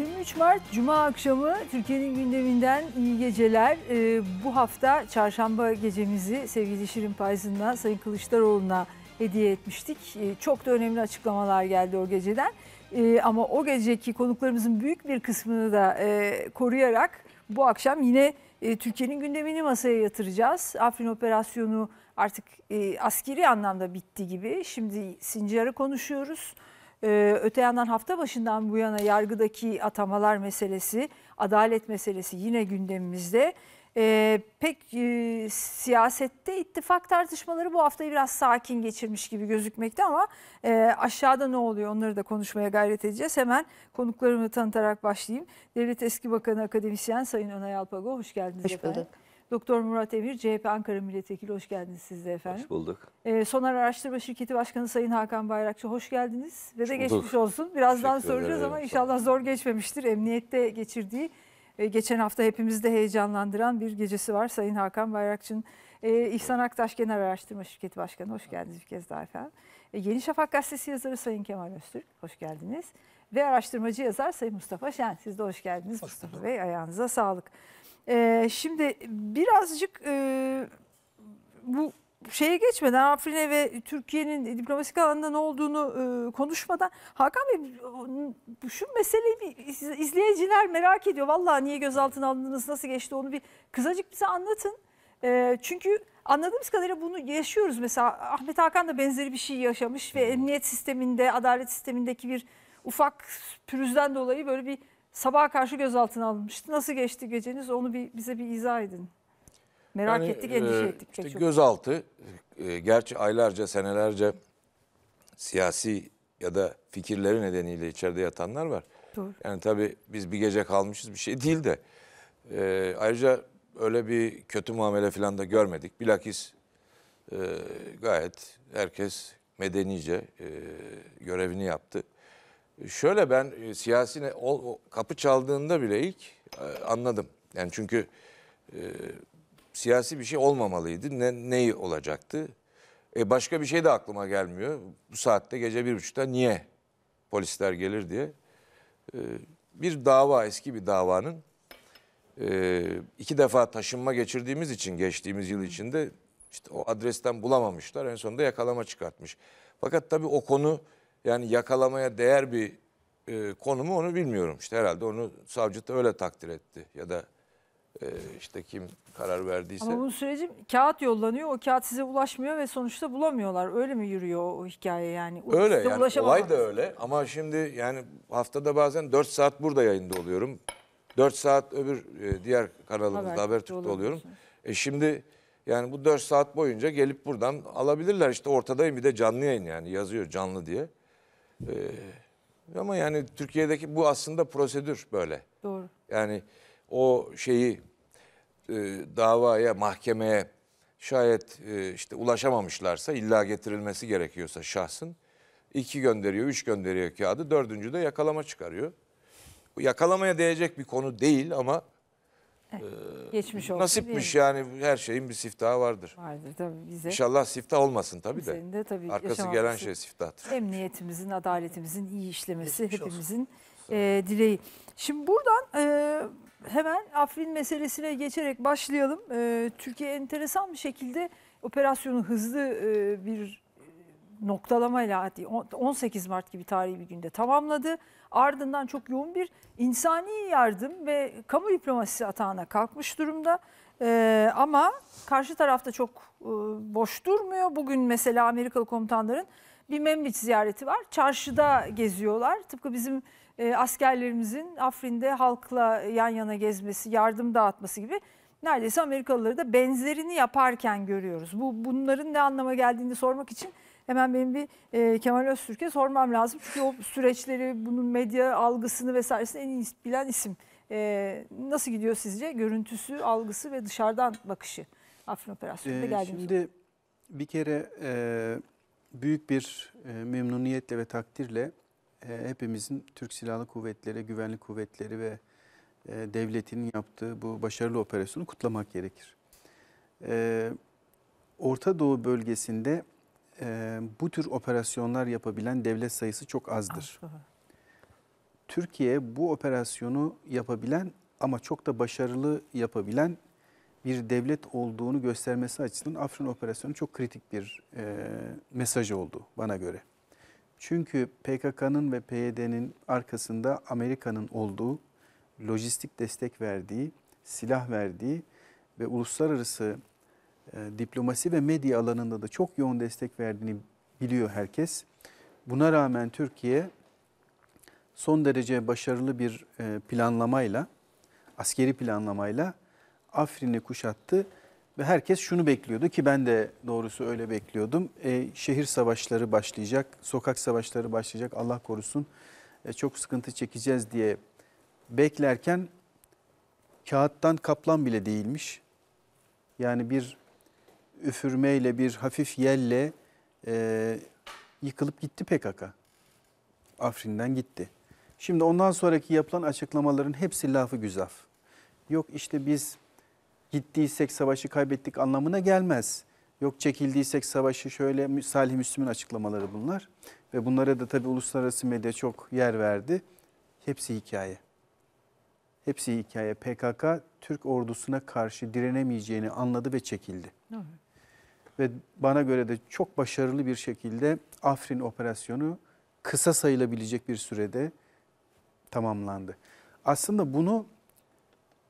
23 Mart Cuma akşamı Türkiye'nin gündeminden iyi geceler. Ee, bu hafta çarşamba gecemizi sevgili Şirin Payzın'la Sayın Kılıçdaroğlu'na hediye etmiştik. Ee, çok da önemli açıklamalar geldi o geceden. Ee, ama o geceki konuklarımızın büyük bir kısmını da e, koruyarak bu akşam yine e, Türkiye'nin gündemini masaya yatıracağız. Afrin operasyonu artık e, askeri anlamda bitti gibi. Şimdi Sincar'ı konuşuyoruz. Ee, öte yandan hafta başından bu yana yargıdaki atamalar meselesi, adalet meselesi yine gündemimizde. Ee, pek e, siyasette ittifak tartışmaları bu haftayı biraz sakin geçirmiş gibi gözükmekte ama e, aşağıda ne oluyor onları da konuşmaya gayret edeceğiz. Hemen konuklarımı tanıtarak başlayayım. Devlet Eski Bakanı Akademisyen Sayın Önay Alpago hoş geldiniz hoş efendim. Bulduk. Doktor Murat Emir, CHP Ankara Milletvekili hoş geldiniz siz de efendim. Hoş bulduk. E, ee, Sonar Araştırma Şirketi Başkanı Sayın Hakan Bayrakçı hoş geldiniz ve de geçmiş olsun. Birazdan soracağız ama inşallah zor geçmemiştir. Emniyette geçirdiği, e, geçen hafta hepimizi de heyecanlandıran bir gecesi var Sayın Hakan Bayrakçı'nın. E, İhsan Aktaş Genel Araştırma Şirketi Başkanı hoş geldiniz bir kez daha efendim. E, Yeni Şafak Gazetesi yazarı Sayın Kemal Öztürk hoş geldiniz. Ve araştırmacı yazar Sayın Mustafa Şen. Siz de hoş geldiniz hoş Mustafa Bey. Ayağınıza sağlık şimdi birazcık e, bu şeye geçmeden Afrin'e ve Türkiye'nin diplomatik alanında ne olduğunu e, konuşmadan Hakan Bey şu meseleyi bir izleyiciler merak ediyor. vallahi niye gözaltına alındınız nasıl geçti onu bir kısacık bize anlatın. E, çünkü anladığımız kadarıyla bunu yaşıyoruz mesela Ahmet Hakan da benzeri bir şey yaşamış ve emniyet sisteminde adalet sistemindeki bir ufak pürüzden dolayı böyle bir Sabaha karşı gözaltına alınmıştı. Nasıl geçti geceniz onu bir, bize bir izah edin. Merak yani, ettik, endişe e, ettik. Işte çok. Gözaltı, e, gerçi aylarca, senelerce siyasi ya da fikirleri nedeniyle içeride yatanlar var. Doğru. Yani tabii biz bir gece kalmışız bir şey değil de. E, ayrıca öyle bir kötü muamele falan da görmedik. Bilakis e, gayet herkes medenice e, görevini yaptı. Şöyle ben e, siyasi o- o kapı çaldığında bile ilk e, anladım. Yani çünkü e, siyasi bir şey olmamalıydı. Ne, neyi olacaktı? E, başka bir şey de aklıma gelmiyor. Bu saatte gece bir buçukta niye polisler gelir diye. E, bir dava eski bir davanın e, iki defa taşınma geçirdiğimiz için geçtiğimiz yıl içinde işte o adresten bulamamışlar. En sonunda yakalama çıkartmış. Fakat tabii o konu yani yakalamaya değer bir e, konumu onu bilmiyorum. İşte herhalde onu savcı da öyle takdir etti ya da e, işte kim karar verdiyse. Ama bu süreci kağıt yollanıyor. O kağıt size ulaşmıyor ve sonuçta bulamıyorlar. Öyle mi yürüyor o hikaye yani? O öyle yani olay da öyle ama şimdi yani haftada bazen 4 saat burada yayında oluyorum. 4 saat öbür e, diğer kanalımızda Haber, Habertürk'te oluyorum. E şimdi yani bu 4 saat boyunca gelip buradan alabilirler. İşte ortadayım bir de canlı yayın yani yazıyor canlı diye. Ee, ama yani Türkiye'deki bu aslında prosedür böyle. Doğru. Yani o şeyi e, davaya, mahkemeye şayet e, işte ulaşamamışlarsa illa getirilmesi gerekiyorsa şahsın iki gönderiyor, üç gönderiyor kağıdı, dördüncü de yakalama çıkarıyor. yakalamaya değecek bir konu değil ama ee, geçmiş olsun. Nasipmiş yani her şeyin bir siftahı vardır. Vardır tabii bize. İnşallah siftah olmasın tabii de. Senin de tabii Arkası gelen şey siftahtır. Emniyetimizin, adaletimizin iyi işlemesi Geçmiş hepimizin e, dileği. Şimdi buradan e, hemen Afrin meselesine geçerek başlayalım. E, Türkiye enteresan bir şekilde operasyonu hızlı e, bir e, noktalamayla 18 Mart gibi tarihi bir günde tamamladı. Ardından çok yoğun bir insani yardım ve kamu diplomasisi atağına kalkmış durumda. Ee, ama karşı tarafta çok e, boş durmuyor. Bugün mesela Amerikalı komutanların bir Membiç ziyareti var. Çarşıda geziyorlar. Tıpkı bizim e, askerlerimizin Afrin'de halkla yan yana gezmesi, yardım dağıtması gibi neredeyse Amerikalıları da benzerini yaparken görüyoruz. Bu bunların ne anlama geldiğini sormak için hemen benim bir e, Kemal Öztürk'e sormam lazım. Çünkü o süreçleri, bunun medya algısını vesairesini en iyi bilen isim. E, nasıl gidiyor sizce? Görüntüsü, algısı ve dışarıdan bakışı Afrin Operasyonu'nda ee, geldiğimiz Şimdi oldu. bir kere e, büyük bir e, memnuniyetle ve takdirle e, hepimizin Türk Silahlı Kuvvetleri, Güvenlik Kuvvetleri ve e, devletinin yaptığı bu başarılı operasyonu kutlamak gerekir. E, Orta Doğu bölgesinde e, bu tür operasyonlar yapabilen devlet sayısı çok azdır. Ah, Türkiye bu operasyonu yapabilen ama çok da başarılı yapabilen bir devlet olduğunu göstermesi açısından Afrin operasyonu çok kritik bir e, mesaj oldu bana göre. Çünkü PKK'nın ve PYD'nin arkasında Amerika'nın olduğu, lojistik destek verdiği, silah verdiği ve uluslararası e, diplomasi ve medya alanında da çok yoğun destek verdiğini biliyor herkes. Buna rağmen Türkiye son derece başarılı bir e, planlamayla, askeri planlamayla Afrin'i kuşattı ve herkes şunu bekliyordu ki ben de doğrusu öyle bekliyordum. E, şehir savaşları başlayacak, sokak savaşları başlayacak Allah korusun e, çok sıkıntı çekeceğiz diye beklerken kağıttan kaplan bile değilmiş. Yani bir üfürmeyle, bir hafif yelle e, yıkılıp gitti PKK. Afrin'den gitti. Şimdi ondan sonraki yapılan açıklamaların hepsi lafı güzaf. Yok işte biz gittiysek savaşı kaybettik anlamına gelmez. Yok çekildiysek savaşı şöyle Salih Müslüm'ün açıklamaları bunlar. Ve bunlara da tabii uluslararası medya çok yer verdi. Hepsi hikaye. Hepsi hikaye. PKK Türk ordusuna karşı direnemeyeceğini anladı ve çekildi. Evet ve bana göre de çok başarılı bir şekilde Afrin operasyonu kısa sayılabilecek bir sürede tamamlandı. Aslında bunu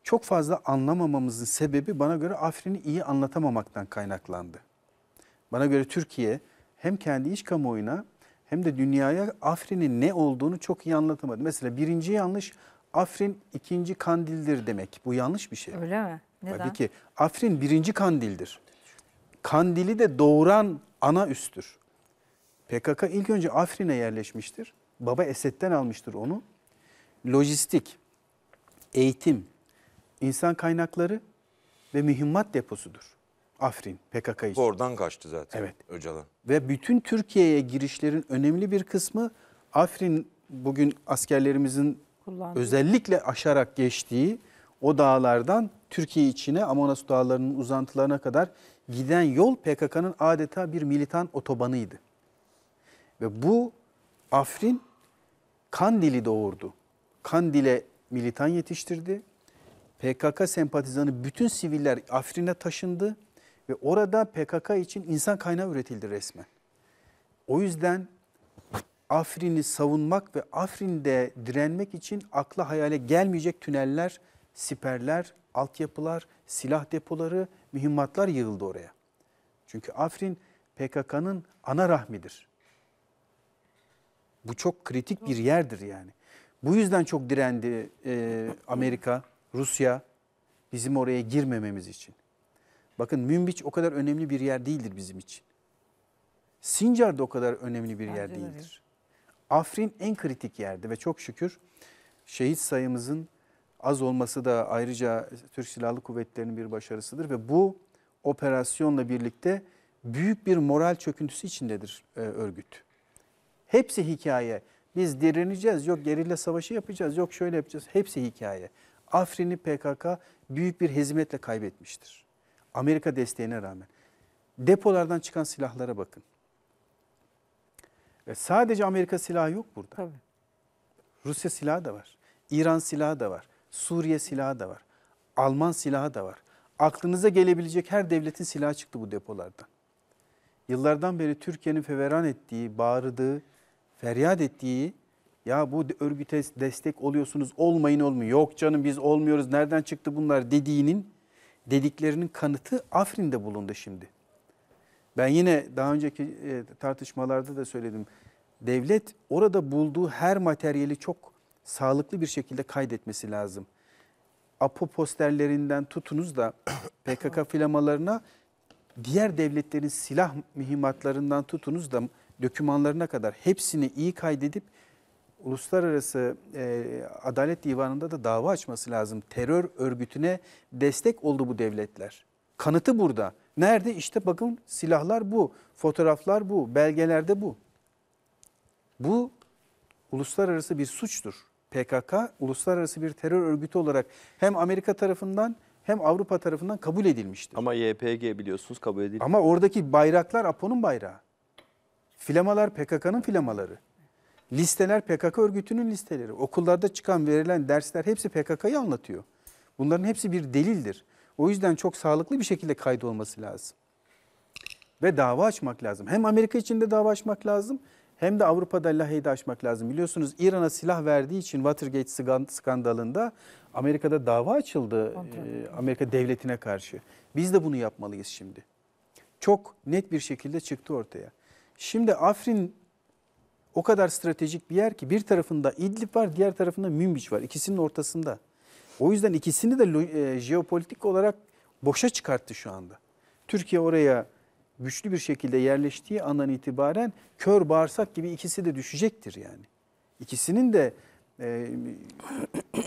çok fazla anlamamamızın sebebi bana göre Afrin'i iyi anlatamamaktan kaynaklandı. Bana göre Türkiye hem kendi iç kamuoyuna hem de dünyaya Afrin'in ne olduğunu çok iyi anlatamadı. Mesela birinci yanlış Afrin ikinci kandildir demek. Bu yanlış bir şey. Öyle mi? Neden? Tabii ki Afrin birinci kandildir. Kandili de doğuran ana üstür. PKK ilk önce Afrin'e yerleşmiştir. Baba Esed'den almıştır onu. Lojistik, eğitim, insan kaynakları ve mühimmat deposudur. Afrin PKK için. Oradan kaçtı zaten evet. Öcalan. Ve bütün Türkiye'ye girişlerin önemli bir kısmı Afrin bugün askerlerimizin Kullandı. özellikle aşarak geçtiği o dağlardan Türkiye içine Amonas dağlarının uzantılarına kadar giden yol PKK'nın adeta bir militan otobanıydı. Ve bu Afrin Kandil'i doğurdu. Kandil'e militan yetiştirdi. PKK sempatizanı bütün siviller Afrin'e taşındı ve orada PKK için insan kaynağı üretildi resmen. O yüzden Afrin'i savunmak ve Afrin'de direnmek için akla hayale gelmeyecek tüneller, siperler, altyapılar, silah depoları, mühimmatlar yığıldı oraya. Çünkü Afrin PKK'nın ana rahmidir. Bu çok kritik bir yerdir yani. Bu yüzden çok direndi e, Amerika, Rusya bizim oraya girmememiz için. Bakın Münbiç o kadar önemli bir yer değildir bizim için. Sincar da o kadar önemli bir Bence yer değildir. Öyle. Afrin en kritik yerdi ve çok şükür şehit sayımızın az olması da ayrıca Türk Silahlı Kuvvetleri'nin bir başarısıdır ve bu operasyonla birlikte büyük bir moral çöküntüsü içindedir e, örgüt. Hepsi hikaye. Biz direneceğiz, yok gerilla savaşı yapacağız, yok şöyle yapacağız. Hepsi hikaye. Afrin'i PKK büyük bir hezimetle kaybetmiştir. Amerika desteğine rağmen. Depolardan çıkan silahlara bakın. E, sadece Amerika silahı yok burada. Tabii. Rusya silahı da var. İran silahı da var. Suriye silahı da var. Alman silahı da var. Aklınıza gelebilecek her devletin silahı çıktı bu depolardan. Yıllardan beri Türkiye'nin feveran ettiği, bağırdığı, feryat ettiği ya bu örgüte destek oluyorsunuz olmayın olmuyor. Yok canım biz olmuyoruz nereden çıktı bunlar dediğinin dediklerinin kanıtı Afrin'de bulundu şimdi. Ben yine daha önceki e, tartışmalarda da söyledim. Devlet orada bulduğu her materyali çok sağlıklı bir şekilde kaydetmesi lazım. APO posterlerinden tutunuz da PKK filamalarına diğer devletlerin silah mühimmatlarından tutunuz da dokümanlarına kadar hepsini iyi kaydedip uluslararası e, adalet divanında da dava açması lazım. Terör örgütüne destek oldu bu devletler. Kanıtı burada. Nerede? İşte bakın silahlar bu, fotoğraflar bu, belgelerde bu. Bu uluslararası bir suçtur. PKK uluslararası bir terör örgütü olarak hem Amerika tarafından hem Avrupa tarafından kabul edilmiştir. Ama YPG biliyorsunuz kabul edildi. Ama oradaki bayraklar APO'nun bayrağı. Filamalar PKK'nın filamaları. Listeler PKK örgütünün listeleri. Okullarda çıkan verilen dersler hepsi PKK'yı anlatıyor. Bunların hepsi bir delildir. O yüzden çok sağlıklı bir şekilde kaydolması lazım. Ve dava açmak lazım. Hem Amerika içinde dava açmak lazım hem de Avrupa'da laheyde aşmak lazım. Biliyorsunuz İran'a silah verdiği için Watergate skandalında Amerika'da dava açıldı e, Amerika devletine karşı. Biz de bunu yapmalıyız şimdi. Çok net bir şekilde çıktı ortaya. Şimdi Afrin o kadar stratejik bir yer ki bir tarafında İdlib var, diğer tarafında Münbiç var. İkisinin ortasında. O yüzden ikisini de e, jeopolitik olarak boşa çıkarttı şu anda. Türkiye oraya güçlü bir şekilde yerleştiği andan itibaren kör bağırsak gibi ikisi de düşecektir yani. İkisinin de e,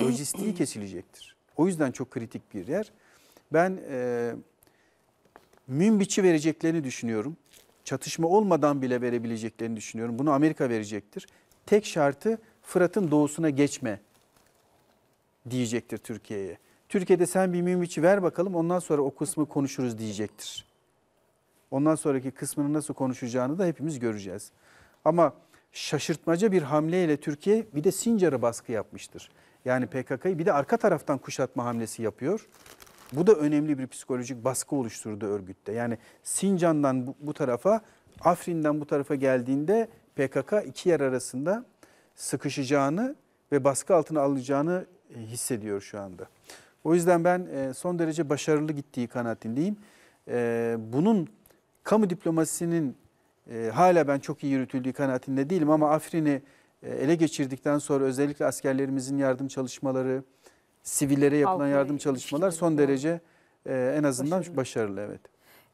lojistiği kesilecektir. O yüzden çok kritik bir yer. Ben e, münbiçi vereceklerini düşünüyorum. Çatışma olmadan bile verebileceklerini düşünüyorum. Bunu Amerika verecektir. Tek şartı Fırat'ın doğusuna geçme diyecektir Türkiye'ye. Türkiye'de sen bir münbiçi ver bakalım ondan sonra o kısmı konuşuruz diyecektir. Ondan sonraki kısmını nasıl konuşacağını da hepimiz göreceğiz. Ama şaşırtmaca bir hamleyle Türkiye bir de Sincar'a baskı yapmıştır. Yani PKK'yı bir de arka taraftan kuşatma hamlesi yapıyor. Bu da önemli bir psikolojik baskı oluşturdu örgütte. Yani Sincan'dan bu, bu tarafa, Afrin'den bu tarafa geldiğinde PKK iki yer arasında sıkışacağını ve baskı altına alacağını e, hissediyor şu anda. O yüzden ben e, son derece başarılı gittiği kanaatindeyim. E, bunun kamu diplomasisinin e, hala ben çok iyi yürütüldüğü kanaatinde değilim ama Afrin'i e, ele geçirdikten sonra özellikle askerlerimizin yardım çalışmaları, sivillere yapılan Halkla yardım çalışmalar son derece e, en azından başarılı, başarılı evet.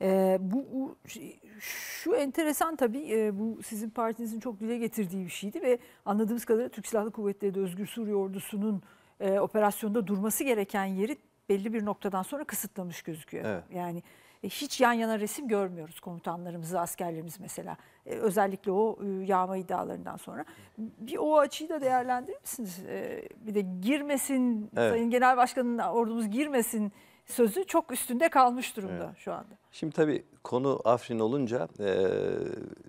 E, bu şu enteresan tabii e, bu sizin partinizin çok dile getirdiği bir şeydi ve anladığımız kadarıyla Türk Silahlı Kuvvetleri de Özgür Suriye Ordusu'nun e, operasyonda durması gereken yeri belli bir noktadan sonra kısıtlamış gözüküyor. Evet. Yani e, hiç yan yana resim görmüyoruz komutanlarımızı, askerlerimiz mesela. E, özellikle o e, yağma iddialarından sonra. Bir o açıyı da değerlendirir misiniz? Bir de girmesin, evet. Sayın Genel Başkan'ın ordumuz girmesin sözü çok üstünde kalmış durumda evet. şu anda. Şimdi tabii konu Afrin olunca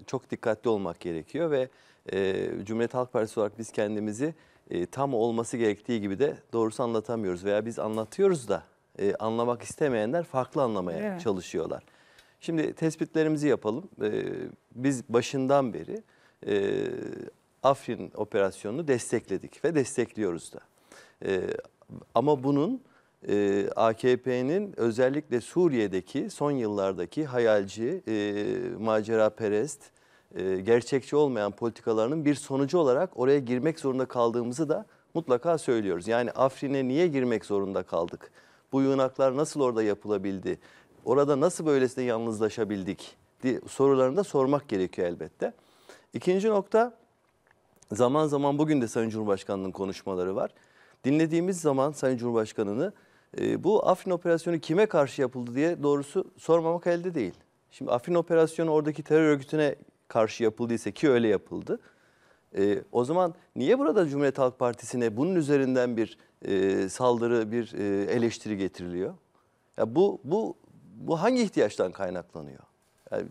çok dikkatli olmak gerekiyor ve e, Cumhuriyet Halk Partisi olarak biz kendimizi tam olması gerektiği gibi de doğrusu anlatamıyoruz veya biz anlatıyoruz da e, anlamak istemeyenler farklı anlamaya evet. çalışıyorlar. Şimdi tespitlerimizi yapalım. E, biz başından beri e, Afrin operasyonunu destekledik ve destekliyoruz da. E, ama bunun e, AKP'nin özellikle Suriye'deki son yıllardaki hayalci, e, macera perest, e, gerçekçi olmayan politikalarının bir sonucu olarak oraya girmek zorunda kaldığımızı da mutlaka söylüyoruz. Yani Afrin'e niye girmek zorunda kaldık? Bu yığınaklar nasıl orada yapılabildi? Orada nasıl böylesine yalnızlaşabildik? diye sorularını da sormak gerekiyor elbette. İkinci nokta zaman zaman bugün de Sayın Cumhurbaşkanı'nın konuşmaları var. Dinlediğimiz zaman Sayın Cumhurbaşkanı'nı e, bu Afrin operasyonu kime karşı yapıldı diye doğrusu sormamak elde değil. Şimdi Afrin operasyonu oradaki terör örgütüne karşı yapıldıysa ki öyle yapıldı. E, o zaman niye burada Cumhuriyet Halk Partisi'ne bunun üzerinden bir e, saldırı bir e, eleştiri getiriliyor. Ya bu bu bu hangi ihtiyaçtan kaynaklanıyor? Yani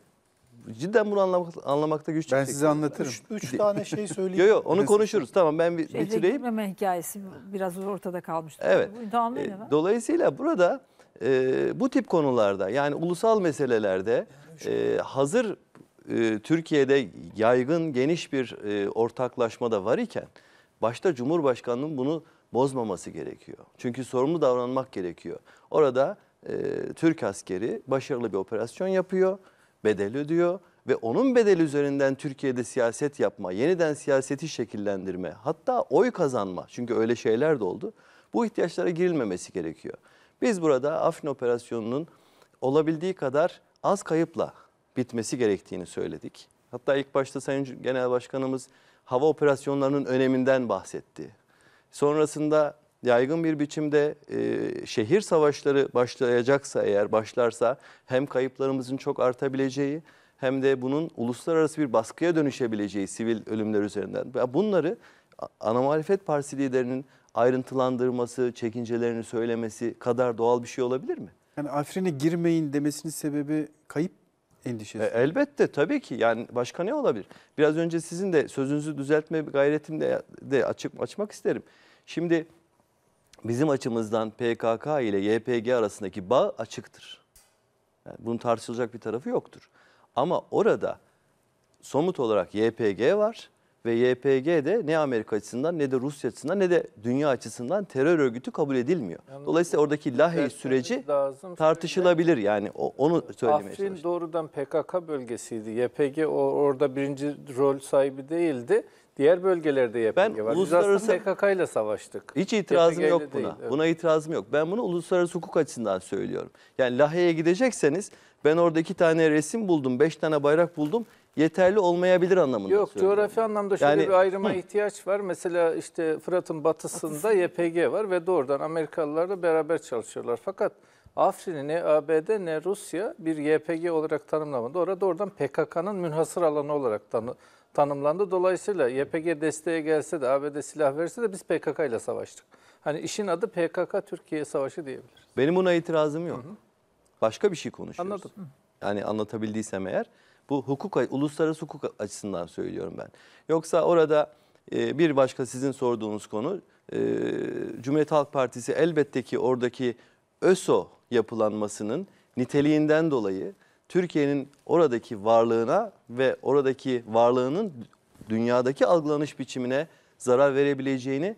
cidden bunu anlamak, anlamakta güç Ben size anlatırım. Üç, üç tane şey söyleyeyim. yok yok onu konuşuruz. Tamam ben bir Şehre bitireyim. gitmeme hikayesi biraz ortada kalmıştı. Evet. Devam e, dolayısıyla burada e, bu tip konularda yani ulusal meselelerde e, hazır e, Türkiye'de yaygın geniş bir e, ortaklaşma da var iken başta Cumhurbaşkanı'nın bunu bozmaması gerekiyor. Çünkü sorumlu davranmak gerekiyor. Orada e, Türk askeri başarılı bir operasyon yapıyor, bedel ödüyor ve onun bedeli üzerinden Türkiye'de siyaset yapma, yeniden siyaseti şekillendirme, hatta oy kazanma çünkü öyle şeyler de oldu. Bu ihtiyaçlara girilmemesi gerekiyor. Biz burada Afrin operasyonunun olabildiği kadar az kayıpla bitmesi gerektiğini söyledik. Hatta ilk başta Sayın Genel Başkanımız hava operasyonlarının öneminden bahsetti. Sonrasında yaygın bir biçimde e, şehir savaşları başlayacaksa eğer başlarsa hem kayıplarımızın çok artabileceği hem de bunun uluslararası bir baskıya dönüşebileceği sivil ölümler üzerinden. Bunları ana muhalefet partisi liderinin ayrıntılandırması, çekincelerini söylemesi kadar doğal bir şey olabilir mi? Yani Afrin'e girmeyin demesinin sebebi kayıp endişesi. E, elbette tabii ki yani başka ne olabilir? Biraz önce sizin de sözünüzü düzeltme gayretimde de açık açmak isterim. Şimdi bizim açımızdan PKK ile YPG arasındaki bağ açıktır. Yani bunun tartışılacak bir tarafı yoktur. Ama orada somut olarak YPG var ve YPG de ne Amerika açısından ne de Rusya açısından ne de dünya açısından terör örgütü kabul edilmiyor. Yani Dolayısıyla oradaki Lahey süreci lazım. tartışılabilir yani onu söylemeye Afrin çalıştım. doğrudan PKK bölgesiydi. YPG orada birinci rol sahibi değildi. Diğer bölgelerde YPG ben var. Uluslararası, Biz PKK ile savaştık. Hiç itirazım YPG yok buna. Değil, Buna itirazım yok. Ben bunu uluslararası hukuk açısından söylüyorum. Yani Lahey'e gidecekseniz ben orada iki tane resim buldum, beş tane bayrak buldum yeterli olmayabilir anlamında Yok söylüyorum. coğrafi anlamda şöyle yani, bir ayrıma hı. ihtiyaç var. Mesela işte Fırat'ın batısında YPG var ve doğrudan Amerikalılarla beraber çalışıyorlar. Fakat Afrin'i ne ABD ne Rusya bir YPG olarak tanımlamadı. Orada doğrudan PKK'nın münhasır alanı olarak tanı, tanımlandı. Dolayısıyla YPG desteğe gelse de ABD silah verse de biz PKK ile savaştık. Hani işin adı PKK Türkiye Savaşı diyebiliriz. Benim buna itirazım yok. Hı hı. Başka bir şey konuşuyoruz. Anladım. Yani anlatabildiysem eğer. Bu hukuk, uluslararası hukuk açısından söylüyorum ben. Yoksa orada e, bir başka sizin sorduğunuz konu e, Cumhuriyet Halk Partisi elbette ki oradaki ÖSO yapılanmasının niteliğinden dolayı Türkiye'nin oradaki varlığına ve oradaki varlığının dünyadaki algılanış biçimine zarar verebileceğini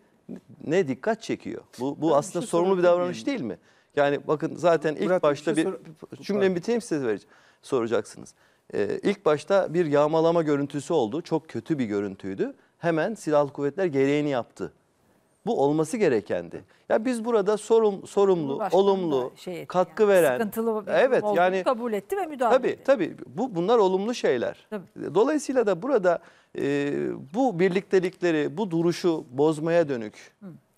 ne dikkat çekiyor. Bu, bu aslında şey sorumlu bir davranış değil mi? Yani bakın zaten ilk Murat, başta bir, şey bir cümlemi bitireyim size vereceğim. soracaksınız. Ee, ilk başta bir yağmalama görüntüsü oldu. Çok kötü bir görüntüydü. Hemen silahlı kuvvetler gereğini yaptı. Bu olması gerekendi. Ya biz burada sorum, sorumlu, olumlu, şey katkı yani. veren, sıkıntılı bir evet yani kabul etti ve müdahale tabii, etti. Tabii bu bunlar olumlu şeyler. Tabii. Dolayısıyla da burada e, bu birliktelikleri, bu duruşu bozmaya dönük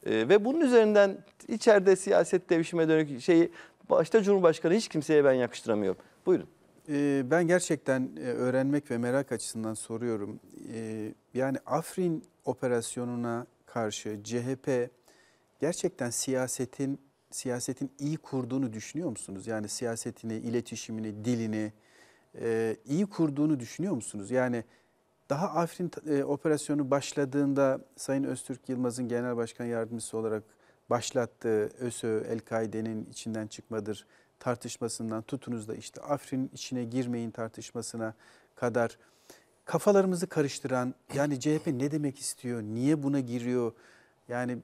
e, ve bunun üzerinden içeride siyaset devşime dönük şeyi başta Cumhurbaşkanı hiç kimseye ben yakıştıramıyorum. Buyurun. Ee, ben gerçekten e, öğrenmek ve merak açısından soruyorum. Ee, yani Afrin operasyonuna karşı CHP gerçekten siyasetin siyasetin iyi kurduğunu düşünüyor musunuz? Yani siyasetini, iletişimini, dilini e, iyi kurduğunu düşünüyor musunuz? Yani daha Afrin e, operasyonu başladığında Sayın Öztürk Yılmaz'ın genel başkan yardımcısı olarak başlattığı ÖSÖ, El-Kaide'nin içinden çıkmadır tartışmasından tutunuz da işte Afrin'in içine girmeyin tartışmasına kadar kafalarımızı karıştıran yani CHP ne demek istiyor, niye buna giriyor? Yani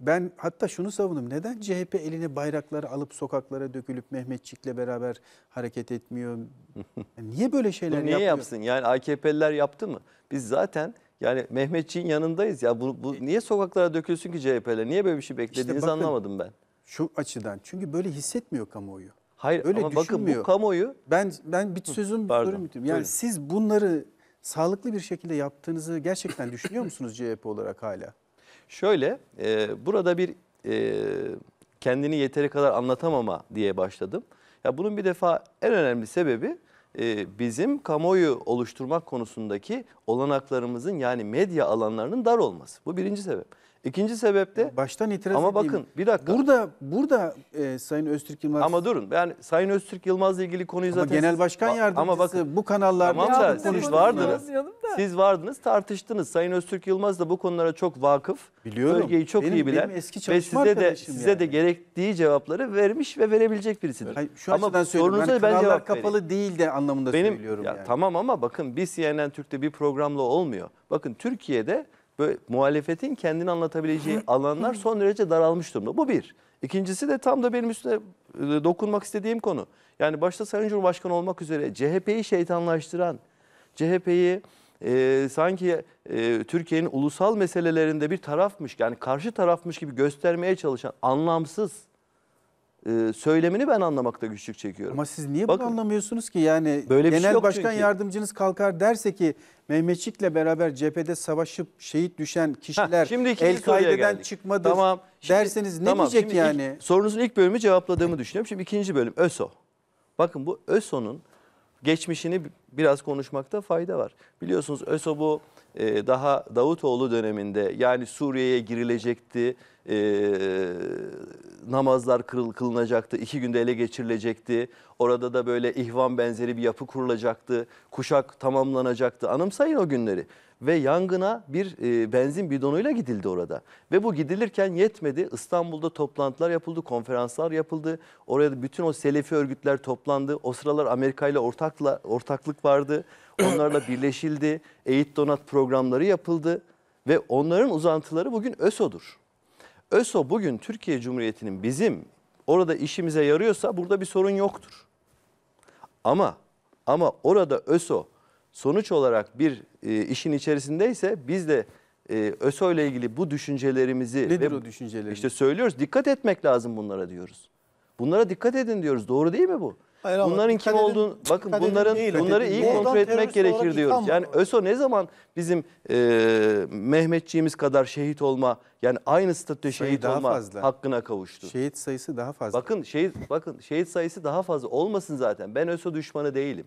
ben hatta şunu savundum. Neden CHP eline bayrakları alıp sokaklara dökülüp Mehmetçik'le beraber hareket etmiyor? Niye böyle şeyler niye yapmıyor? yapsın? Yani AKP'liler yaptı mı? Biz zaten yani Mehmetçik'in yanındayız ya. Bu, bu e niye sokaklara dökülsün ki CHP'ler? Niye böyle bir şey beklediğinizi işte bakın, anlamadım ben. Şu açıdan. Çünkü böyle hissetmiyor kamuoyu. Hayır Öyle ama bakın bu kamuoyu Ben ben bir sözüm pardon. Yani Buyurun. siz bunları sağlıklı bir şekilde yaptığınızı gerçekten düşünüyor musunuz CHP olarak hala? Şöyle e, burada bir e, kendini yeteri kadar anlatamama diye başladım. Ya bunun bir defa en önemli sebebi e, bizim kamuoyu oluşturmak konusundaki olanaklarımızın yani medya alanlarının dar olması. Bu birinci sebep. İkinci sebep de baştan itiraz Ama edeyim. bakın bir dakika. Burada burada e, Sayın Öztürk Yılmaz Ama durun. yani Sayın Öztürk Yılmaz'la ilgili konuyu zaten Ama genel başkan yardımcısı ama bakın, bu kanallarda tamam da, siz vardınız. Siz vardınız, tartıştınız. Sayın Öztürk Yılmaz da bu konulara çok vakıf. Biliyorum. Bölgeyi çok benim, iyi bilen benim eski ve size de size yani. de gerektiği cevapları vermiş ve verebilecek birisidir. Hayır, şu ama açıdan sorunuza yani ben cevap kapalı vereyim. değil de anlamında benim, söylüyorum ya, yani. Tamam ama bakın bir CNN Türk'te bir programla olmuyor. Bakın Türkiye'de böyle muhalefetin kendini anlatabileceği alanlar son derece daralmış durumda. Bu bir. İkincisi de tam da benim üstüne e, dokunmak istediğim konu. Yani başta Sayın Cumhurbaşkanı olmak üzere CHP'yi şeytanlaştıran, CHP'yi e, sanki e, Türkiye'nin ulusal meselelerinde bir tarafmış, yani karşı tarafmış gibi göstermeye çalışan anlamsız, e, söylemini ben anlamakta güçlük çekiyorum. Ama siz niye Bakın, bunu anlamıyorsunuz ki? Yani böyle şey genel şey başkan çünkü. yardımcınız kalkar derse ki Mehmetçik'le beraber cephede savaşıp şehit düşen kişiler Heh, El Kaide'den çıkmadı tamam, şimdi, derseniz ne tamam, diyecek yani? Ilk, sorunuzun ilk bölümü cevapladığımı düşünüyorum. Şimdi ikinci bölüm ÖSO. Bakın bu ÖSO'nun geçmişini biraz konuşmakta fayda var. Biliyorsunuz ÖSO bu e, daha Davutoğlu döneminde yani Suriye'ye girilecekti e, namazlar kırıl, kılınacaktı, iki günde ele geçirilecekti. Orada da böyle ihvan benzeri bir yapı kurulacaktı, kuşak tamamlanacaktı. Anımsayın o günleri. Ve yangına bir e, benzin bidonuyla gidildi orada. Ve bu gidilirken yetmedi. İstanbul'da toplantılar yapıldı, konferanslar yapıldı. Oraya bütün o selefi örgütler toplandı. O sıralar Amerika ile ortakla, ortaklık vardı. Onlarla birleşildi. Eğit donat programları yapıldı. Ve onların uzantıları bugün ÖSO'dur. ÖSO bugün Türkiye Cumhuriyeti'nin bizim orada işimize yarıyorsa burada bir sorun yoktur. Ama ama orada ÖSO sonuç olarak bir e, işin içerisindeyse biz de e, ÖSO ile ilgili bu düşüncelerimizi Nedir ve o düşüncelerimiz? işte söylüyoruz. Dikkat etmek lazım bunlara diyoruz. Bunlara dikkat edin diyoruz. Doğru değil mi bu? Hayır, bunların kim olduğunu bakın bunların değil, bunları iyi kontrol etmek gerekir diyoruz. Yani ÖSO ne zaman bizim e, Mehmetçiğimiz kadar şehit olma yani aynı statüde Sayı şehit olma fazla. hakkına kavuştu. Şehit sayısı daha fazla. Bakın şehit bakın şehit sayısı daha fazla olmasın zaten. Ben ÖSO düşmanı değilim.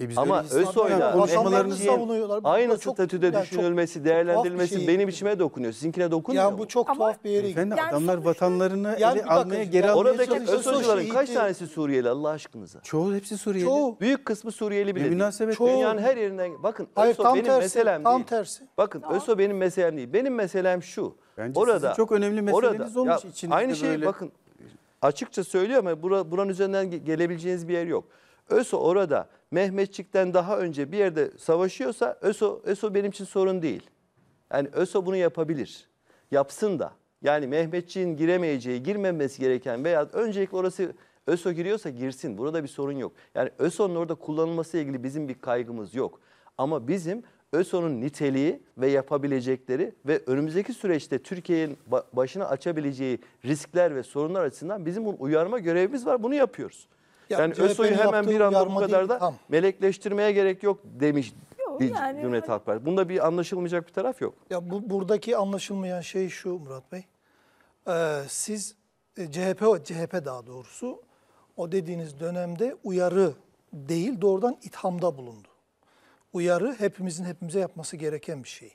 E biz Ama öyle Özsoy'la yani, savunuyorlar. aynı çok- statüde yani düşünülmesi, tuhaf bir değerlendirilmesi şey. benim içime dokunuyor. Sizinkine dokunmuyor. Yani bu çok Ama- tuhaf bir yere gidiyor. Efendim adamlar sonuçta- vatanlarını Yani ele bir bakın, almaya geri almaya Oradaki çalışıyor. kaç tanesi Suriyeli Allah aşkınıza? Çoğu hepsi Suriyeli. Çoğu. Büyük kısmı Suriyeli bile Ne değil. münasebet. Çoğu- Dünyanın her yerinden. Bakın Hayır Özsoy tam benim tersi. meselem Tam değil. tersi. Bakın ÖSO benim meselem değil. Benim meselem şu. Bence sizin çok önemli meseleniz olmuş içinizde Aynı şeyi bakın açıkça söylüyorum ama buranın üzerinden gelebileceğiniz bir yer yok. ÖSO orada Mehmetçik'ten daha önce bir yerde savaşıyorsa ÖSO, ÖSO benim için sorun değil. Yani ÖSO bunu yapabilir. Yapsın da. Yani Mehmetçik'in giremeyeceği, girmemesi gereken veya öncelikle orası ÖSO giriyorsa girsin. Burada bir sorun yok. Yani ÖSO'nun orada kullanılması ile ilgili bizim bir kaygımız yok. Ama bizim ÖSO'nun niteliği ve yapabilecekleri ve önümüzdeki süreçte Türkiye'nin başına açabileceği riskler ve sorunlar açısından bizim bunu uyarma görevimiz var. Bunu yapıyoruz. Ya, yani ÖSO'yu hemen bir anda bu kadar da tam. melekleştirmeye gerek yok demiş yok, yani, Cumhuriyet Halk Partisi. Bunda bir anlaşılmayacak bir taraf yok. Ya bu buradaki anlaşılmayan şey şu Murat Bey. Ee, siz e, CHP CHP daha doğrusu o dediğiniz dönemde uyarı değil doğrudan ithamda bulundu. Uyarı hepimizin hepimize yapması gereken bir şey.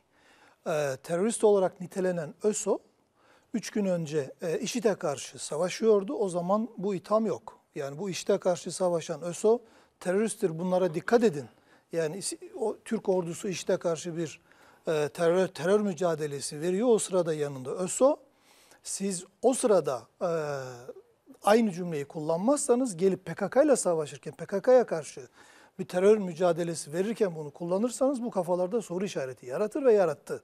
Ee, terörist olarak nitelenen ÖSO 3 gün önce e, IŞİD'e karşı savaşıyordu. O zaman bu itham yok. Yani bu işte karşı savaşan ÖSO teröristtir bunlara dikkat edin. Yani o Türk ordusu işte karşı bir e, terör terör mücadelesi veriyor o sırada yanında ÖSO. Siz o sırada e, aynı cümleyi kullanmazsanız gelip PKK ile savaşırken PKK'ya karşı bir terör mücadelesi verirken bunu kullanırsanız bu kafalarda soru işareti yaratır ve yarattı.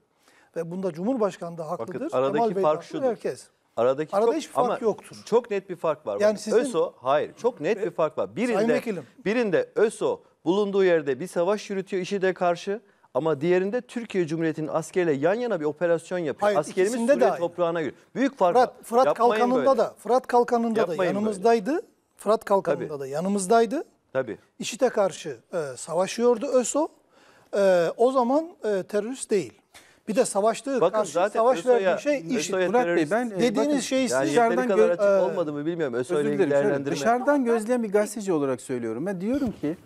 Ve bunda Cumhurbaşkanı da haklıdır. Bakın aradaki Kemal Bey fark şudur. Herkes. Aradaki Arada çok, hiçbir fark ama yoktur. Çok net bir fark var. Yani sizin- ÖSO hayır çok net bir fark var. Birinde birinde ÖSO bulunduğu yerde bir savaş yürütüyor işi de karşı ama diğerinde Türkiye Cumhuriyeti'nin askeriyle yan yana bir operasyon yapıyor. Hayır, Askerimiz ikisinde de toprağına giriyor. Büyük fark var. Fırat, Fırat Kalkanı'nda böyle. da Fırat Kalkanı'nda da Yapmayın yanımızdaydı. Fırat Kalkanı'nda Tabii. da yanımızdaydı. Tabii. IŞİD'e karşı e, savaşıyordu ÖSO. E, o zaman e, terörist değil. Bir de savaştığı Bakın karşı zaten savaş ÖSO'ya- verdiği şey IŞİD. ÖSO'ya Murat Bey ben e, dediğiniz bakın, şey Yani Dışarıdan kadar açık e, olmadı mı bilmiyorum. Özür dilerim. şöyle, dışarıdan gözleyen bir gazeteci olarak söylüyorum. Ben diyorum ki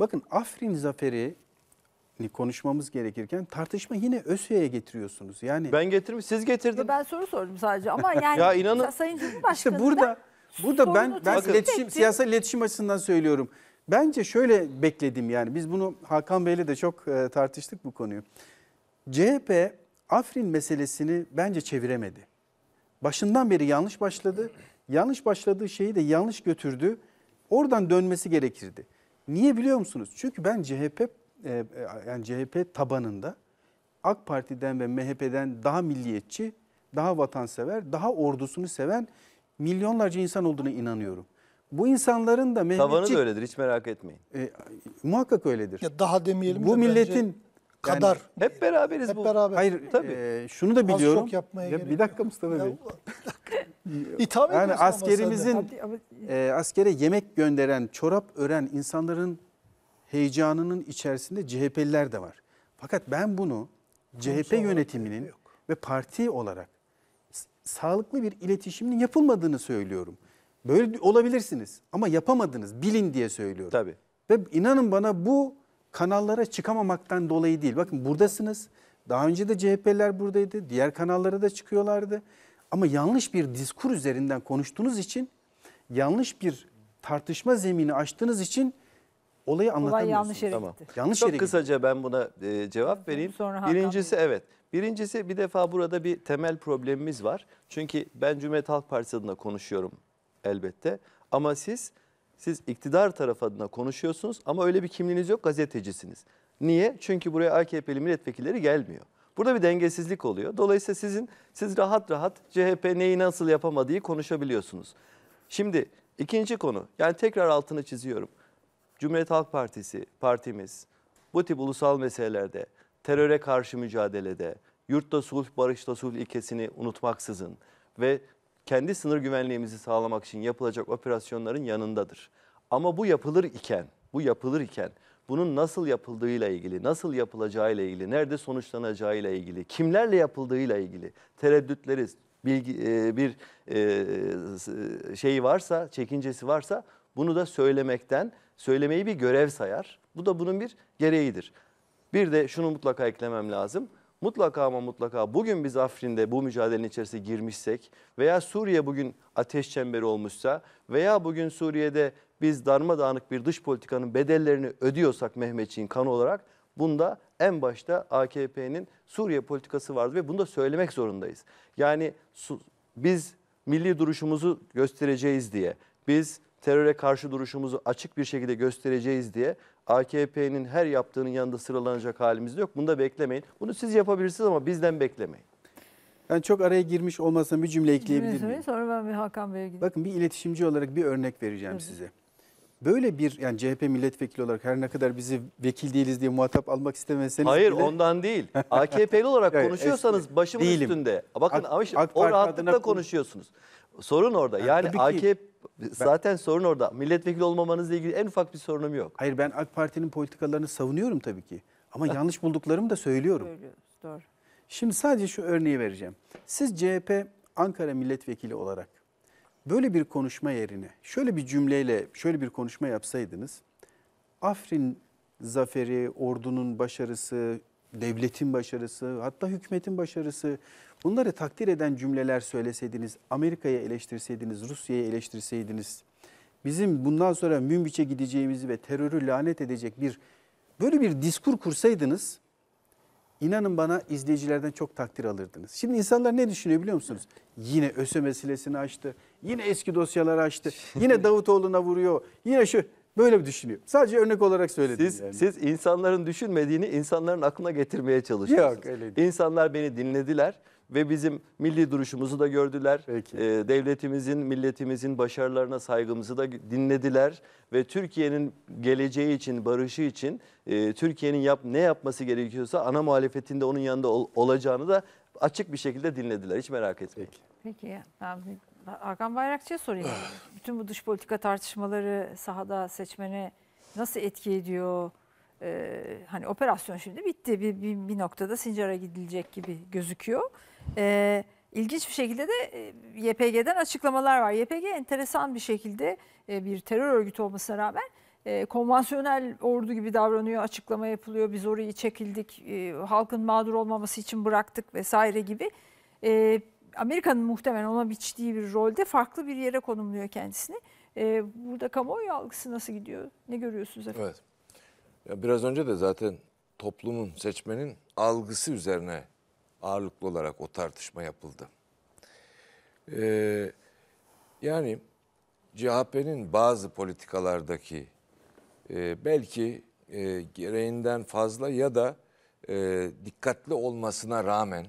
bakın Afrin zaferi hani konuşmamız gerekirken tartışma yine ÖSY'ye getiriyorsunuz. Yani Ben getirmiş, siz getirdin. Ben soru sordum sadece ama yani Ya inanın- Sayın Cumhurbaşkanı İşte burada burada ben ben iletişim etti. siyasal iletişim açısından söylüyorum. Bence şöyle bekledim yani biz bunu Hakan Bey'le de çok e, tartıştık bu konuyu. CHP Afrin meselesini bence çeviremedi. Başından beri yanlış başladı. Yanlış başladığı şeyi de yanlış götürdü. Oradan dönmesi gerekirdi. Niye biliyor musunuz? Çünkü ben CHP e, e, yani CHP tabanında AK Parti'den ve MHP'den daha milliyetçi, daha vatansever, daha ordusunu seven milyonlarca insan olduğunu inanıyorum. Bu insanların da Mehmetçik... tabanı da öyledir hiç merak etmeyin. E, muhakkak öyledir. Ya daha demeyelim Bu de milletin bence kadar. Hep beraberiz Hep bu. beraber. Hayır ee, tabii. e, şunu da biliyorum. çok yapmaya ya, Bir dakika Mustafa Bey. İtham Yani askerimizin e, askere yemek gönderen, çorap ören insanların heyecanının içerisinde CHP'liler de var. Fakat ben bunu CHP yönetiminin ve parti olarak sağlıklı bir iletişimin yapılmadığını söylüyorum. Böyle olabilirsiniz ama yapamadınız bilin diye söylüyorum. Tabii. Ve inanın bana bu kanallara çıkamamaktan dolayı değil. Bakın buradasınız. Daha önce de CHP'ler buradaydı. Diğer kanallara da çıkıyorlardı. Ama yanlış bir diskur üzerinden konuştuğunuz için, yanlış bir tartışma zemini açtığınız için olayı anlatamıyorsunuz. Olay yanlış yere tamam. gitti. Yanlış Çok yere kısaca gitti. ben buna e, cevap vereyim. Sonra Birincisi Hakan evet. Birincisi bir defa burada bir temel problemimiz var. Çünkü ben Cumhuriyet Halk Partisi adına konuşuyorum elbette. Ama siz siz iktidar taraf adına konuşuyorsunuz ama öyle bir kimliğiniz yok gazetecisiniz. Niye? Çünkü buraya AKP'li milletvekilleri gelmiyor. Burada bir dengesizlik oluyor. Dolayısıyla sizin siz rahat rahat CHP neyi nasıl yapamadığı konuşabiliyorsunuz. Şimdi ikinci konu yani tekrar altını çiziyorum. Cumhuriyet Halk Partisi, partimiz bu tip ulusal meselelerde, teröre karşı mücadelede, yurtta sulh, barışta sulh ilkesini unutmaksızın ve kendi sınır güvenliğimizi sağlamak için yapılacak operasyonların yanındadır. Ama bu yapılır iken, bu yapılır iken bunun nasıl yapıldığıyla ilgili, nasıl yapılacağıyla ilgili, nerede sonuçlanacağıyla ilgili, kimlerle yapıldığıyla ilgili tereddütleri, bilgi, e, bir e, şey varsa, çekincesi varsa bunu da söylemekten, söylemeyi bir görev sayar. Bu da bunun bir gereğidir. Bir de şunu mutlaka eklemem lazım mutlaka ama mutlaka bugün biz Afrin'de bu mücadelenin içerisine girmişsek veya Suriye bugün ateş çemberi olmuşsa veya bugün Suriye'de biz darmadağınık bir dış politikanın bedellerini ödüyorsak Mehmetçiğin kanı olarak bunda en başta AKP'nin Suriye politikası vardı ve bunu da söylemek zorundayız. Yani biz milli duruşumuzu göstereceğiz diye, biz teröre karşı duruşumuzu açık bir şekilde göstereceğiz diye AKP'nin her yaptığının yanında sıralanacak halimiz yok. Bunu da beklemeyin. Bunu siz yapabilirsiniz ama bizden beklemeyin. Ben çok araya girmiş olmasam bir cümle ekleyebilir miyim? Sonra ben bir Hakan Bey'e gideyim. Bakın bir iletişimci olarak bir örnek vereceğim Tabii. size. Böyle bir yani CHP milletvekili olarak her ne kadar bizi vekil değiliz diye muhatap almak istemeseniz Hayır bile... ondan değil. AKP'li olarak konuşuyorsanız başımın değilim. üstünde. Bakın AK, ama AK o rahatlıkla adına... konuşuyorsunuz. Sorun orada. Yani AKP Zaten ben, sorun orada. Milletvekili olmamanızla ilgili en ufak bir sorunum yok. Hayır ben AK Parti'nin politikalarını savunuyorum tabii ki. Ama yanlış bulduklarımı da söylüyorum. doğru. Şimdi sadece şu örneği vereceğim. Siz CHP Ankara milletvekili olarak böyle bir konuşma yerine şöyle bir cümleyle şöyle bir konuşma yapsaydınız. Afrin zaferi, ordunun başarısı, devletin başarısı, hatta hükümetin başarısı bunları takdir eden cümleler söyleseydiniz, Amerika'ya eleştirseydiniz, Rusya'ya eleştirseydiniz, bizim bundan sonra Münbiç'e gideceğimizi ve terörü lanet edecek bir böyle bir diskur kursaydınız, inanın bana izleyicilerden çok takdir alırdınız. Şimdi insanlar ne düşünüyor biliyor musunuz? Yine ÖSE meselesini açtı, yine eski dosyaları açtı, yine Davutoğlu'na vuruyor, yine şu... Böyle bir düşünüyorum. Sadece örnek olarak söyledim. Siz, yani. siz insanların düşünmediğini insanların aklına getirmeye çalışıyorsunuz. Yok öyle değil. İnsanlar beni dinlediler ve bizim milli duruşumuzu da gördüler. Peki. Ee, devletimizin, milletimizin başarılarına saygımızı da dinlediler. Ve Türkiye'nin geleceği için, barışı için e, Türkiye'nin yap, ne yapması gerekiyorsa ana muhalefetinde onun yanında ol, olacağını da açık bir şekilde dinlediler. Hiç merak etmeyin. Peki, Peki abi. Hakan Bayrakçı'ya sorayım. Ah. Bütün bu dış politika tartışmaları sahada seçmene nasıl etki ediyor? Ee, hani operasyon şimdi bitti. Bir, bir, bir noktada Sincar'a gidilecek gibi gözüküyor. Ee, ilginç bir şekilde de e, YPG'den açıklamalar var. YPG enteresan bir şekilde e, bir terör örgütü olmasına rağmen e, konvansiyonel ordu gibi davranıyor, açıklama yapılıyor, biz orayı çekildik, e, halkın mağdur olmaması için bıraktık vesaire gibi. E, Amerika'nın muhtemelen ona biçtiği bir rolde farklı bir yere konumluyor kendisini. E, burada kamuoyu algısı nasıl gidiyor? Ne görüyorsunuz efendim? Evet. Ya biraz önce de zaten toplumun, seçmenin algısı üzerine ağırlıklı olarak o tartışma yapıldı. Ee, yani CHP'nin bazı politikalardaki e, belki e, gereğinden fazla ya da e, dikkatli olmasına rağmen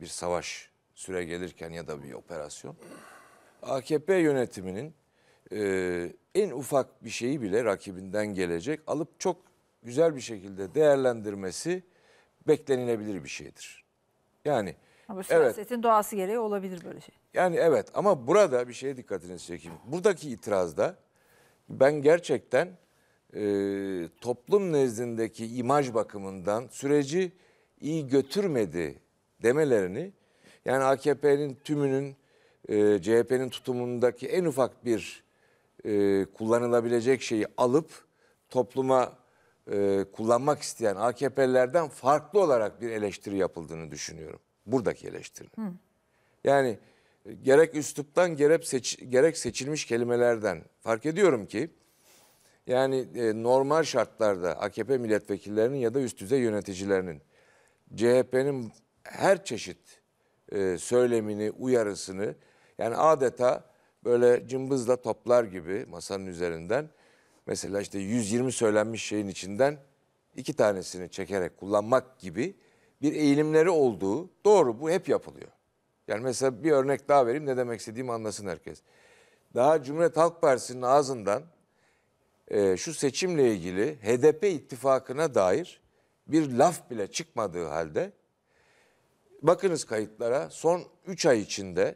bir savaş süre gelirken ya da bir operasyon. AKP yönetiminin e, en ufak bir şeyi bile rakibinden gelecek alıp çok güzel bir şekilde değerlendirmesi beklenilebilir bir şeydir. Yani ama siyasetin evet. doğası gereği olabilir böyle şey. Yani evet ama burada bir şeye dikkatinizi çekeyim. Buradaki itirazda ben gerçekten e, toplum nezdindeki imaj bakımından süreci iyi götürmedi demelerini yani AKP'nin tümünün e, CHP'nin tutumundaki en ufak bir e, kullanılabilecek şeyi alıp topluma e, kullanmak isteyen AKP'lilerden farklı olarak bir eleştiri yapıldığını düşünüyorum. Buradaki eleştiri. Hı. Yani e, gerek üsluptan gerek, seç, gerek seçilmiş kelimelerden fark ediyorum ki yani e, normal şartlarda AKP milletvekillerinin ya da üst düzey yöneticilerinin CHP'nin her çeşit e, söylemini, uyarısını yani adeta böyle cımbızla toplar gibi masanın üzerinden mesela işte 120 söylenmiş şeyin içinden iki tanesini çekerek kullanmak gibi bir eğilimleri olduğu doğru bu hep yapılıyor. Yani mesela bir örnek daha vereyim ne demek istediğimi anlasın herkes. Daha Cumhuriyet Halk Partisi'nin ağzından e, şu seçimle ilgili HDP ittifakına dair bir laf bile çıkmadığı halde Bakınız kayıtlara son 3 ay içinde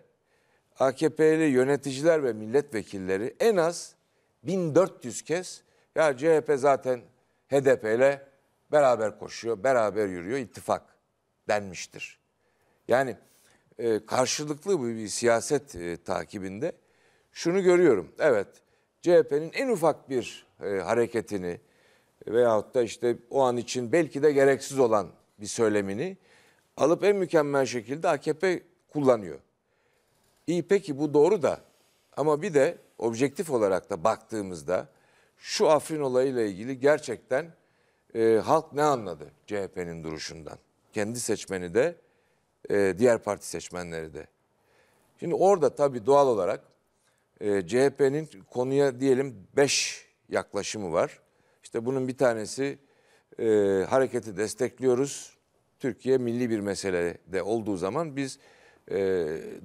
AKP'li yöneticiler ve milletvekilleri en az 1400 kez ya CHP zaten HDP ile beraber koşuyor, beraber yürüyor, ittifak denmiştir. Yani e, karşılıklı bir, bir siyaset e, takibinde şunu görüyorum. Evet CHP'nin en ufak bir e, hareketini veyahut da işte o an için belki de gereksiz olan bir söylemini alıp en mükemmel şekilde AKP kullanıyor. İyi peki bu doğru da ama bir de objektif olarak da baktığımızda şu Afrin olayıyla ilgili gerçekten e, halk ne anladı CHP'nin duruşundan? Kendi seçmeni de e, diğer parti seçmenleri de. Şimdi orada tabii doğal olarak e, CHP'nin konuya diyelim beş yaklaşımı var. İşte bunun bir tanesi e, hareketi destekliyoruz Türkiye milli bir mesele de olduğu zaman biz e,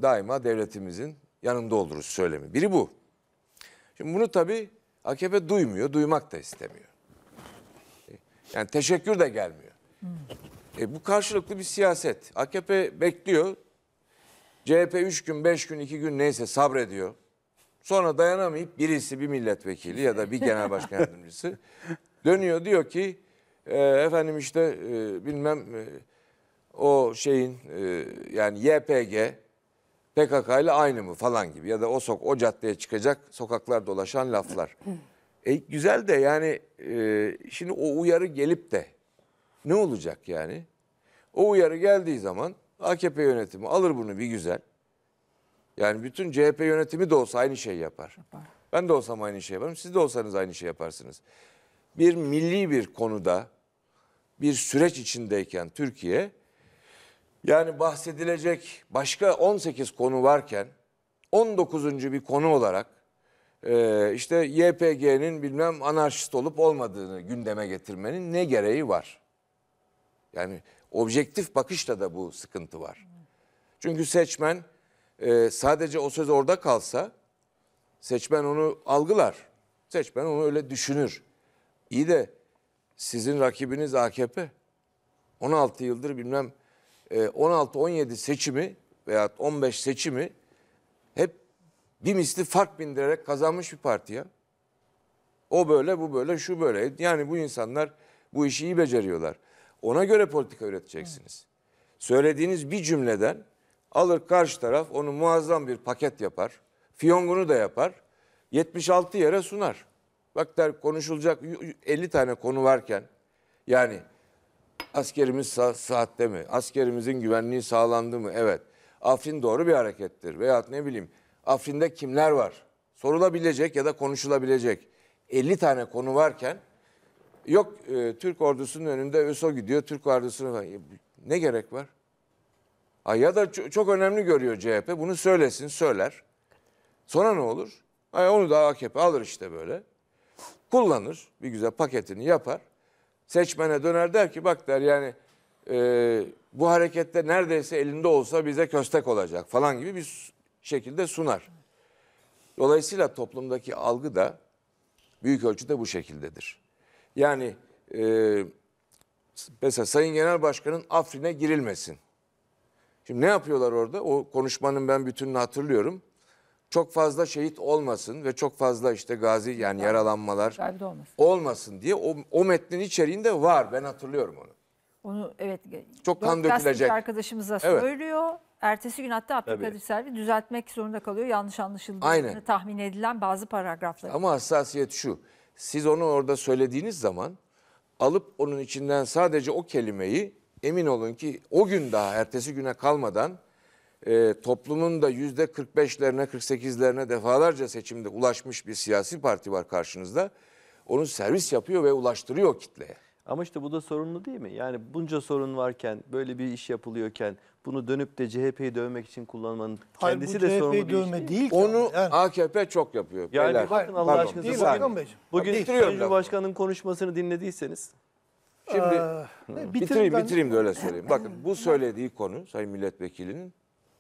daima devletimizin yanında oluruz söylemi. Biri bu. Şimdi bunu tabii AKP duymuyor, duymak da istemiyor. Yani teşekkür de gelmiyor. E, bu karşılıklı bir siyaset. AKP bekliyor. CHP 3 gün, 5 gün, 2 gün neyse sabrediyor. Sonra dayanamayıp birisi bir milletvekili ya da bir genel başkan yardımcısı dönüyor diyor ki e, efendim işte e, bilmem e, o şeyin e, yani YPG PKK ile aynı mı falan gibi ya da o sok o caddeye çıkacak sokaklar dolaşan laflar. e, güzel de yani e, şimdi o uyarı gelip de ne olacak yani? O uyarı geldiği zaman AKP yönetimi alır bunu bir güzel. Yani bütün CHP yönetimi de olsa aynı şey yapar. yapar. Ben de olsam aynı şey yaparım. Siz de olsanız aynı şey yaparsınız. Bir milli bir konuda bir süreç içindeyken Türkiye yani bahsedilecek başka 18 konu varken 19. bir konu olarak e, işte YPG'nin bilmem anarşist olup olmadığını gündeme getirmenin ne gereği var? Yani objektif bakışla da bu sıkıntı var. Çünkü seçmen e, sadece o söz orada kalsa seçmen onu algılar. Seçmen onu öyle düşünür. İyi de sizin rakibiniz AKP. 16 yıldır bilmem 16-17 e, seçimi veya 15 seçimi hep bir misli fark bindirerek kazanmış bir parti ya. O böyle, bu böyle, şu böyle. Yani bu insanlar bu işi iyi beceriyorlar. Ona göre politika üreteceksiniz. Söylediğiniz bir cümleden alır karşı taraf onu muazzam bir paket yapar. Fiyongunu da yapar. 76 yere sunar. Bak der konuşulacak 50 tane konu varken yani askerimiz sa saatte mi? Askerimizin güvenliği sağlandı mı? Evet. Afrin doğru bir harekettir. Veyahut ne bileyim Afrin'de kimler var? Sorulabilecek ya da konuşulabilecek 50 tane konu varken yok e, Türk ordusunun önünde ÖSO gidiyor. Türk ordusunu ne gerek var? Ha, ya da çok önemli görüyor CHP. Bunu söylesin söyler. Sonra ne olur? Ay onu da AKP alır işte böyle kullanır. Bir güzel paketini yapar. Seçmene döner der ki bak der yani e, bu harekette neredeyse elinde olsa bize köstek olacak falan gibi bir şekilde sunar. Dolayısıyla toplumdaki algı da büyük ölçüde bu şekildedir. Yani e, mesela Sayın Genel Başkan'ın Afrin'e girilmesin. Şimdi ne yapıyorlar orada? O konuşmanın ben bütününü hatırlıyorum çok fazla şehit olmasın ve çok fazla işte gazi yani yaralanmalar olmasın. olmasın diye o, o metnin içeriğinde var. Ben hatırlıyorum onu. Onu evet Çok kan dökülecek. arkadaşımıza Evet. söylüyor. Ertesi gün hatta Abdülkadir Tabii. Selvi düzeltmek zorunda kalıyor. Yanlış anlaşıldığını tahmin edilen bazı paragrafları. Ama hassasiyet şu. Siz onu orada söylediğiniz zaman alıp onun içinden sadece o kelimeyi emin olun ki o gün daha ertesi güne kalmadan e, toplumun da yüzde 45'lerine 48'lerine defalarca seçimde ulaşmış bir siyasi parti var karşınızda. Onu servis yapıyor ve ulaştırıyor kitleye. Ama işte bu da sorunlu değil mi? Yani bunca sorun varken, böyle bir iş yapılıyorken bunu dönüp de CHP'yi dövmek için kullanmanın Hayır, kendisi de sorunlu bir iş değil. değil Onu yani. AKP çok yapıyor. Yani Beyler. bakın Allah Pardon, aşkına. Değil, bakın, bugün bugün Cumhurbaşkanı'nın konuşmasını dinlediyseniz. Şimdi ee, bitireyim, ben... bitireyim de öyle söyleyeyim. Bakın bu söylediği konu Sayın Milletvekili'nin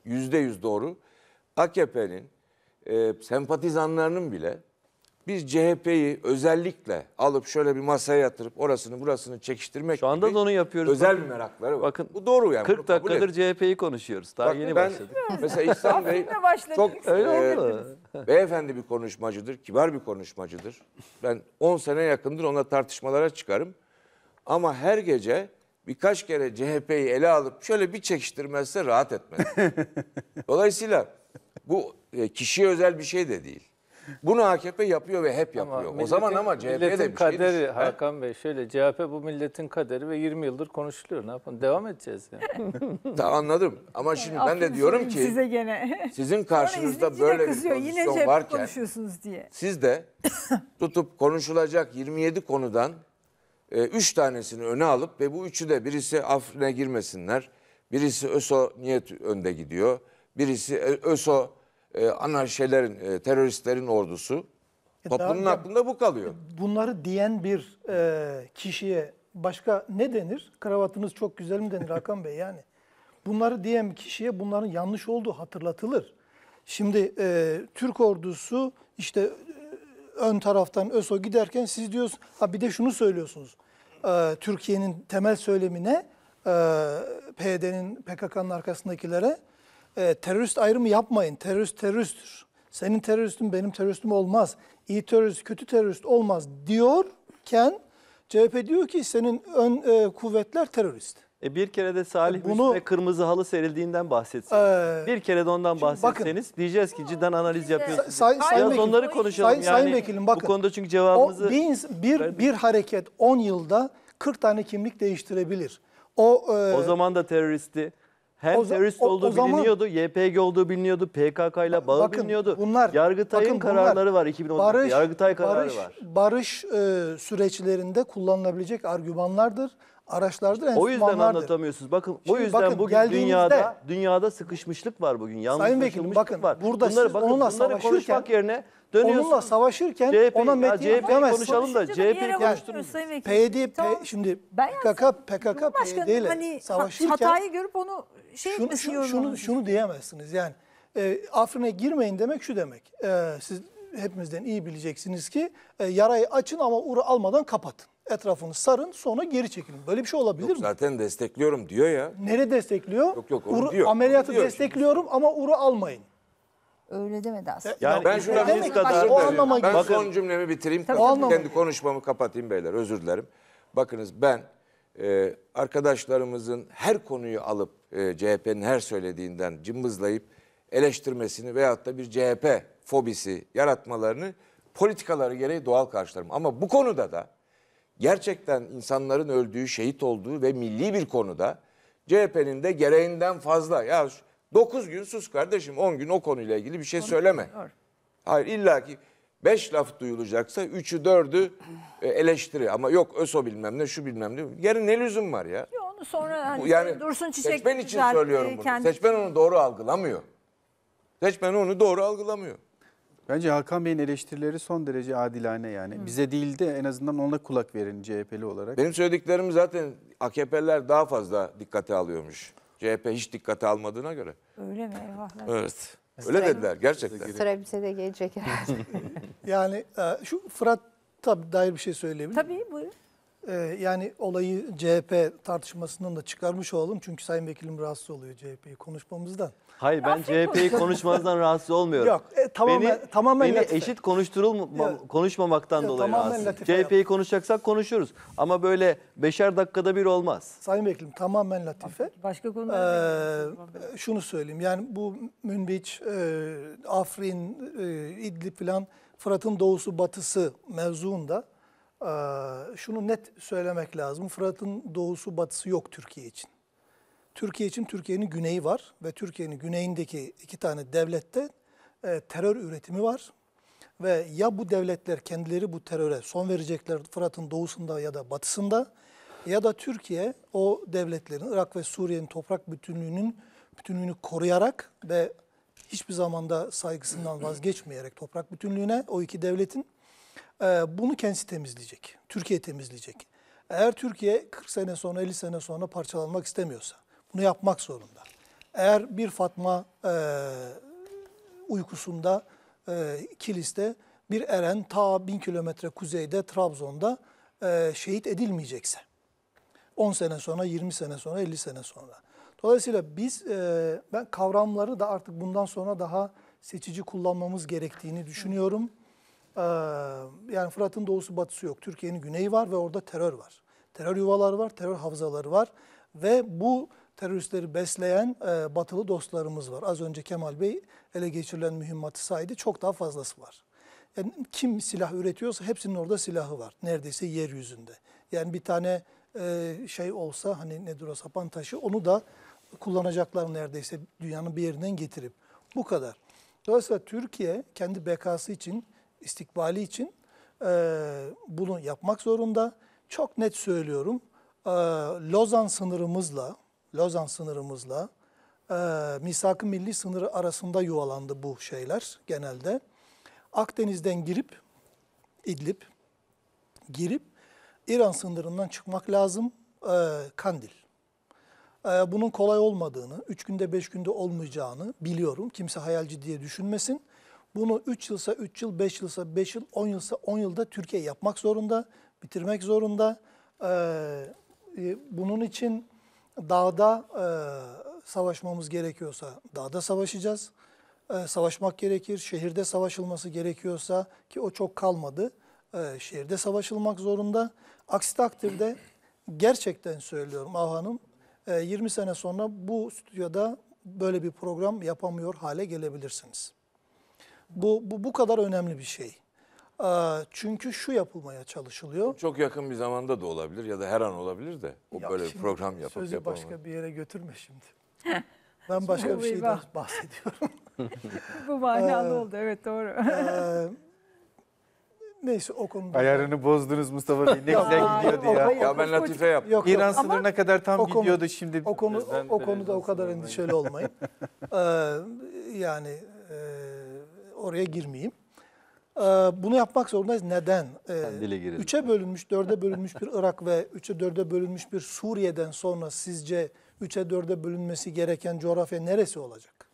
yüzde yüz doğru. AKP'nin e, sempatizanlarının bile biz CHP'yi özellikle alıp şöyle bir masaya yatırıp orasını burasını çekiştirmek Şu anda da onu yapıyoruz. özel bir merakları var. Bakın bu doğru yani. 40 dakikadır CHP'yi konuşuyoruz. Daha Bak, yeni ben, başladık. Mesela İhsan Bey çok Öyle e, beyefendi bir konuşmacıdır, kibar bir konuşmacıdır. Ben 10 sene yakındır onunla tartışmalara çıkarım. Ama her gece birkaç kere CHP'yi ele alıp şöyle bir çekiştirmezse rahat etmez. Dolayısıyla bu e, kişiye özel bir şey de değil. Bunu AKP yapıyor ve hep yapıyor. Ama milletin, o zaman ama CHP de bir şey kaderi şeydir. Hakan Bey şöyle CHP bu milletin kaderi ve 20 yıldır konuşuluyor. Ne yapalım? Devam edeceğiz yani. da anladım. Ama şimdi ben de diyorum ki size gene. sizin karşınızda böyle kızıyor. bir pozisyon Yine varken konuşuyorsunuz diye. Siz de tutup konuşulacak 27 konudan e, üç tanesini öne alıp ve bu üçü de birisi Afrin'e girmesinler. Birisi ÖSO niyet önde gidiyor. Birisi e, ÖSO e, anarşilerin, e, teröristlerin ordusu. E Toplumun daha, aklında bu kalıyor. Bunları diyen bir e, kişiye başka ne denir? Kravatınız çok güzel mi denir Hakan Bey yani? Bunları diyen kişiye bunların yanlış olduğu hatırlatılır. Şimdi e, Türk ordusu işte ön taraftan ÖSO giderken siz diyoruz ha bir de şunu söylüyorsunuz. E, Türkiye'nin temel söylemine e, ee, PYD'nin PKK'nın arkasındakilere e, terörist ayrımı yapmayın. Terörist teröristtir. Senin teröristin benim teröristim olmaz. İyi terörist kötü terörist olmaz diyorken CHP diyor ki senin ön e, kuvvetler terörist. E bir kere de Salih e, Bunu, Hüsnü'ne kırmızı halı serildiğinden bahsetsin. E, bir kere de ondan bahsetseniz bakın, diyeceğiz ki cidden analiz yapıyorsunuz. Say, say, Biraz onları konuşalım say, yani. Sayın Vekilim bakın. Bu konuda çünkü cevabımızı... O bir, bir, bir hareket 10 yılda 40 tane kimlik değiştirebilir. O, e, o zaman da teröristi. Hem o, terörist olduğu o zaman, biliniyordu, YPG olduğu biliniyordu, PKK ile bağı bakın, biliniyordu. Bunlar, Yargıtay'ın kararları var 2010'da. Barış, Yargıtay kararı barış, var. Barış e, süreçlerinde kullanılabilecek argümanlardır araçlardır, O yüzden anlatamıyorsunuz. Bakın o yüzden bakın, bugün dünyada dünyada sıkışmışlık var bugün. Sayın Vekilim Yanlışlaşılmışlık bakın var. burada siz onunla bunları konuşmak yerine dönüyorsunuz. Onunla savaşırken CHP 'yi- ona ya metin CHP 'yi yapamazsınız. konuşalım da, CHP 'yi konuşturmuyoruz. Sayın Vekil. PYD, P- şimdi PKK, PKK, PYD ile savaşırken hatayı görüp onu şey şunu, şunu, şunu, şunu diyemezsiniz. Yani e, Afrin'e girmeyin demek şu demek. E, siz hepimizden iyi bileceksiniz ki e, yarayı açın ama uru almadan kapatın etrafını sarın sonra geri çekilin. Böyle bir şey olabilir yok, mi? Zaten destekliyorum diyor ya. Nere destekliyor? Yok yok onu Uru, diyor. Ameliyatı diyor destekliyorum şimdi. ama uru almayın. Öyle demedi aslında. Yani ben e, şuna bir kadar o anlama ben bakın, son cümlemi bitireyim. Tabii, tabii. Kendi konuşmamı kapatayım beyler özür dilerim. Bakınız ben e, arkadaşlarımızın her konuyu alıp e, CHP'nin her söylediğinden cımbızlayıp eleştirmesini veyahut da bir CHP fobisi yaratmalarını politikaları gereği doğal karşılarım. Ama bu konuda da gerçekten insanların öldüğü, şehit olduğu ve milli bir konuda CHP'nin de gereğinden fazla ya 9 gün sus kardeşim 10 gün o konuyla ilgili bir şey söyleme. Hayır illa ki 5 laf duyulacaksa 3'ü 4'ü e, eleştiri ama yok ÖSO bilmem ne şu bilmem ne. Yarın ne lüzum var ya? Yok onu sonra hani yani, Dursun Çiçek seçmen için söylüyorum bunu. Kendi... Seçmen onu doğru algılamıyor. Seçmen onu doğru algılamıyor. Bence Hakan Bey'in eleştirileri son derece adilane yani. Hı. Bize değil de en azından ona kulak verin CHP'li olarak. Benim söylediklerim zaten AKP'ler daha fazla dikkate alıyormuş. CHP hiç dikkate almadığına göre. Öyle mi? Eyvahlar. Evet. Öyle dediler gerçekten. Sıra bize de gelecek herhalde. yani e, şu Fırat tabii dair bir şey söyleyebilir miyim? Tabii buyurun. Ee, yani olayı CHP tartışmasından da çıkarmış olalım. Çünkü Sayın Vekilim rahatsız oluyor CHP'yi konuşmamızdan. Hayır ben CHP'yi konuşmanızdan rahatsız olmuyorum. Yok e, tamamen, beni, tamamen beni latife. eşit konuşturulma, ya, konuşmamaktan ya, dolayı rahatsız. CHP'yi konuşacaksak konuşuruz. Ama böyle beşer dakikada bir olmaz. Sayın Vekilim tamamen latife. Başka konuda. Ee, şunu söyleyeyim yani bu Münbiç, e, Afrin, e, İdlib falan Fırat'ın doğusu batısı mevzuunda ee, şunu net söylemek lazım. Fırat'ın doğusu batısı yok Türkiye için. Türkiye için Türkiye'nin güneyi var ve Türkiye'nin güneyindeki iki tane devlette e, terör üretimi var. Ve ya bu devletler kendileri bu teröre son verecekler Fırat'ın doğusunda ya da batısında ya da Türkiye o devletlerin Irak ve Suriye'nin toprak bütünlüğünün bütünlüğünü koruyarak ve hiçbir zamanda saygısından vazgeçmeyerek toprak bütünlüğüne o iki devletin ee, bunu kendisi temizleyecek. Türkiye temizleyecek. Eğer Türkiye 40 sene sonra 50 sene sonra parçalanmak istemiyorsa bunu yapmak zorunda. Eğer bir Fatma e, uykusunda e, kiliste bir Eren ta bin kilometre kuzeyde Trabzon'da e, şehit edilmeyecekse 10 sene sonra 20 sene sonra 50 sene sonra. Dolayısıyla biz e, ben kavramları da artık bundan sonra daha seçici kullanmamız gerektiğini düşünüyorum. Ee, yani Fırat'ın doğusu batısı yok. Türkiye'nin güneyi var ve orada terör var. Terör yuvaları var, terör havzaları var ve bu teröristleri besleyen e, batılı dostlarımız var. Az önce Kemal Bey ele geçirilen mühimmatı saydı. Çok daha fazlası var. Yani kim silah üretiyorsa hepsinin orada silahı var. Neredeyse yeryüzünde. Yani bir tane e, şey olsa hani nedir o sapan taşı onu da kullanacaklar neredeyse dünyanın bir yerinden getirip. Bu kadar. Dolayısıyla Türkiye kendi bekası için istikbali için e, bunu yapmak zorunda. Çok net söylüyorum. E, Lozan sınırımızla Lozan sınırımızla e, misak-ı milli sınırı arasında yuvalandı bu şeyler genelde. Akdeniz'den girip İdlib girip İran sınırından çıkmak lazım e, Kandil. E, bunun kolay olmadığını, üç günde beş günde olmayacağını biliyorum. Kimse hayalci diye düşünmesin. Bunu 3 yılsa 3 yıl, 5 yılsa 5 yıl, 10 yılsa 10 yılda Türkiye yapmak zorunda, bitirmek zorunda. Ee, e, bunun için dağda e, savaşmamız gerekiyorsa dağda savaşacağız. Ee, savaşmak gerekir. Şehirde savaşılması gerekiyorsa ki o çok kalmadı. Ee, şehirde savaşılmak zorunda. Aksi takdirde gerçekten söylüyorum Avhan'ım 20 e, sene sonra bu stüdyoda böyle bir program yapamıyor hale gelebilirsiniz. Bu, bu, bu kadar önemli bir şey. çünkü şu yapılmaya çalışılıyor. Çok yakın bir zamanda da olabilir ya da her an olabilir de. O Ya böyle bir program yapıp Sözü başka bir yere götürme şimdi. Ben başka bir şeyden eyvah. bahsediyorum. Bu manalı oldu. Evet doğru. neyse o konuda. Ayarını bozdunuz Mustafa Bey. Ne güzel gidiyordu ya. Ya ben Latife yaptım. Yok, yok. İran sınırına kadar tam o konu- gidiyordu şimdi. O konu o konuda o kadar endişeli olmayın. Ee, yani oraya girmeyeyim. Ee, bunu yapmak zorundayız. Neden? Ee, Üçe bölünmüş, dörde bölünmüş bir Irak ve üçe dörde bölünmüş bir Suriye'den sonra sizce üçe dörde bölünmesi gereken coğrafya neresi olacak?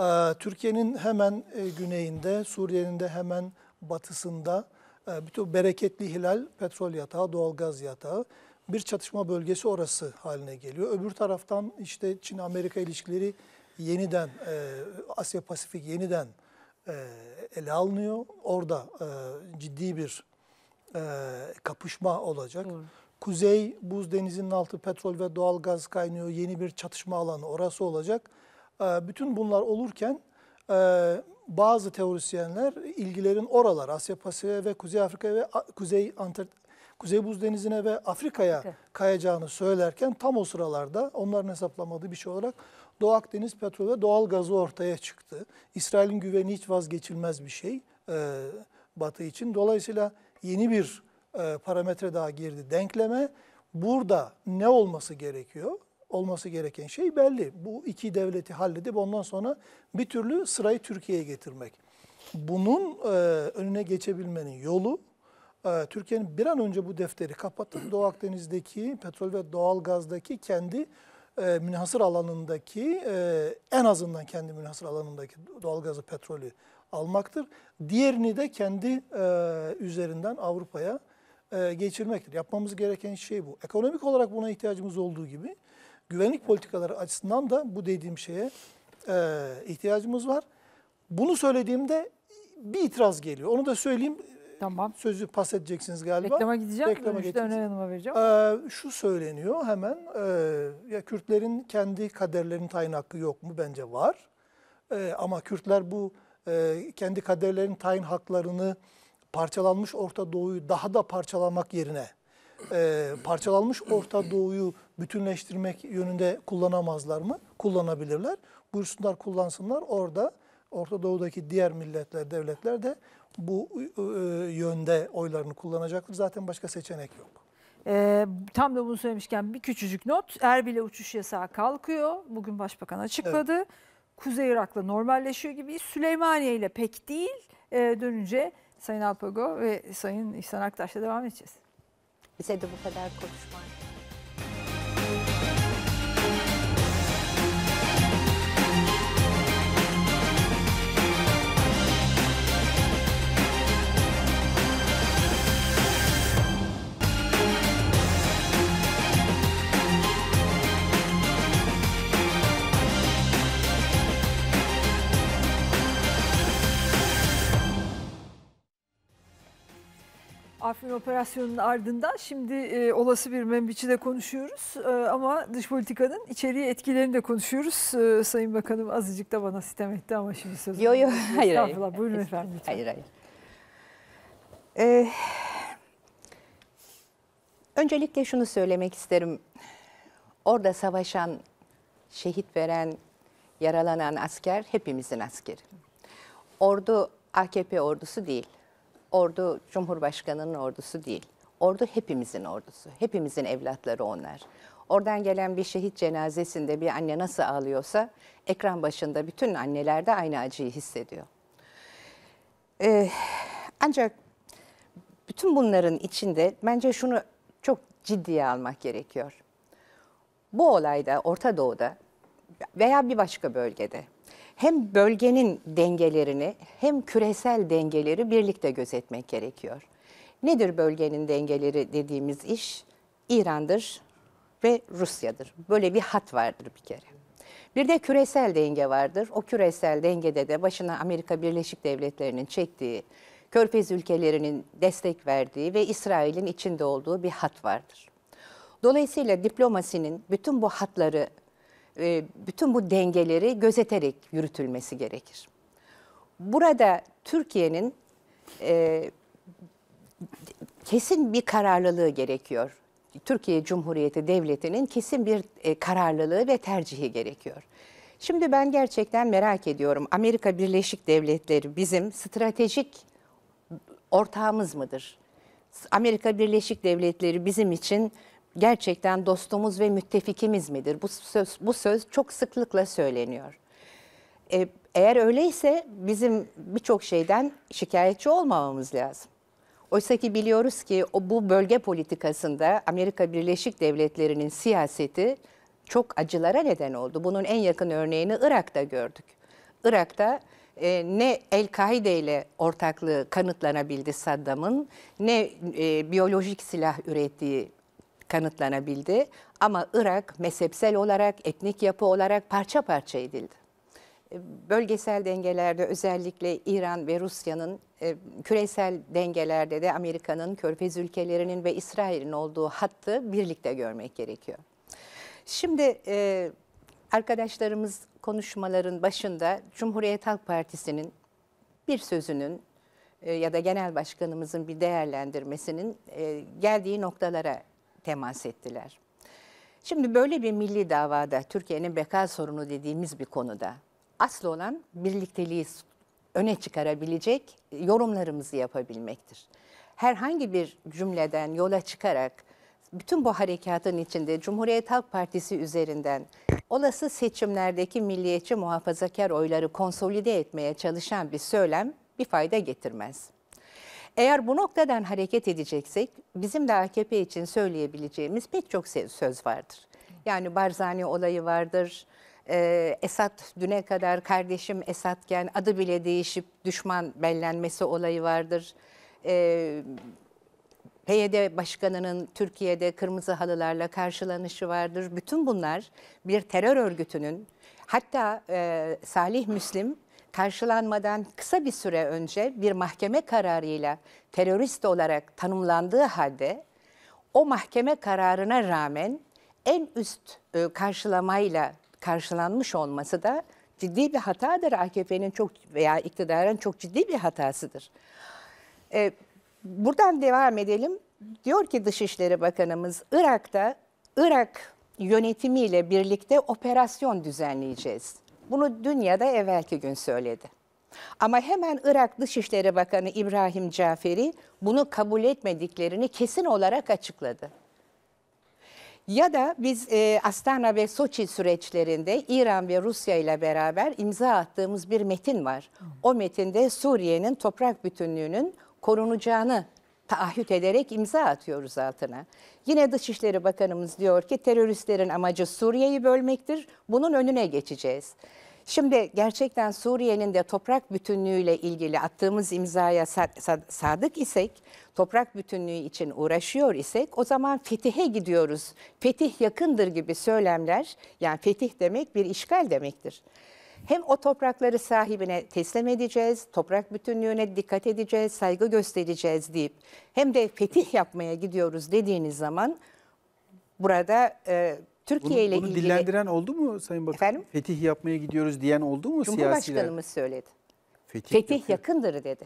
Ee, Türkiye'nin hemen e, güneyinde, Suriye'nin de hemen batısında e, bütün bereketli hilal, petrol yatağı, doğalgaz yatağı bir çatışma bölgesi orası haline geliyor. Öbür taraftan işte Çin-Amerika ilişkileri yeniden, e, Asya-Pasifik yeniden e, ele alınıyor. Orada e, ciddi bir e, kapışma olacak. Doğru. Kuzey buz denizinin altı petrol ve doğal gaz kaynıyor. Yeni bir çatışma alanı orası olacak. bütün bunlar olurken bazı teorisyenler ilgilerin oralar Asya Pasifik'e ve Kuzey Afrika ve Kuzey Antart Kuzey Buz Denizi'ne ve Afrika'ya kayacağını söylerken tam o sıralarda onların hesaplamadığı bir şey olarak Doğu Akdeniz petrol ve doğal gazı ortaya çıktı. İsrail'in güveni hiç vazgeçilmez bir şey e, Batı için. Dolayısıyla yeni bir e, parametre daha girdi denkleme. Burada ne olması gerekiyor? Olması gereken şey belli. Bu iki devleti halledip ondan sonra bir türlü sırayı Türkiye'ye getirmek. Bunun e, önüne geçebilmenin yolu e, Türkiye'nin bir an önce bu defteri kapatıp Doğu Akdeniz'deki petrol ve doğalgazdaki kendi e, münhasır alanındaki e, en azından kendi münhasır alanındaki doğalgazı petrolü almaktır. Diğerini de kendi e, üzerinden Avrupa'ya e, geçirmektir. Yapmamız gereken şey bu. Ekonomik olarak buna ihtiyacımız olduğu gibi güvenlik politikaları açısından da bu dediğim şeye e, ihtiyacımız var. Bunu söylediğimde bir itiraz geliyor. Onu da söyleyeyim Tamam. Sözü pas edeceksiniz galiba. Reklama gideceğim. Reklama Dönüşte Öner vereceğim. Ee, şu söyleniyor hemen. E, ya Kürtlerin kendi kaderlerinin tayin hakkı yok mu? Bence var. E, ama Kürtler bu e, kendi kaderlerinin tayin haklarını parçalanmış Orta Doğu'yu daha da parçalamak yerine e, parçalanmış Orta Doğu'yu bütünleştirmek yönünde kullanamazlar mı? Kullanabilirler. Buyursunlar kullansınlar. Orada Orta Doğu'daki diğer milletler, devletler de bu e, yönde oylarını kullanacaktır. Zaten başka seçenek yok. E, tam da bunu söylemişken bir küçücük not. Erbil'e uçuş yasağı kalkıyor. Bugün Başbakan açıkladı. Evet. Kuzey Irak'la normalleşiyor gibi. Süleymaniye ile pek değil. E, dönünce Sayın Alpago ve Sayın İhsan Aktaş'la devam edeceğiz. Bize de bu kadar konuşmayın. Afrin operasyonunun ardından şimdi e, olası bir membiçi de konuşuyoruz e, ama dış politikanın içeriği etkilerini de konuşuyoruz. E, Sayın Bakanım azıcık da bana sitem etti ama şimdi sözü. Yok yok hayır hayır. Buyurun efendim lütfen. Hayır hayır. Ee, öncelikle şunu söylemek isterim. Orada savaşan, şehit veren, yaralanan asker hepimizin askeri. Ordu AKP ordusu değil. Ordu Cumhurbaşkanı'nın ordusu değil. Ordu hepimizin ordusu. Hepimizin evlatları onlar. Oradan gelen bir şehit cenazesinde bir anne nasıl ağlıyorsa ekran başında bütün anneler de aynı acıyı hissediyor. Ee, ancak bütün bunların içinde bence şunu çok ciddiye almak gerekiyor. Bu olayda Orta Doğu'da veya bir başka bölgede hem bölgenin dengelerini hem küresel dengeleri birlikte gözetmek gerekiyor. Nedir bölgenin dengeleri dediğimiz iş? İran'dır ve Rusya'dır. Böyle bir hat vardır bir kere. Bir de küresel denge vardır. O küresel dengede de başına Amerika Birleşik Devletleri'nin çektiği, Körfez ülkelerinin destek verdiği ve İsrail'in içinde olduğu bir hat vardır. Dolayısıyla diplomasinin bütün bu hatları e, bütün bu dengeleri gözeterek yürütülmesi gerekir. Burada Türkiye'nin e, kesin bir kararlılığı gerekiyor. Türkiye Cumhuriyeti Devleti'nin kesin bir e, kararlılığı ve tercihi gerekiyor. Şimdi ben gerçekten merak ediyorum. Amerika Birleşik Devletleri bizim stratejik ortağımız mıdır? Amerika Birleşik Devletleri bizim için gerçekten dostumuz ve müttefikimiz midir? Bu söz, bu söz çok sıklıkla söyleniyor. E, eğer öyleyse bizim birçok şeyden şikayetçi olmamamız lazım. Oysa ki biliyoruz ki o bu bölge politikasında Amerika Birleşik Devletleri'nin siyaseti çok acılara neden oldu. Bunun en yakın örneğini Irak'ta gördük. Irak'ta e, ne El-Kaide ile ortaklığı kanıtlanabildi Saddam'ın ne e, biyolojik silah ürettiği kanıtlanabildi. Ama Irak mezhepsel olarak, etnik yapı olarak parça parça edildi. E, bölgesel dengelerde özellikle İran ve Rusya'nın, e, küresel dengelerde de Amerika'nın, Körfez ülkelerinin ve İsrail'in olduğu hattı birlikte görmek gerekiyor. Şimdi e, arkadaşlarımız konuşmaların başında Cumhuriyet Halk Partisi'nin bir sözünün ya da genel başkanımızın bir değerlendirmesinin geldiği noktalara temas ettiler. Şimdi böyle bir milli davada, Türkiye'nin beka sorunu dediğimiz bir konuda asıl olan birlikteliği öne çıkarabilecek yorumlarımızı yapabilmektir. Herhangi bir cümleden yola çıkarak bütün bu harekatın içinde Cumhuriyet Halk Partisi üzerinden olası seçimlerdeki milliyetçi muhafazakar oyları konsolide etmeye çalışan bir söylem bir fayda getirmez. Eğer bu noktadan hareket edeceksek bizim de AKP için söyleyebileceğimiz pek çok söz vardır. Yani Barzani olayı vardır. Ee, Esat düne kadar kardeşim Esatken adı bile değişip düşman bellenmesi olayı vardır. Ee, PYD başkanının Türkiye'de kırmızı halılarla karşılanışı vardır. Bütün bunlar bir terör örgütünün hatta e, Salih Müslim karşılanmadan kısa bir süre önce bir mahkeme kararıyla terörist olarak tanımlandığı halde o mahkeme kararına rağmen en üst e, karşılamayla karşılanmış olması da ciddi bir hatadır. AKP'nin çok veya iktidarın çok ciddi bir hatasıdır. E, buradan devam edelim. Diyor ki Dışişleri Bakanımız Irak'ta Irak yönetimiyle birlikte operasyon düzenleyeceğiz. Bunu dünyada evvelki gün söyledi. Ama hemen Irak Dışişleri Bakanı İbrahim Caferi bunu kabul etmediklerini kesin olarak açıkladı. Ya da biz e, Astana ve Soçi süreçlerinde İran ve Rusya ile beraber imza attığımız bir metin var. O metinde Suriye'nin toprak bütünlüğünün korunacağını taahhüt ederek imza atıyoruz altına. Yine Dışişleri Bakanımız diyor ki teröristlerin amacı Suriye'yi bölmektir. Bunun önüne geçeceğiz. Şimdi gerçekten Suriye'nin de toprak bütünlüğüyle ilgili attığımız imzaya sadık isek, toprak bütünlüğü için uğraşıyor isek o zaman fetihe gidiyoruz. Fetih yakındır gibi söylemler, yani fetih demek bir işgal demektir. Hem o toprakları sahibine teslim edeceğiz, toprak bütünlüğüne dikkat edeceğiz, saygı göstereceğiz deyip hem de fetih yapmaya gidiyoruz dediğiniz zaman burada e, Türkiye bunu, ile bunu ilgili... Bunu dillendiren oldu mu Sayın Bakan? Efendim? Fetih yapmaya gidiyoruz diyen oldu mu Cumhurbaşkanımız siyasiler? Cumhurbaşkanımız söyledi. Fetih, fetih yakındır dedi.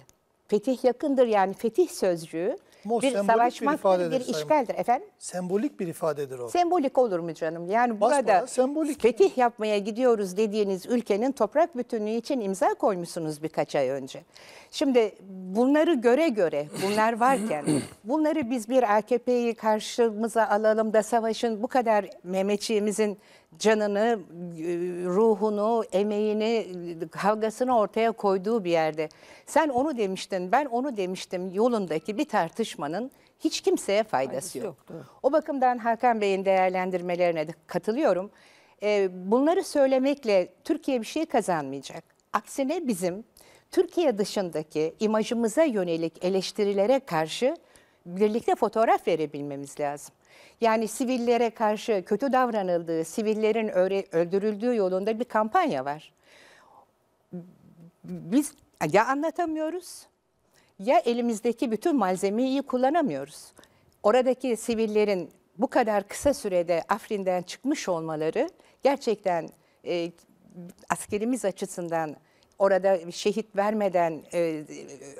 Fetih yakındır yani fetih sözcüğü ama bir savaşmaktır, bir, bir işgaldir efendim. Sembolik bir ifadedir o. Sembolik olur mu canım? Yani Basmada, burada sembolik fetih yapmaya gidiyoruz dediğiniz ülkenin toprak bütünlüğü için imza koymuşsunuz birkaç ay önce. Şimdi bunları göre göre bunlar varken bunları biz bir AKP'yi karşımıza alalım da savaşın bu kadar Mehmetçiğimizin canını, e, ruhunu, emeğini, kavgasını ortaya koyduğu bir yerde. Sen onu demiştin, ben onu demiştim yolundaki bir tartışmanın hiç kimseye faydası, yok. yok o bakımdan Hakan Bey'in değerlendirmelerine de katılıyorum. E, bunları söylemekle Türkiye bir şey kazanmayacak. Aksine bizim Türkiye dışındaki imajımıza yönelik eleştirilere karşı birlikte fotoğraf verebilmemiz lazım. Yani sivillere karşı kötü davranıldığı, sivillerin öldürüldüğü yolunda bir kampanya var. Biz ya anlatamıyoruz ya elimizdeki bütün malzemeyi iyi kullanamıyoruz. Oradaki sivillerin bu kadar kısa sürede Afrin'den çıkmış olmaları gerçekten e, askerimiz açısından orada şehit vermeden, e,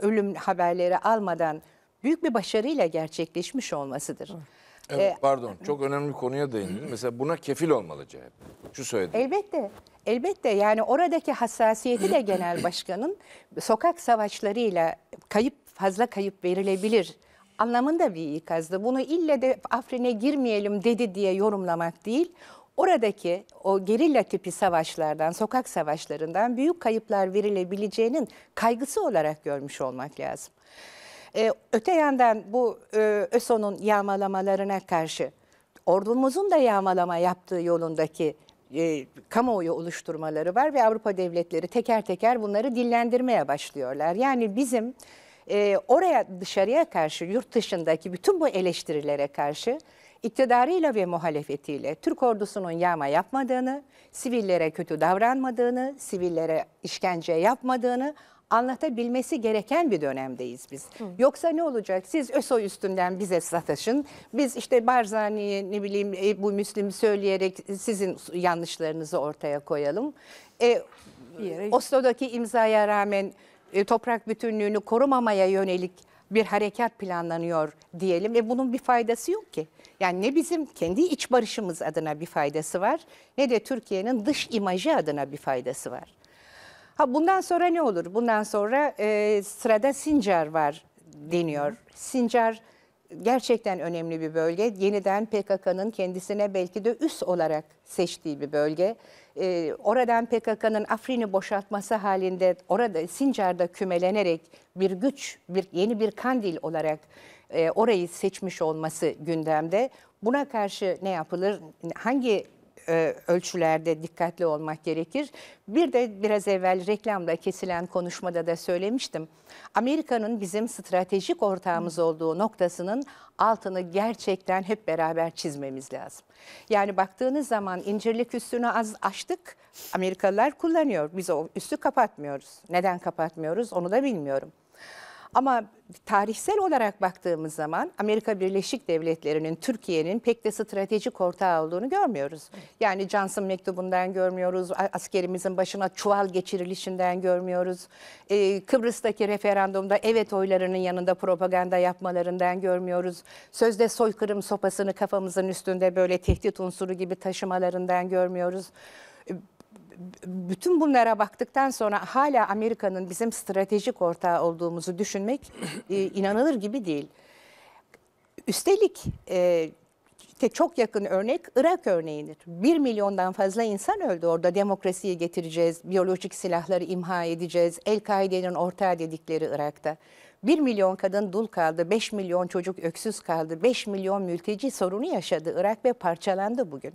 ölüm haberleri almadan büyük bir başarıyla gerçekleşmiş olmasıdır. Evet. Evet, ee, pardon çok önemli konuya değindin. Mesela buna kefil olmalı CHP. Şu söyledim. Elbette. Elbette yani oradaki hassasiyeti de genel başkanın sokak savaşlarıyla kayıp fazla kayıp verilebilir anlamında bir ikazdı. Bunu ille de Afrin'e girmeyelim dedi diye yorumlamak değil. Oradaki o gerilla tipi savaşlardan, sokak savaşlarından büyük kayıplar verilebileceğinin kaygısı olarak görmüş olmak lazım. E, öte yandan bu e, ÖSO'nun yağmalamalarına karşı ordumuzun da yağmalama yaptığı yolundaki e, kamuoyu oluşturmaları var ve Avrupa devletleri teker teker bunları dillendirmeye başlıyorlar. Yani bizim e, oraya dışarıya karşı yurt dışındaki bütün bu eleştirilere karşı iktidarıyla ve muhalefetiyle Türk ordusunun yağma yapmadığını, sivillere kötü davranmadığını, sivillere işkence yapmadığını anlatabilmesi gereken bir dönemdeyiz biz. Hı. Yoksa ne olacak? Siz ÖSO üstünden bize sataşın. Biz işte Barzani'yi ne bileyim e, bu Müslim söyleyerek sizin yanlışlarınızı ortaya koyalım. E, Oslo'daki imzaya rağmen e, toprak bütünlüğünü korumamaya yönelik bir harekat planlanıyor diyelim. E bunun bir faydası yok ki. Yani ne bizim kendi iç barışımız adına bir faydası var ne de Türkiye'nin dış imajı adına bir faydası var. Ha bundan sonra ne olur? Bundan sonra e, sırada Sincar var deniyor. Sincar gerçekten önemli bir bölge. Yeniden PKK'nın kendisine belki de üs olarak seçtiği bir bölge. Ee, oradan PKK'nın Afrin'i boşaltması halinde orada Sincar'da kümelenerek bir güç, bir yeni bir kandil olarak e, orayı seçmiş olması gündemde. Buna karşı ne yapılır? Hangi e, ölçülerde dikkatli olmak gerekir. Bir de biraz evvel reklamda kesilen konuşmada da söylemiştim. Amerika'nın bizim stratejik ortağımız olduğu noktasının altını gerçekten hep beraber çizmemiz lazım. Yani baktığınız zaman incirlik üstünü az açtık. Amerikalılar kullanıyor. Biz o üstü kapatmıyoruz. Neden kapatmıyoruz onu da bilmiyorum. Ama tarihsel olarak baktığımız zaman Amerika Birleşik Devletleri'nin Türkiye'nin pek de stratejik ortağı olduğunu görmüyoruz. Yani Johnson mektubundan görmüyoruz, askerimizin başına çuval geçirilişinden görmüyoruz. Ee, Kıbrıs'taki referandumda evet oylarının yanında propaganda yapmalarından görmüyoruz. Sözde soykırım sopasını kafamızın üstünde böyle tehdit unsuru gibi taşımalarından görmüyoruz bütün bunlara baktıktan sonra hala Amerika'nın bizim stratejik ortağı olduğumuzu düşünmek e, inanılır gibi değil. Üstelik e, işte çok yakın örnek Irak örneğidir. Bir milyondan fazla insan öldü orada. Demokrasiyi getireceğiz, biyolojik silahları imha edeceğiz. El-Kaide'nin ortağı dedikleri Irak'ta. Bir milyon kadın dul kaldı, beş milyon çocuk öksüz kaldı, beş milyon mülteci sorunu yaşadı Irak ve parçalandı bugün.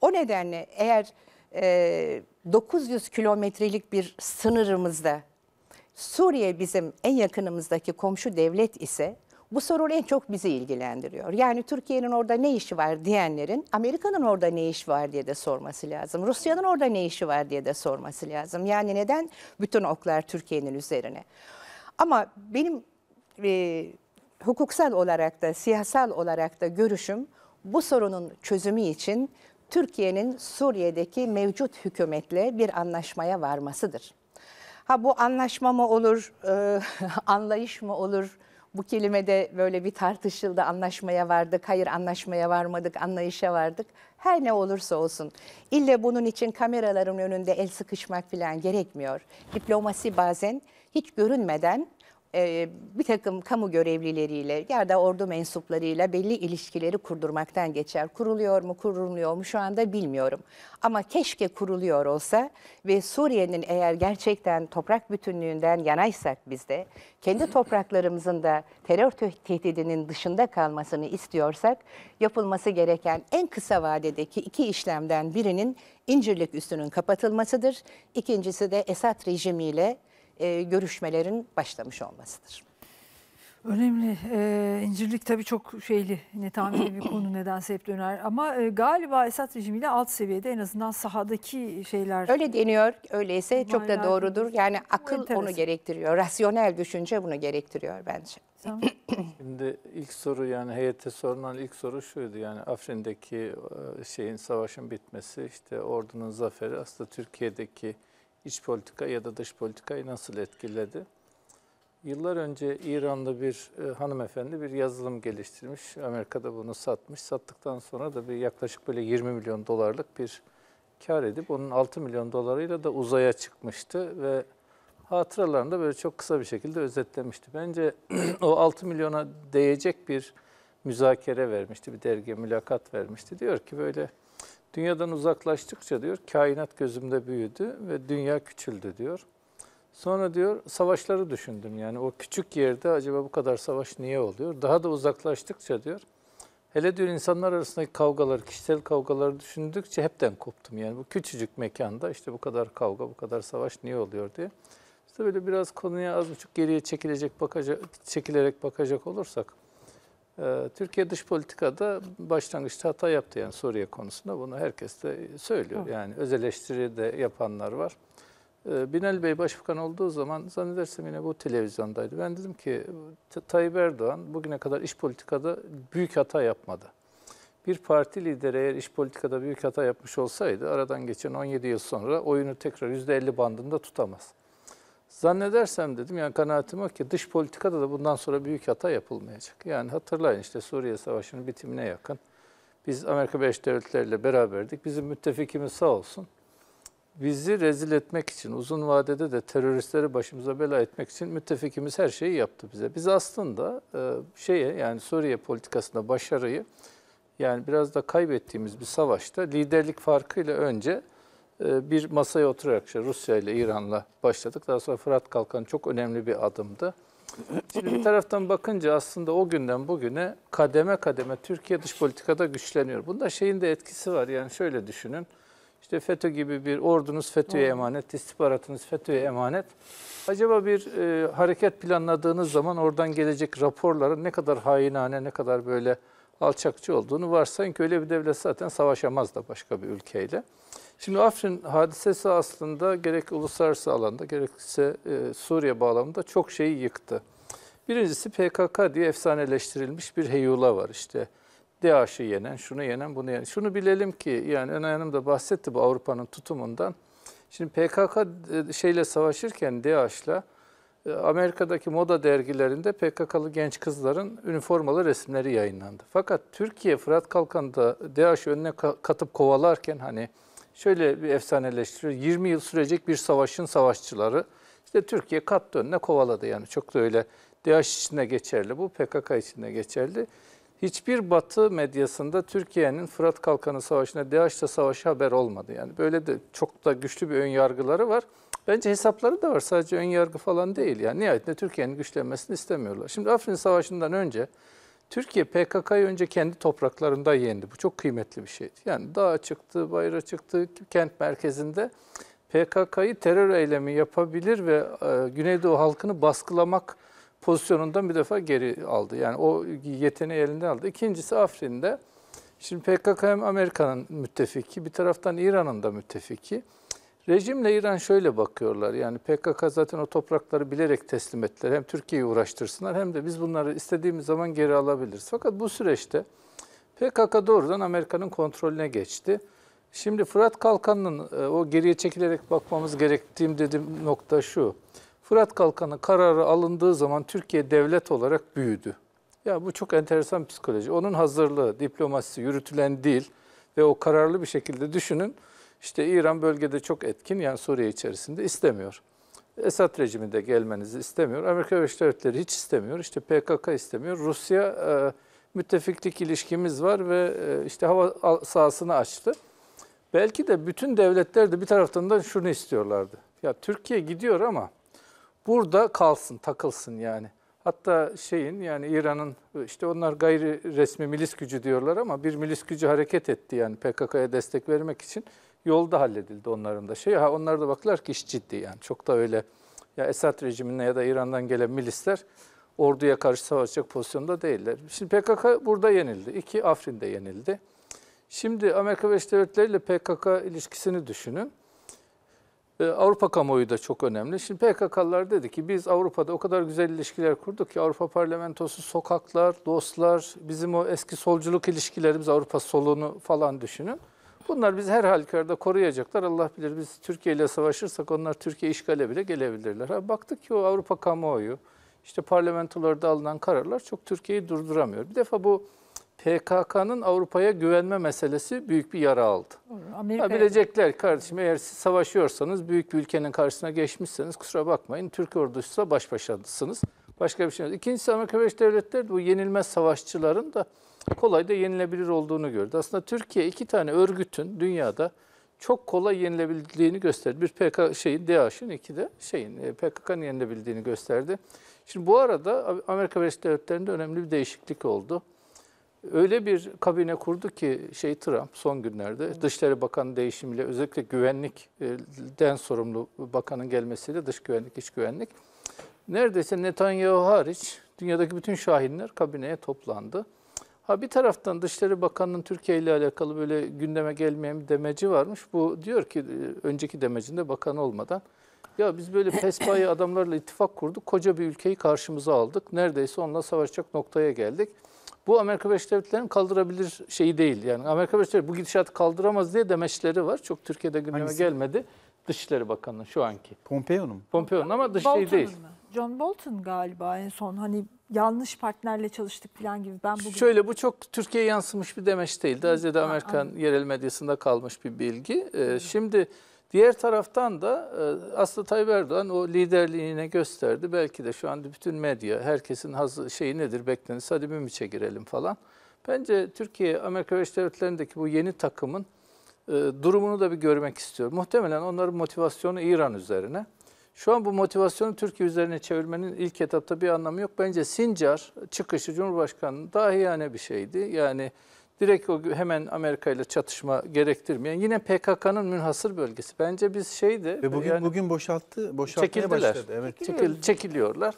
O nedenle eğer e, ee, 900 kilometrelik bir sınırımızda Suriye bizim en yakınımızdaki komşu devlet ise bu sorun en çok bizi ilgilendiriyor. Yani Türkiye'nin orada ne işi var diyenlerin Amerika'nın orada ne işi var diye de sorması lazım. Rusya'nın orada ne işi var diye de sorması lazım. Yani neden bütün oklar Türkiye'nin üzerine? Ama benim e, hukuksal olarak da siyasal olarak da görüşüm bu sorunun çözümü için Türkiye'nin Suriye'deki mevcut hükümetle bir anlaşmaya varmasıdır. Ha bu anlaşma mı olur, e, anlayış mı olur? Bu kelimede böyle bir tartışıldı. Anlaşmaya vardık, hayır anlaşmaya varmadık, anlayışa vardık. Her ne olursa olsun. ille bunun için kameraların önünde el sıkışmak falan gerekmiyor. Diplomasi bazen hiç görünmeden e, bir takım kamu görevlileriyle ya da ordu mensuplarıyla belli ilişkileri kurdurmaktan geçer. Kuruluyor mu kurulmuyor mu şu anda bilmiyorum. Ama keşke kuruluyor olsa ve Suriye'nin eğer gerçekten toprak bütünlüğünden yanaysak biz de kendi topraklarımızın da terör tehdidinin dışında kalmasını istiyorsak yapılması gereken en kısa vadedeki iki işlemden birinin İncirlik üstünün kapatılmasıdır. İkincisi de Esad rejimiyle e, görüşmelerin başlamış olmasıdır. Önemli. Ee, incirlik tabii çok şeyli, netameli bir konu nedense hep döner. Ama e, galiba Esad rejimiyle alt seviyede en azından sahadaki şeyler... Öyle deniyor, öyleyse Maylar. çok da doğrudur. Yani akıl Enteresan. onu gerektiriyor, rasyonel düşünce bunu gerektiriyor bence. Şimdi ilk soru yani heyete sorulan ilk soru şuydu yani Afrin'deki e, şeyin savaşın bitmesi, işte ordunun zaferi aslında Türkiye'deki iç politika ya da dış politikayı nasıl etkiledi? Yıllar önce İranlı bir e, hanımefendi bir yazılım geliştirmiş. Amerika'da bunu satmış. Sattıktan sonra da bir yaklaşık böyle 20 milyon dolarlık bir kar edip onun 6 milyon dolarıyla da uzaya çıkmıştı ve hatıralarında böyle çok kısa bir şekilde özetlemişti. Bence o 6 milyona değecek bir müzakere vermişti, bir dergi mülakat vermişti. Diyor ki böyle Dünyadan uzaklaştıkça diyor kainat gözümde büyüdü ve dünya küçüldü diyor. Sonra diyor savaşları düşündüm yani o küçük yerde acaba bu kadar savaş niye oluyor? Daha da uzaklaştıkça diyor hele diyor insanlar arasındaki kavgalar kişisel kavgaları düşündükçe hepten koptum. Yani bu küçücük mekanda işte bu kadar kavga, bu kadar savaş niye oluyor diye. İşte böyle biraz konuya az buçuk geriye çekilecek bakacak, çekilerek bakacak olursak ee, Türkiye dış politikada başlangıçta hata yaptı yani Suriye konusunda bunu herkes de söylüyor. Yani öz eleştiri de yapanlar var. Ee, Binali Bey başbakan olduğu zaman zannedersem yine bu televizyondaydı. Ben dedim ki Tayyip Erdoğan bugüne kadar iş politikada büyük hata yapmadı. Bir parti lideri eğer iş politikada büyük hata yapmış olsaydı aradan geçen 17 yıl sonra oyunu tekrar %50 bandında tutamaz. Zannedersem dedim yani kanaatim o ki dış politikada da bundan sonra büyük hata yapılmayacak. Yani hatırlayın işte Suriye Savaşı'nın bitimine yakın. Biz Amerika beş devletleriyle beraberdik. Bizim müttefikimiz sağ olsun. Bizi rezil etmek için, uzun vadede de teröristleri başımıza bela etmek için müttefikimiz her şeyi yaptı bize. Biz aslında e, şeye yani Suriye politikasında başarıyı yani biraz da kaybettiğimiz bir savaşta liderlik farkıyla önce ee, bir masaya oturarak işte Rusya ile İran'la başladık. Daha sonra Fırat Kalkan çok önemli bir adımdı. Şimdi bir taraftan bakınca aslında o günden bugüne kademe kademe Türkiye dış politikada güçleniyor. Bunda şeyin de etkisi var. Yani şöyle düşünün. İşte FETÖ gibi bir ordunuz FETÖ'ye emanet, istihbaratınız FETÖ'ye emanet. Acaba bir e, hareket planladığınız zaman oradan gelecek raporların ne kadar hainane, ne kadar böyle alçakçı olduğunu varsayın ki öyle bir devlet zaten savaşamaz da başka bir ülkeyle. Şimdi Afrin hadisesi aslında gerek uluslararası alanda gerekse e, Suriye bağlamında çok şeyi yıktı. Birincisi PKK diye efsaneleştirilmiş bir heyula var işte. DAEŞ'i yenen, şunu yenen, bunu yenen. Şunu bilelim ki yani Öne Hanım da bahsetti bu Avrupa'nın tutumundan. Şimdi PKK e, şeyle savaşırken DAEŞ'la e, Amerika'daki moda dergilerinde PKK'lı genç kızların üniformalı resimleri yayınlandı. Fakat Türkiye Fırat kalkanında DAEŞ'i önüne katıp kovalarken hani şöyle bir efsaneleştiriyor. 20 yıl sürecek bir savaşın savaşçıları işte Türkiye kat önüne kovaladı yani çok da öyle DAEŞ içinde geçerli bu PKK içinde geçerli. Hiçbir batı medyasında Türkiye'nin Fırat Kalkanı Savaşı'na DAEŞ'le savaşı haber olmadı. Yani böyle de çok da güçlü bir ön yargıları var. Bence hesapları da var. Sadece ön yargı falan değil. Yani nihayetinde Türkiye'nin güçlenmesini istemiyorlar. Şimdi Afrin Savaşı'ndan önce Türkiye PKK'yı önce kendi topraklarında yendi. Bu çok kıymetli bir şeydi. Yani dağa çıktı, bayıra çıktı, kent merkezinde PKK'yı terör eylemi yapabilir ve e, Güneydoğu halkını baskılamak pozisyonundan bir defa geri aldı. Yani o yeteneği elinden aldı. İkincisi Afrin'de. Şimdi PKK hem Amerika'nın müttefiki, bir taraftan İran'ın da müttefiki. Rejimle İran şöyle bakıyorlar. Yani PKK zaten o toprakları bilerek teslim ettiler. Hem Türkiye'yi uğraştırsınlar hem de biz bunları istediğimiz zaman geri alabiliriz. Fakat bu süreçte PKK doğrudan Amerika'nın kontrolüne geçti. Şimdi Fırat Kalkanı'nın e, o geriye çekilerek bakmamız gerektiğim dediğim nokta şu. Fırat Kalkanı kararı alındığı zaman Türkiye devlet olarak büyüdü. Ya bu çok enteresan psikoloji. Onun hazırlığı, diplomasisi yürütülen değil ve o kararlı bir şekilde düşünün. İşte İran bölgede çok etkin yani Suriye içerisinde istemiyor. Esad rejimi de gelmenizi istemiyor. Amerika Birleşik Devletleri hiç istemiyor. İşte PKK istemiyor. Rusya e, müttefiklik ilişkimiz var ve e, işte hava sahasını açtı. Belki de bütün devletler de bir taraftan da şunu istiyorlardı. Ya Türkiye gidiyor ama burada kalsın, takılsın yani. Hatta şeyin yani İran'ın işte onlar gayri resmi milis gücü diyorlar ama bir milis gücü hareket etti yani PKK'ya destek vermek için yolda halledildi onların da şey. Ha onlar da baklar ki iş ciddi yani. Çok da öyle ya Esad rejimine ya da İran'dan gelen milisler orduya karşı savaşacak pozisyonda değiller. Şimdi PKK burada yenildi. İki Afrin'de yenildi. Şimdi Amerika Birleşik Devletleri ile PKK ilişkisini düşünün. Ee, Avrupa kamuoyu da çok önemli. Şimdi PKK'lar dedi ki biz Avrupa'da o kadar güzel ilişkiler kurduk ki Avrupa Parlamentosu, sokaklar, dostlar, bizim o eski solculuk ilişkilerimiz Avrupa solunu falan düşünün. Bunlar bizi her halükarda koruyacaklar. Allah bilir biz Türkiye ile savaşırsak onlar Türkiye işgale bile gelebilirler. Ha, baktık ki o Avrupa kamuoyu, işte parlamentolarda alınan kararlar çok Türkiye'yi durduramıyor. Bir defa bu PKK'nın Avrupa'ya güvenme meselesi büyük bir yara aldı. Amerika... bilecekler kardeşim eğer siz savaşıyorsanız büyük bir ülkenin karşısına geçmişseniz kusura bakmayın Türk ordusuyla baş başasınız. Başka bir şey yok. İkincisi Amerika Birleşik Devletleri bu yenilmez savaşçıların da kolay da yenilebilir olduğunu gördü. Aslında Türkiye iki tane örgütün dünyada çok kolay yenilebildiğini gösterdi. Bir PKK şeyin DAEŞ'in, iki de şeyin e, PKK'nın yenilebildiğini gösterdi. Şimdi bu arada Amerika Birleşik Devletleri'nde önemli bir değişiklik oldu. Öyle bir kabine kurdu ki şey Trump son günlerde evet. Dışişleri Bakanı değişimiyle özellikle güvenlikten e, sorumlu bakanın gelmesiyle dış güvenlik, iç güvenlik. Neredeyse Netanyahu hariç dünyadaki bütün şahinler kabineye toplandı. Ha bir taraftan Dışişleri Bakanı'nın Türkiye ile alakalı böyle gündeme gelmeyen bir demeci varmış. Bu diyor ki e, önceki demecinde bakan olmadan ya biz böyle pespaye adamlarla ittifak kurduk. Koca bir ülkeyi karşımıza aldık. Neredeyse onunla savaşacak noktaya geldik. Bu Amerika Birleşik Devletleri'nin kaldırabilir şeyi değil. Yani Amerika Birleşik Devletleri bu gidişatı kaldıramaz diye demeçleri var. Çok Türkiye'de gündeme Hangisi? gelmedi. Dışişleri Bakanı şu anki. Pompeo'nun mu? Pompeo'nun ama dış şey değil. mu? John Bolton galiba en son hani yanlış partnerle çalıştık falan gibi. Ben bugün... Şöyle bu çok Türkiye yansımış bir demeç değildi. Aziz'de Amerikan ha, yerel medyasında kalmış bir bilgi. Ee, şimdi diğer taraftan da e, Aslı Tayyip Erdoğan o liderliğine gösterdi. Belki de şu anda bütün medya herkesin hazı, şeyi nedir beklenirse hadi Mimiç'e girelim falan. Bence Türkiye Amerika Birleşik Devletleri'ndeki bu yeni takımın e, durumunu da bir görmek istiyorum. Muhtemelen onların motivasyonu İran üzerine. Şu an bu motivasyonu Türkiye üzerine çevirmenin ilk etapta bir anlamı yok. Bence Sincar çıkışı Cumhurbaşkanı'nın yani bir şeydi. Yani direkt o hemen Amerika ile çatışma gerektirmeyen yine PKK'nın münhasır bölgesi. Bence biz şeydi ve bugün yani, bugün boşalttı, boşaltmaya çekildiler. başladı. Evet. Çekil, çekiliyorlar.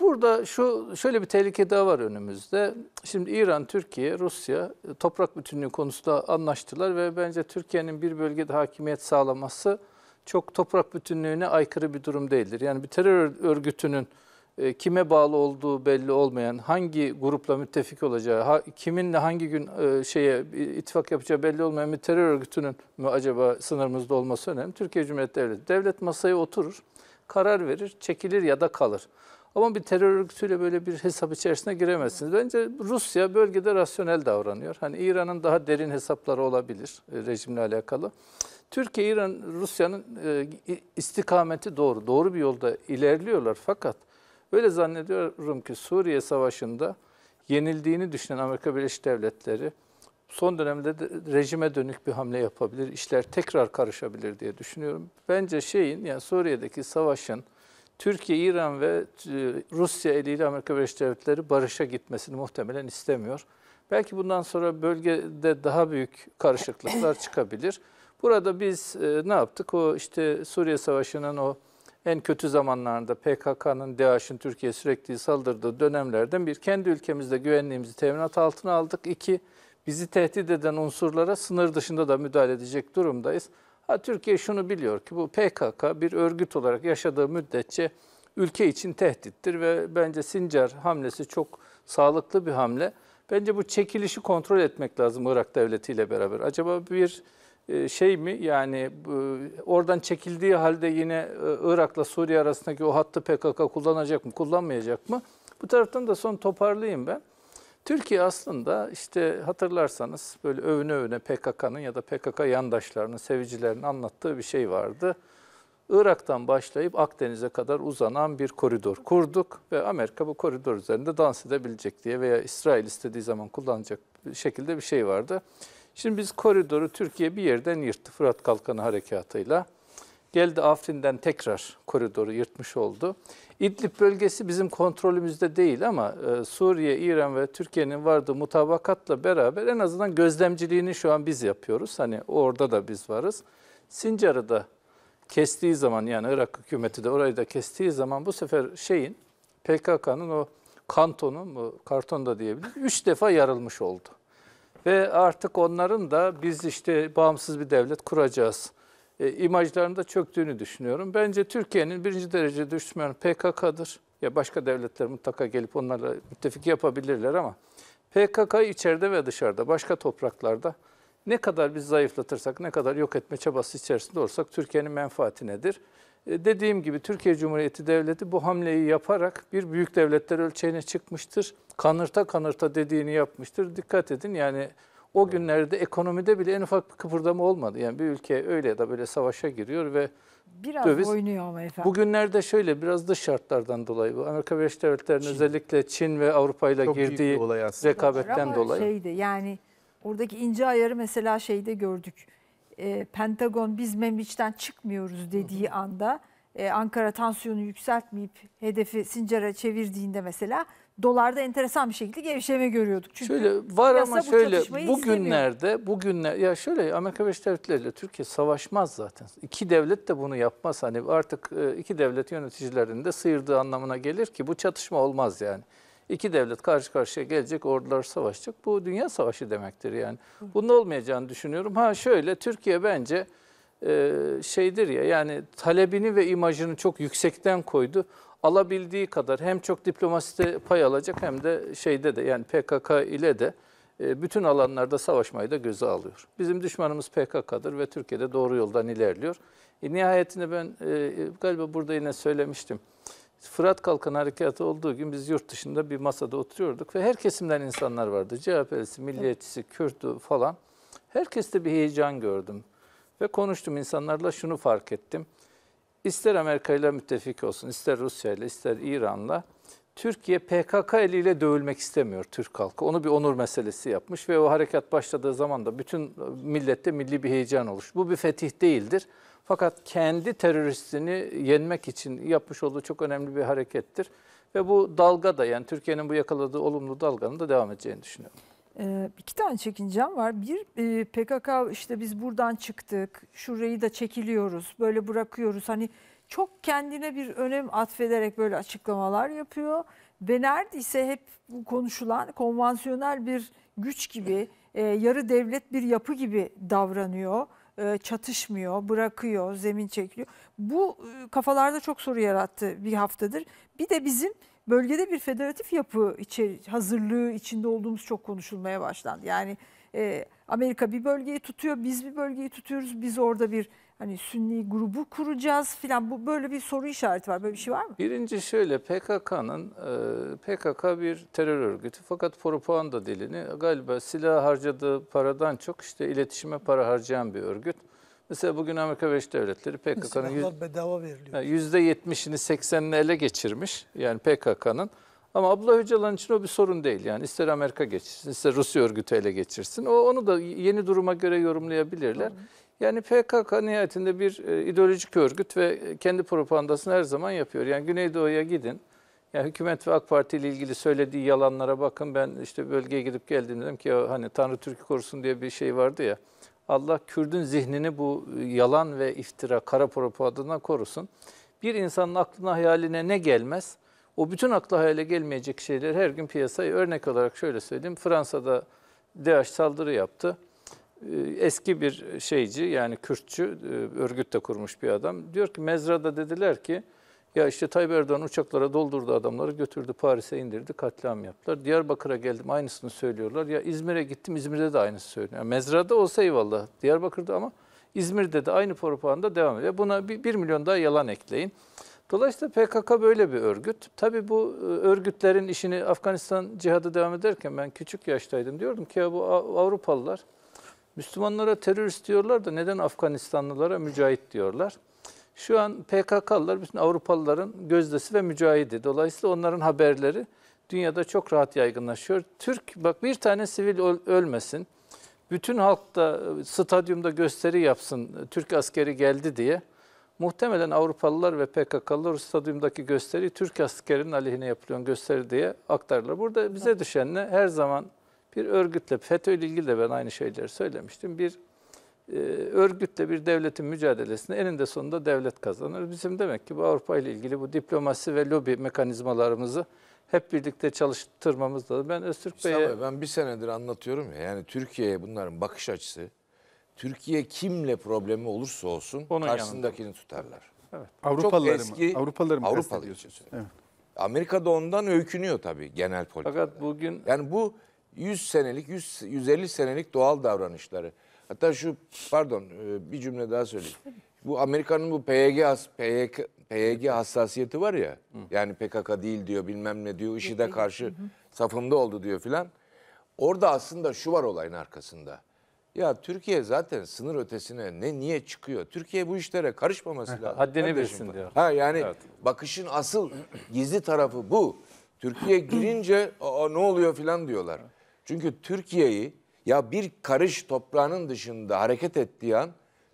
Burada şu şöyle bir tehlike daha var önümüzde. Şimdi İran, Türkiye, Rusya e, toprak bütünlüğü konusunda anlaştılar ve bence Türkiye'nin bir bölgede hakimiyet sağlaması çok toprak bütünlüğüne aykırı bir durum değildir. Yani bir terör örgütünün e, kime bağlı olduğu belli olmayan, hangi grupla müttefik olacağı, kiminle hangi gün e, şeye ittifak yapacağı belli olmayan bir terör örgütünün mü acaba sınırımızda olması önemli. Türkiye Cumhuriyeti Devleti. Devlet masaya oturur, karar verir, çekilir ya da kalır. Ama bir terör örgütüyle böyle bir hesap içerisine giremezsiniz. Bence Rusya bölgede rasyonel davranıyor. Hani İran'ın daha derin hesapları olabilir e, rejimle alakalı. Türkiye, İran, Rusya'nın e, istikameti doğru. Doğru bir yolda ilerliyorlar fakat öyle zannediyorum ki Suriye Savaşı'nda yenildiğini düşünen Amerika Birleşik Devletleri son dönemde de rejime dönük bir hamle yapabilir. İşler tekrar karışabilir diye düşünüyorum. Bence şeyin yani Suriye'deki savaşın Türkiye, İran ve e, Rusya eliyle Amerika Birleşik Devletleri barışa gitmesini muhtemelen istemiyor. Belki bundan sonra bölgede daha büyük karışıklıklar çıkabilir. Burada biz e, ne yaptık? O işte Suriye Savaşı'nın o en kötü zamanlarında PKK'nın, DAEŞ'in Türkiye'ye sürekli saldırdığı dönemlerden bir, kendi ülkemizde güvenliğimizi teminat altına aldık. İki, bizi tehdit eden unsurlara sınır dışında da müdahale edecek durumdayız. Ha, Türkiye şunu biliyor ki bu PKK bir örgüt olarak yaşadığı müddetçe ülke için tehdittir ve bence Sincar hamlesi çok sağlıklı bir hamle. Bence bu çekilişi kontrol etmek lazım Irak devletiyle beraber. Acaba bir e, şey mi yani e, oradan çekildiği halde yine e, Irak'la Suriye arasındaki o hattı PKK kullanacak mı kullanmayacak mı? Bu taraftan da son toparlayayım ben. Türkiye aslında işte hatırlarsanız böyle övüne övüne PKK'nın ya da PKK yandaşlarının, sevicilerinin anlattığı bir şey vardı. Irak'tan başlayıp Akdeniz'e kadar uzanan bir koridor kurduk ve Amerika bu koridor üzerinde dans edebilecek diye veya İsrail istediği zaman kullanacak şekilde bir şey vardı. Şimdi biz koridoru Türkiye bir yerden yırttı Fırat Kalkanı Harekatı'yla. Geldi Afrin'den tekrar koridoru yırtmış oldu. İdlib bölgesi bizim kontrolümüzde değil ama e, Suriye, İran ve Türkiye'nin vardığı mutabakatla beraber en azından gözlemciliğini şu an biz yapıyoruz. Hani orada da biz varız. Sincar'ı da kestiği zaman yani Irak hükümeti de orayı da kestiği zaman bu sefer şeyin PKK'nın o kantonun, karton da diyebiliriz, üç defa yarılmış oldu. Ve artık onların da biz işte bağımsız bir devlet kuracağız e, imajlarında çöktüğünü düşünüyorum. Bence Türkiye'nin birinci derece düşmeyen PKK'dır. Ya başka devletler mutlaka gelip onlarla müttefik yapabilirler ama PKK içeride ve dışarıda, başka topraklarda ne kadar biz zayıflatırsak, ne kadar yok etme çabası içerisinde olsak Türkiye'nin menfaati nedir? E, dediğim gibi Türkiye Cumhuriyeti Devleti bu hamleyi yaparak bir büyük devletler ölçeğine çıkmıştır. Kanırta kanırta dediğini yapmıştır. Dikkat edin yani o günlerde ekonomide bile en ufak bir kıpırdama olmadı. Yani bir ülke öyle ya da böyle savaşa giriyor ve biraz döviz, oynuyor ama efendim. Bugünlerde şöyle biraz dış şartlardan dolayı bu Amerika Birleşik Devletleri'nin özellikle Çin ve Avrupa ile girdiği rekabetten dolayı. Şeydi yani oradaki ince ayarı mesela şeyde gördük e, Pentagon biz Memliç'ten çıkmıyoruz dediği hı hı. anda e, Ankara tansiyonu yükseltmeyip hedefi Sincar'a çevirdiğinde mesela dolarda enteresan bir şekilde gevşeme görüyorduk. Çünkü şöyle var ama şöyle bu bugünlerde bugünler ya şöyle Amerika Birleşik Devletleri ile Türkiye savaşmaz zaten. İki devlet de bunu yapmaz hani artık e, iki devlet yöneticilerinde sıyırdığı anlamına gelir ki bu çatışma olmaz yani. İki devlet karşı karşıya gelecek, ordular savaşacak. Bu dünya savaşı demektir yani. Bunun olmayacağını düşünüyorum. Ha şöyle, Türkiye bence e, şeydir ya yani talebini ve imajını çok yüksekten koydu. Alabildiği kadar hem çok diplomaside pay alacak hem de şeyde de yani PKK ile de e, bütün alanlarda savaşmayı da göze alıyor. Bizim düşmanımız PKK'dır ve Türkiye'de doğru yoldan ilerliyor. E, nihayetinde ben e, galiba burada yine söylemiştim. Fırat Kalkan Harekatı olduğu gün biz yurt dışında bir masada oturuyorduk ve her kesimden insanlar vardı. CHP'lisi, milliyetçisi, Kürt'ü falan. Herkeste bir heyecan gördüm. Ve konuştum insanlarla şunu fark ettim. İster Amerika ile müttefik olsun, ister Rusya ile, ister İran'la Türkiye PKK eliyle dövülmek istemiyor Türk halkı. Onu bir onur meselesi yapmış ve o harekat başladığı zaman da bütün millette milli bir heyecan oluş. Bu bir fetih değildir. Fakat kendi teröristini yenmek için yapmış olduğu çok önemli bir harekettir. Ve bu dalga da yani Türkiye'nin bu yakaladığı olumlu dalganın da devam edeceğini düşünüyorum. Ee, iki tane çekincem var. Bir e, PKK işte biz buradan çıktık, şurayı da çekiliyoruz, böyle bırakıyoruz. Hani çok kendine bir önem atfederek böyle açıklamalar yapıyor. Ve neredeyse hep konuşulan konvansiyonel bir güç gibi, e, yarı devlet bir yapı gibi davranıyor. E, çatışmıyor, bırakıyor, zemin çekiliyor. Bu e, kafalarda çok soru yarattı bir haftadır. Bir de bizim bölgede bir federatif yapı içi, hazırlığı içinde olduğumuz çok konuşulmaya başlandı. Yani e, Amerika bir bölgeyi tutuyor, biz bir bölgeyi tutuyoruz, biz orada bir hani Sünni grubu kuracağız filan bu böyle bir soru işareti var. Böyle bir şey var mı? Birinci şöyle PKK'nın e, PKK bir terör örgütü fakat propaganda dilini galiba silah harcadığı paradan çok işte iletişime para harcayan bir örgüt. Mesela bugün Amerika Birleşik Devletleri PKK'nın yüzde veriliyor. seksenini ele geçirmiş. Yani PKK'nın ama abla hocaların için o bir sorun değil. Yani ister Amerika geçirsin, ister Rusya örgütü ele geçirsin. O onu da yeni duruma göre yorumlayabilirler. Tamam. Yani PKK nihayetinde bir e, ideolojik örgüt ve kendi propagandasını her zaman yapıyor. Yani Güneydoğu'ya gidin. Yani hükümet ve AK Parti ile ilgili söylediği yalanlara bakın. Ben işte bölgeye gidip geldim dedim ki hani Tanrı Türk'ü korusun diye bir şey vardı ya. Allah Kürd'ün zihnini bu e, yalan ve iftira, kara propagandadan korusun. Bir insanın aklına hayaline ne gelmez? O bütün akla hayale gelmeyecek şeyler her gün piyasaya örnek olarak şöyle söyleyeyim. Fransa'da DAEŞ saldırı yaptı. Ee, eski bir şeyci yani Kürtçü e, örgüt de kurmuş bir adam. Diyor ki Mezra'da dediler ki ya işte Tayyip Erdoğan uçaklara doldurdu adamları götürdü Paris'e indirdi katliam yaptılar. Diyarbakır'a geldim aynısını söylüyorlar. Ya İzmir'e gittim İzmir'de de aynısı söylüyor. Yani Mezra'da olsa eyvallah Diyarbakır'da ama İzmir'de de aynı propaganda devam ediyor. Buna bir, bir milyon daha yalan ekleyin. Dolayısıyla PKK böyle bir örgüt. Tabii bu e, örgütlerin işini Afganistan cihadı devam ederken ben küçük yaştaydım diyordum ki ya bu Avrupalılar Müslümanlara terörist diyorlar da neden Afganistanlılara mücahit diyorlar? Şu an PKK'lılar bütün Avrupalıların gözdesi ve mücahidi. Dolayısıyla onların haberleri dünyada çok rahat yaygınlaşıyor. Türk bak bir tane sivil ölmesin. Bütün halkta stadyumda gösteri yapsın Türk askeri geldi diye. Muhtemelen Avrupalılar ve PKK'lılar stadyumdaki gösteri Türk askerinin aleyhine yapılan gösteri diye aktarırlar. Burada bize düşen ne? Her zaman bir örgütle, FETÖ ile ilgili de ben aynı şeyleri söylemiştim. Bir e, örgütle bir devletin mücadelesini eninde sonunda devlet kazanır. Bizim demek ki bu Avrupa ile ilgili bu diplomasi ve lobi mekanizmalarımızı hep birlikte çalıştırmamız lazım. Ben Öztürk Bey'e... Ben bir senedir anlatıyorum ya yani Türkiye'ye bunların bakış açısı, Türkiye kimle problemi olursa olsun Onun karşısındakini yanında. tutarlar. Evet. Avrupalıları Çok eski, mı? Avrupalılar mı Avrupalı Evet. Amerika'da ondan öykünüyor tabii genel politika. Fakat bugün... Yani bu 100 senelik, 100, 150 senelik doğal davranışları. Hatta şu, pardon e, bir cümle daha söyleyeyim. Bu Amerika'nın bu PYG, PYG, PYG hassasiyeti var ya. Yani PKK değil diyor, bilmem ne diyor, IŞİD'e karşı safımda oldu diyor filan. Orada aslında şu var olayın arkasında. Ya Türkiye zaten sınır ötesine ne niye çıkıyor? Türkiye bu işlere karışmaması lazım. Haddini bilsin diyor. Ha yani evet. bakışın asıl gizli tarafı bu. Türkiye girince aa ne oluyor filan diyorlar. Çünkü Türkiye'yi ya bir karış toprağının dışında hareket ettiği an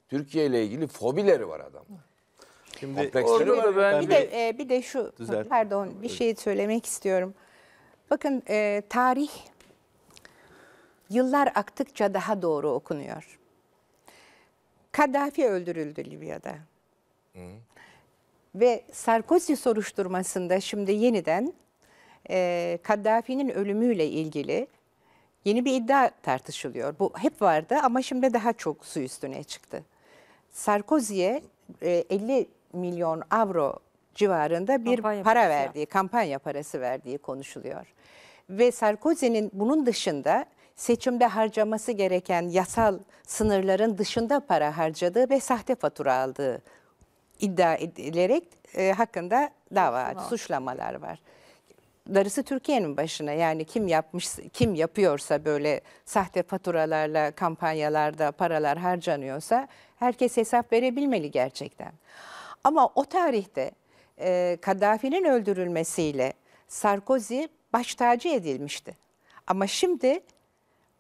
Türkiye ile ilgili fobileri var adam. Şimdi kompleksleri var. Ben bir, de, e, bir de şu düzelt. pardon bir şey söylemek istiyorum. Bakın e, tarih yıllar aktıkça daha doğru okunuyor. Kaddafi öldürüldü Libya'da. Hı. Ve Sarkozy soruşturmasında şimdi yeniden e, Kaddafi'nin ölümüyle ilgili yeni bir iddia tartışılıyor. Bu hep vardı ama şimdi daha çok su üstüne çıktı. Sarkozy'ye 50 e, milyon avro civarında bir kampanya para parası. verdiği, kampanya parası verdiği konuşuluyor. Ve Sarkozy'nin bunun dışında seçimde harcaması gereken yasal sınırların dışında para harcadığı ve sahte fatura aldığı iddia edilerek e, hakkında dava, suçlamalar var darısı Türkiye'nin başına. Yani kim yapmış kim yapıyorsa böyle sahte faturalarla kampanyalarda paralar harcanıyorsa herkes hesap verebilmeli gerçekten. Ama o tarihte e, Kaddafi'nin öldürülmesiyle Sarkozy baş tacı edilmişti. Ama şimdi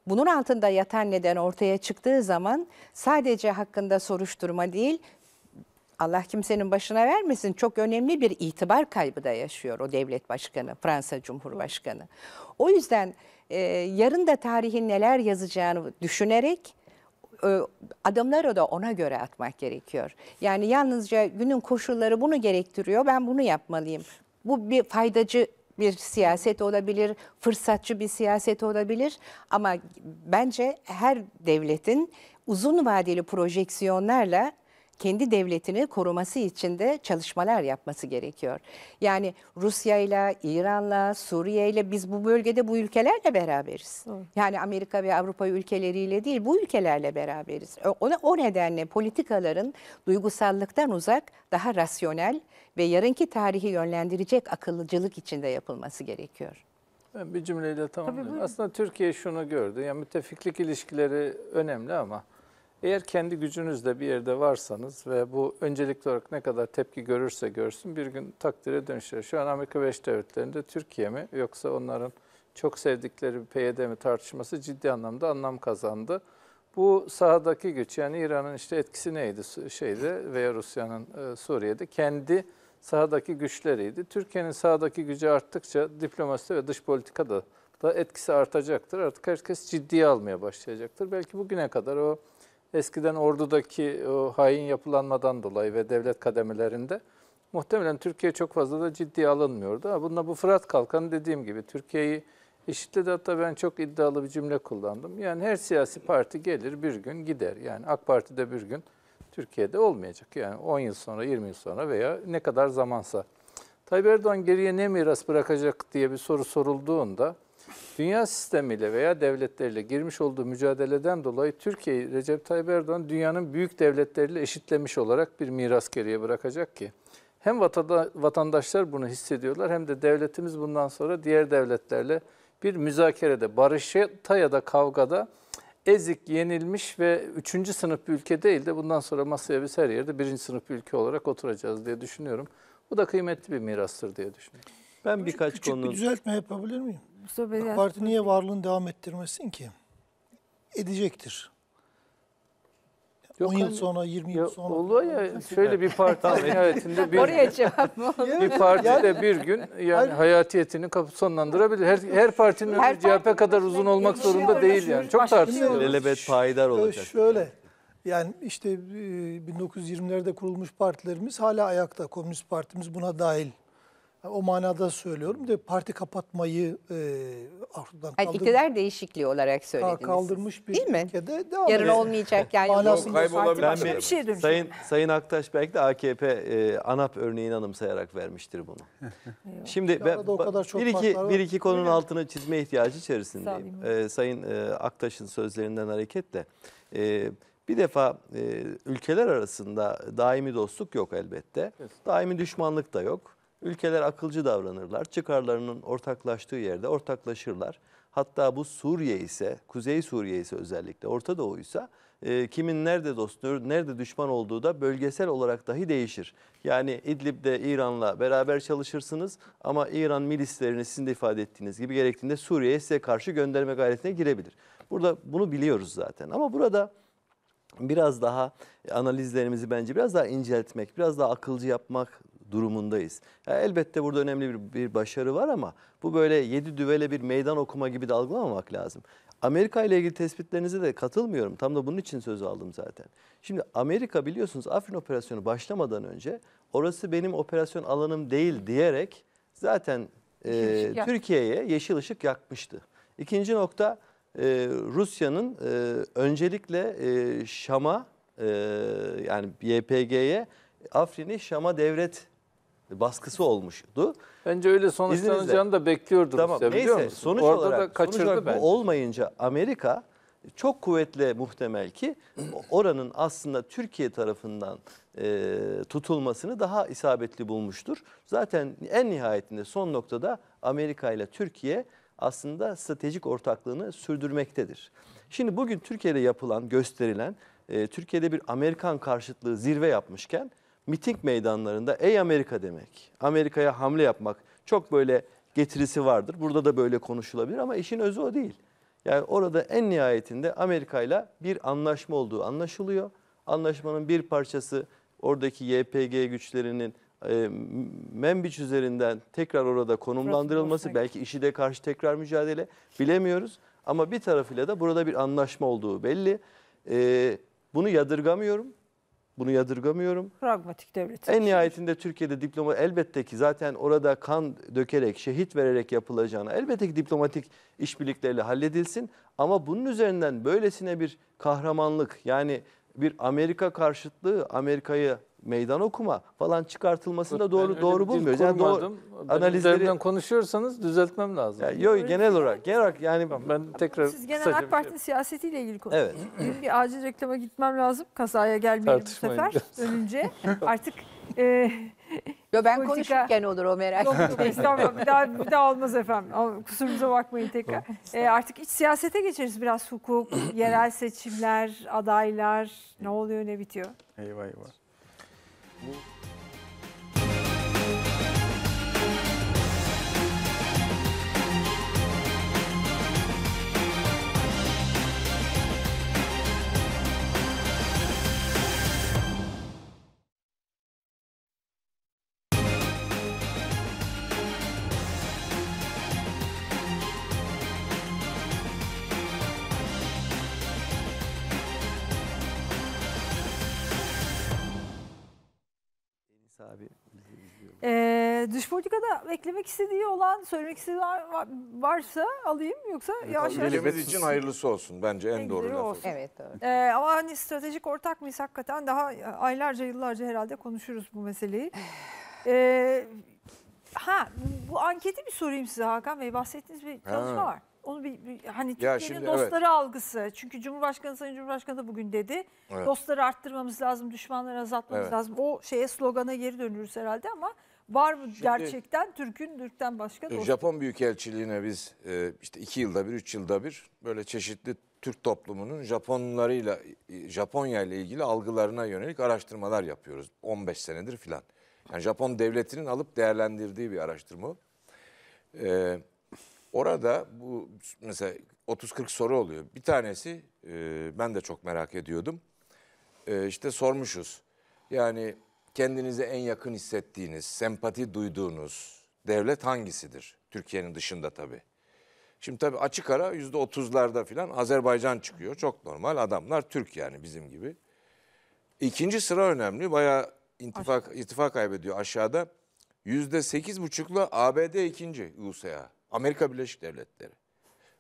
bunun altında yatan neden ortaya çıktığı zaman sadece hakkında soruşturma değil, Allah kimsenin başına vermesin çok önemli bir itibar kaybı da yaşıyor o devlet başkanı, Fransa Cumhurbaşkanı. O yüzden e, yarın da tarihin neler yazacağını düşünerek e, adımları da ona göre atmak gerekiyor. Yani yalnızca günün koşulları bunu gerektiriyor, ben bunu yapmalıyım. Bu bir faydacı bir siyaset olabilir, fırsatçı bir siyaset olabilir ama bence her devletin uzun vadeli projeksiyonlarla kendi devletini koruması için de çalışmalar yapması gerekiyor. Yani Rusya ile İran'la, Suriye ile biz bu bölgede bu ülkelerle beraberiz. Hı. Yani Amerika ve Avrupa ülkeleriyle değil bu ülkelerle beraberiz. E, Ona o nedenle politikaların duygusallıktan uzak daha rasyonel ve yarınki tarihi yönlendirecek akıllıcılık içinde yapılması gerekiyor. Ben bir cümleyle tamamlayayım. Aslında Türkiye şunu gördü. Yani müttefiklik ilişkileri önemli ama eğer kendi gücünüzle bir yerde varsanız ve bu öncelikli olarak ne kadar tepki görürse görsün bir gün takdire dönüşür. Şu an Amerika beş Devletleri'nde Türkiye mi yoksa onların çok sevdikleri bir PYD mi tartışması ciddi anlamda anlam kazandı. Bu sahadaki güç yani İran'ın işte etkisi neydi şeyde veya Rusya'nın e, Suriye'de kendi sahadaki güçleriydi. Türkiye'nin sahadaki gücü arttıkça diplomasi ve dış politikada da etkisi artacaktır. Artık herkes ciddiye almaya başlayacaktır. Belki bugüne kadar o eskiden ordudaki o e, hain yapılanmadan dolayı ve devlet kademelerinde muhtemelen Türkiye çok fazla da ciddiye alınmıyordu. Ha, bununla bu Fırat Kalkanı dediğim gibi Türkiye'yi IŞİD'le hatta ben çok iddialı bir cümle kullandım. Yani her siyasi parti gelir bir gün gider. Yani AK Parti de bir gün Türkiye'de olmayacak. Yani 10 yıl sonra, 20 yıl sonra veya ne kadar zamansa. Tayyip Erdoğan geriye ne miras bırakacak diye bir soru sorulduğunda dünya sistemiyle veya devletleriyle girmiş olduğu mücadeleden dolayı Türkiye'yi Recep Tayyip Erdoğan dünyanın büyük devletleriyle eşitlemiş olarak bir miras geriye bırakacak ki hem vatandaşlar bunu hissediyorlar hem de devletimiz bundan sonra diğer devletlerle bir müzakerede, barışta ya da kavgada ezik, yenilmiş ve üçüncü sınıf bir ülke değil de bundan sonra masaya biz her yerde birinci sınıf bir ülke olarak oturacağız diye düşünüyorum. Bu da kıymetli bir mirastır diye düşünüyorum. Ben birkaç Küçük konunun... bir düzeltme yapabilir miyim? AK Parti niye varlığını devam ettirmesin ki? Edecektir. Yok, 10 yıl sonra, 20 yıl sonra. Oluyor ya şöyle bir parti nihayetinde bir, Oraya cevap mı bir parti de bir gün yani Hayır. hayatiyetini kapı sonlandırabilir. Her, her partinin her ömrü CHP kadar uzun olmak zorunda değil yani. Çok tartışılıyor. Lelebet payidar olacak. Şöyle yani işte 1920'lerde e, kurulmuş partilerimiz hala ayakta. Komünist Partimiz buna dahil. O manada söylüyorum de parti kapatmayı e, ardından yani İktidar değişikliği olarak söylediniz. Kaldırmış bir Değil mi? ülkede devam Yarın ediyor. olmayacak yani. Manasını kaybolabilen bir, bir şey dönüşüm. Sayın, Sayın Aktaş belki de AKP e, ANAP örneğini anımsayarak vermiştir bunu. Şimdi ben, bir, iki, bir iki konunun altını çizme ihtiyacı içerisindeyim. E, Sayın e, Aktaş'ın sözlerinden hareketle. E, bir defa e, ülkeler arasında daimi dostluk yok elbette. Daimi düşmanlık da yok. Ülkeler akılcı davranırlar. Çıkarlarının ortaklaştığı yerde ortaklaşırlar. Hatta bu Suriye ise, Kuzey Suriye ise özellikle Orta Doğu ise e, kimin nerede dost, nerede düşman olduğu da bölgesel olarak dahi değişir. Yani İdlib'de İran'la beraber çalışırsınız ama İran milislerini sizin de ifade ettiğiniz gibi gerektiğinde Suriye'ye size karşı gönderme gayretine girebilir. Burada bunu biliyoruz zaten ama burada biraz daha analizlerimizi bence biraz daha inceltmek, biraz daha akılcı yapmak durumundayız. Yani elbette burada önemli bir, bir başarı var ama bu böyle yedi düvele bir meydan okuma gibi de algılamamak lazım. Amerika ile ilgili tespitlerinize de katılmıyorum. Tam da bunun için söz aldım zaten. Şimdi Amerika biliyorsunuz Afrin operasyonu başlamadan önce orası benim operasyon alanım değil diyerek zaten e, Türkiye'ye yeşil ışık yakmıştı. İkinci nokta e, Rusya'nın e, öncelikle e, Şam'a e, yani YPG'ye Afrin'i Şam'a devret baskısı olmuştu. Bence öyle sonuçlanacağını da bekliyorduk. Tamam size, neyse musun? sonuç Orada da olarak, sonuç olarak bu olmayınca Amerika çok kuvvetli muhtemel ki oranın aslında Türkiye tarafından e, tutulmasını daha isabetli bulmuştur. Zaten en nihayetinde son noktada Amerika ile Türkiye aslında stratejik ortaklığını sürdürmektedir. Şimdi bugün Türkiye'de yapılan, gösterilen, e, Türkiye'de bir Amerikan karşıtlığı zirve yapmışken miting meydanlarında ey Amerika demek, Amerika'ya hamle yapmak çok böyle getirisi vardır. Burada da böyle konuşulabilir ama işin özü o değil. Yani orada en nihayetinde Amerika ile bir anlaşma olduğu anlaşılıyor. Anlaşmanın bir parçası oradaki YPG güçlerinin e, Membiç üzerinden tekrar orada konumlandırılması, belki işi de karşı tekrar mücadele bilemiyoruz. Ama bir tarafıyla da burada bir anlaşma olduğu belli. E, bunu yadırgamıyorum. Bunu yadırgamıyorum. Pragmatik devlet. En nihayetinde Türkiye'de diploma elbette ki zaten orada kan dökerek, şehit vererek yapılacağına elbette ki diplomatik işbirlikleriyle halledilsin. Ama bunun üzerinden böylesine bir kahramanlık yani bir Amerika karşıtlığı Amerika'yı meydan okuma falan çıkartılmasında doğru ben doğru bulmuyoruz. Yani doğru analizleri konuşuyorsanız düzeltmem lazım. Yani, şey yok genel olarak genel olarak yani ben tekrar Siz genel AK Parti'nin şey- siyasetiyle ilgili konuşuyorsunuz. Evet. Benim bir acil reklama gitmem lazım. Kazaya gelmeyelim bu sefer. Önünce artık e, Yo, ben politika... konuşurken olur o merak yok, yok, bir daha, bir daha olmaz efendim. Kusurumuza bakmayın tekrar. e, artık iç siyasete geçeriz biraz hukuk, yerel seçimler, adaylar ne oluyor ne bitiyor. Eyvah eyvah. 뭐 E, dış politikada eklemek istediği olan, söylemek istediği var, varsa alayım yoksa e, yavaş yavaş. Ülkemiz için hayırlısı olsun bence en, en doğru laf. Olsun. Evet doğru. E, ama hani stratejik ortak mıyız hakikaten daha e, aylarca yıllarca herhalde konuşuruz bu meseleyi. e, ha bu anketi bir sorayım size Hakan Bey bahsettiğiniz bir çalışma ha. var. Onu bir, bir hani Türkiye'nin dostları evet. algısı. Çünkü Cumhurbaşkanı Sayın Cumhurbaşkanı da bugün dedi. Evet. Dostları arttırmamız lazım, düşmanları azaltmamız evet. lazım. O şeye slogana geri dönürüz herhalde ama Var mı gerçekten Türk'ün Türk'ten başka dostu? Japon Büyükelçiliğine biz e, işte iki yılda bir, üç yılda bir böyle çeşitli Türk toplumunun Japonlarıyla, e, Japonya ile ilgili algılarına yönelik araştırmalar yapıyoruz. 15 senedir filan. Yani Japon devletinin alıp değerlendirdiği bir araştırma. Ee, orada bu mesela 30-40 soru oluyor. Bir tanesi e, ben de çok merak ediyordum. E, işte sormuşuz. Yani kendinize en yakın hissettiğiniz, sempati duyduğunuz devlet hangisidir? Türkiye'nin dışında tabii. Şimdi tabii açık ara yüzde otuzlarda filan Azerbaycan çıkıyor. Çok normal adamlar Türk yani bizim gibi. İkinci sıra önemli. Bayağı intifak, ittifak kaybediyor aşağıda. Yüzde sekiz buçukla ABD ikinci USA. Amerika Birleşik Devletleri.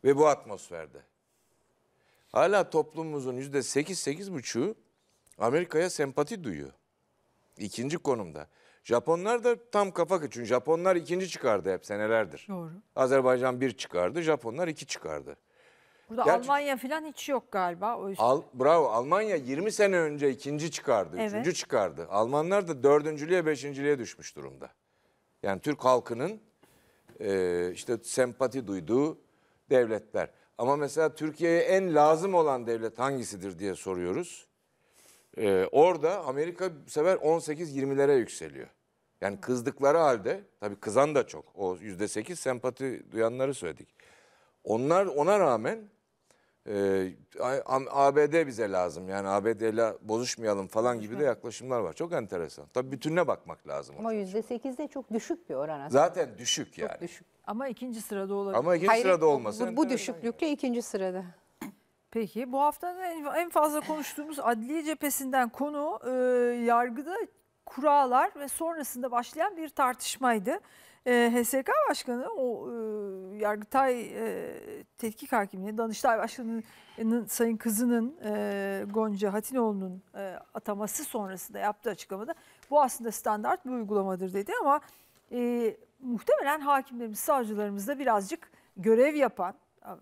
Ve bu atmosferde. Hala toplumumuzun yüzde sekiz, sekiz buçuğu Amerika'ya sempati duyuyor. İkinci konumda. Japonlar da tam kafa için. Japonlar ikinci çıkardı hep senelerdir. Doğru. Azerbaycan bir çıkardı, Japonlar iki çıkardı. Burada Gerçi, Almanya falan hiç yok galiba. O yüzden. Al, bravo Almanya 20 sene önce ikinci çıkardı, evet. üçüncü çıkardı. Almanlar da dördüncülüğe, beşinciliğe düşmüş durumda. Yani Türk halkının e, işte sempati duyduğu devletler. Ama mesela Türkiye'ye en lazım olan devlet hangisidir diye soruyoruz. Ee, orada Amerika bu sefer 18-20'lere yükseliyor. Yani kızdıkları halde, tabii kızan da çok. O %8 sempati duyanları söyledik. Onlar ona rağmen e, ABD bize lazım. Yani ABD ile bozuşmayalım falan gibi de yaklaşımlar var. Çok enteresan. Tabii bütününe bakmak lazım. Ama %8 de çok düşük bir oran aslında. Zaten düşük yani. Çok düşük. Ama ikinci sırada olabilir. Ama ikinci Hayır, sırada olması. Bu, bu düşüklükle ikinci sırada. Peki bu haftanın en fazla konuştuğumuz adliye cephesinden konu e, yargıda kurallar ve sonrasında başlayan bir tartışmaydı. E, HSK Başkanı o e, Yargıtay e, Tetkik Hakimliği, Danıştay Başkanı'nın Sayın Kızı'nın e, Gonca Hatinoğlu'nun e, ataması sonrasında yaptığı açıklamada bu aslında standart bir uygulamadır dedi ama e, muhtemelen hakimlerimiz, savcılarımız da birazcık görev yapan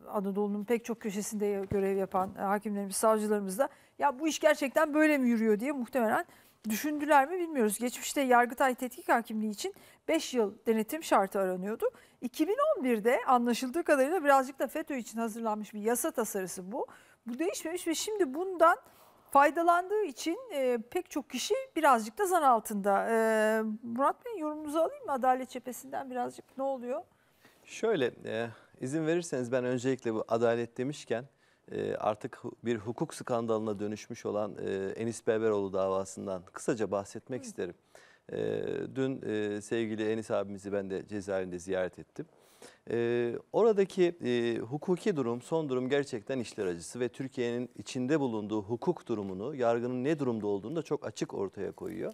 Anadolu'nun pek çok köşesinde görev yapan hakimlerimiz, savcılarımız da ya bu iş gerçekten böyle mi yürüyor diye muhtemelen düşündüler mi bilmiyoruz. Geçmişte Yargıtay Tetkik Hakimliği için 5 yıl denetim şartı aranıyordu. 2011'de anlaşıldığı kadarıyla birazcık da FETÖ için hazırlanmış bir yasa tasarısı bu. Bu değişmemiş ve şimdi bundan faydalandığı için e, pek çok kişi birazcık da zan altında. E, Murat Bey yorumunuzu alayım mı Adalet Cephesi'nden birazcık ne oluyor? Şöyle e, İzin verirseniz ben öncelikle bu adalet demişken e, artık bir hukuk skandalına dönüşmüş olan e, Enis Berberoğlu davasından kısaca bahsetmek Hı. isterim. E, dün sevgili Enis abimizi ben de cezaevinde ziyaret ettim. Oradaki hukuki durum, son durum gerçekten işler acısı ve Türkiye'nin içinde bulunduğu hukuk durumunu, yargının ne durumda olduğunu da çok açık ortaya koyuyor.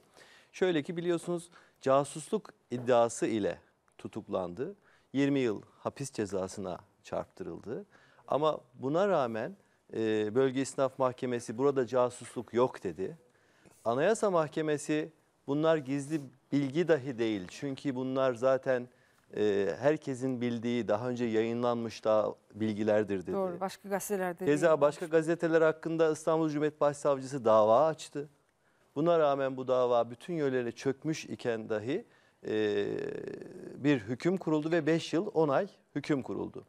Şöyle ki biliyorsunuz casusluk iddiası ile tutuklandı 20 yıl hapis cezasına çarptırıldı. Ama buna rağmen e, Bölge İstinaf Mahkemesi burada casusluk yok dedi. Anayasa Mahkemesi bunlar gizli bilgi dahi değil. Çünkü bunlar zaten e, herkesin bildiği daha önce yayınlanmış da bilgilerdir dedi. Doğru başka gazetelerde. Keza başka gazeteler hakkında İstanbul Cumhuriyet Başsavcısı dava açtı. Buna rağmen bu dava bütün yönleriyle çökmüş iken dahi e, bir hüküm kuruldu ve 5 yıl 10 ay hüküm kuruldu.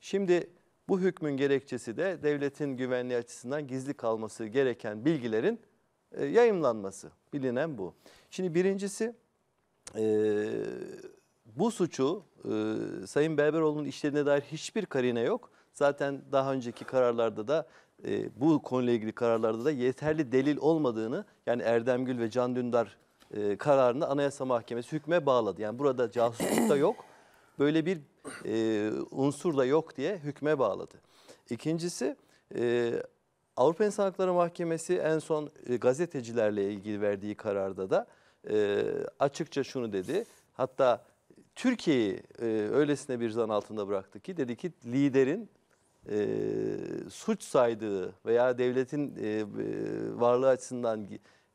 Şimdi bu hükmün gerekçesi de devletin güvenliği açısından gizli kalması gereken bilgilerin e, yayınlanması. Bilinen bu. Şimdi birincisi e, bu suçu e, Sayın Berberoğlu'nun işlediğine dair hiçbir karine yok. Zaten daha önceki kararlarda da e, bu konuyla ilgili kararlarda da yeterli delil olmadığını yani Erdemgül ve Can Dündar e, kararını Anayasa Mahkemesi hükme bağladı. Yani burada casusluk da yok. Böyle bir e, unsur da yok diye hükme bağladı. İkincisi e, Avrupa İnsan Hakları Mahkemesi en son e, gazetecilerle ilgili verdiği kararda da e, açıkça şunu dedi. Hatta Türkiye'yi e, öylesine bir zan altında bıraktı ki dedi ki liderin e, suç saydığı veya devletin e, e varlığı açısından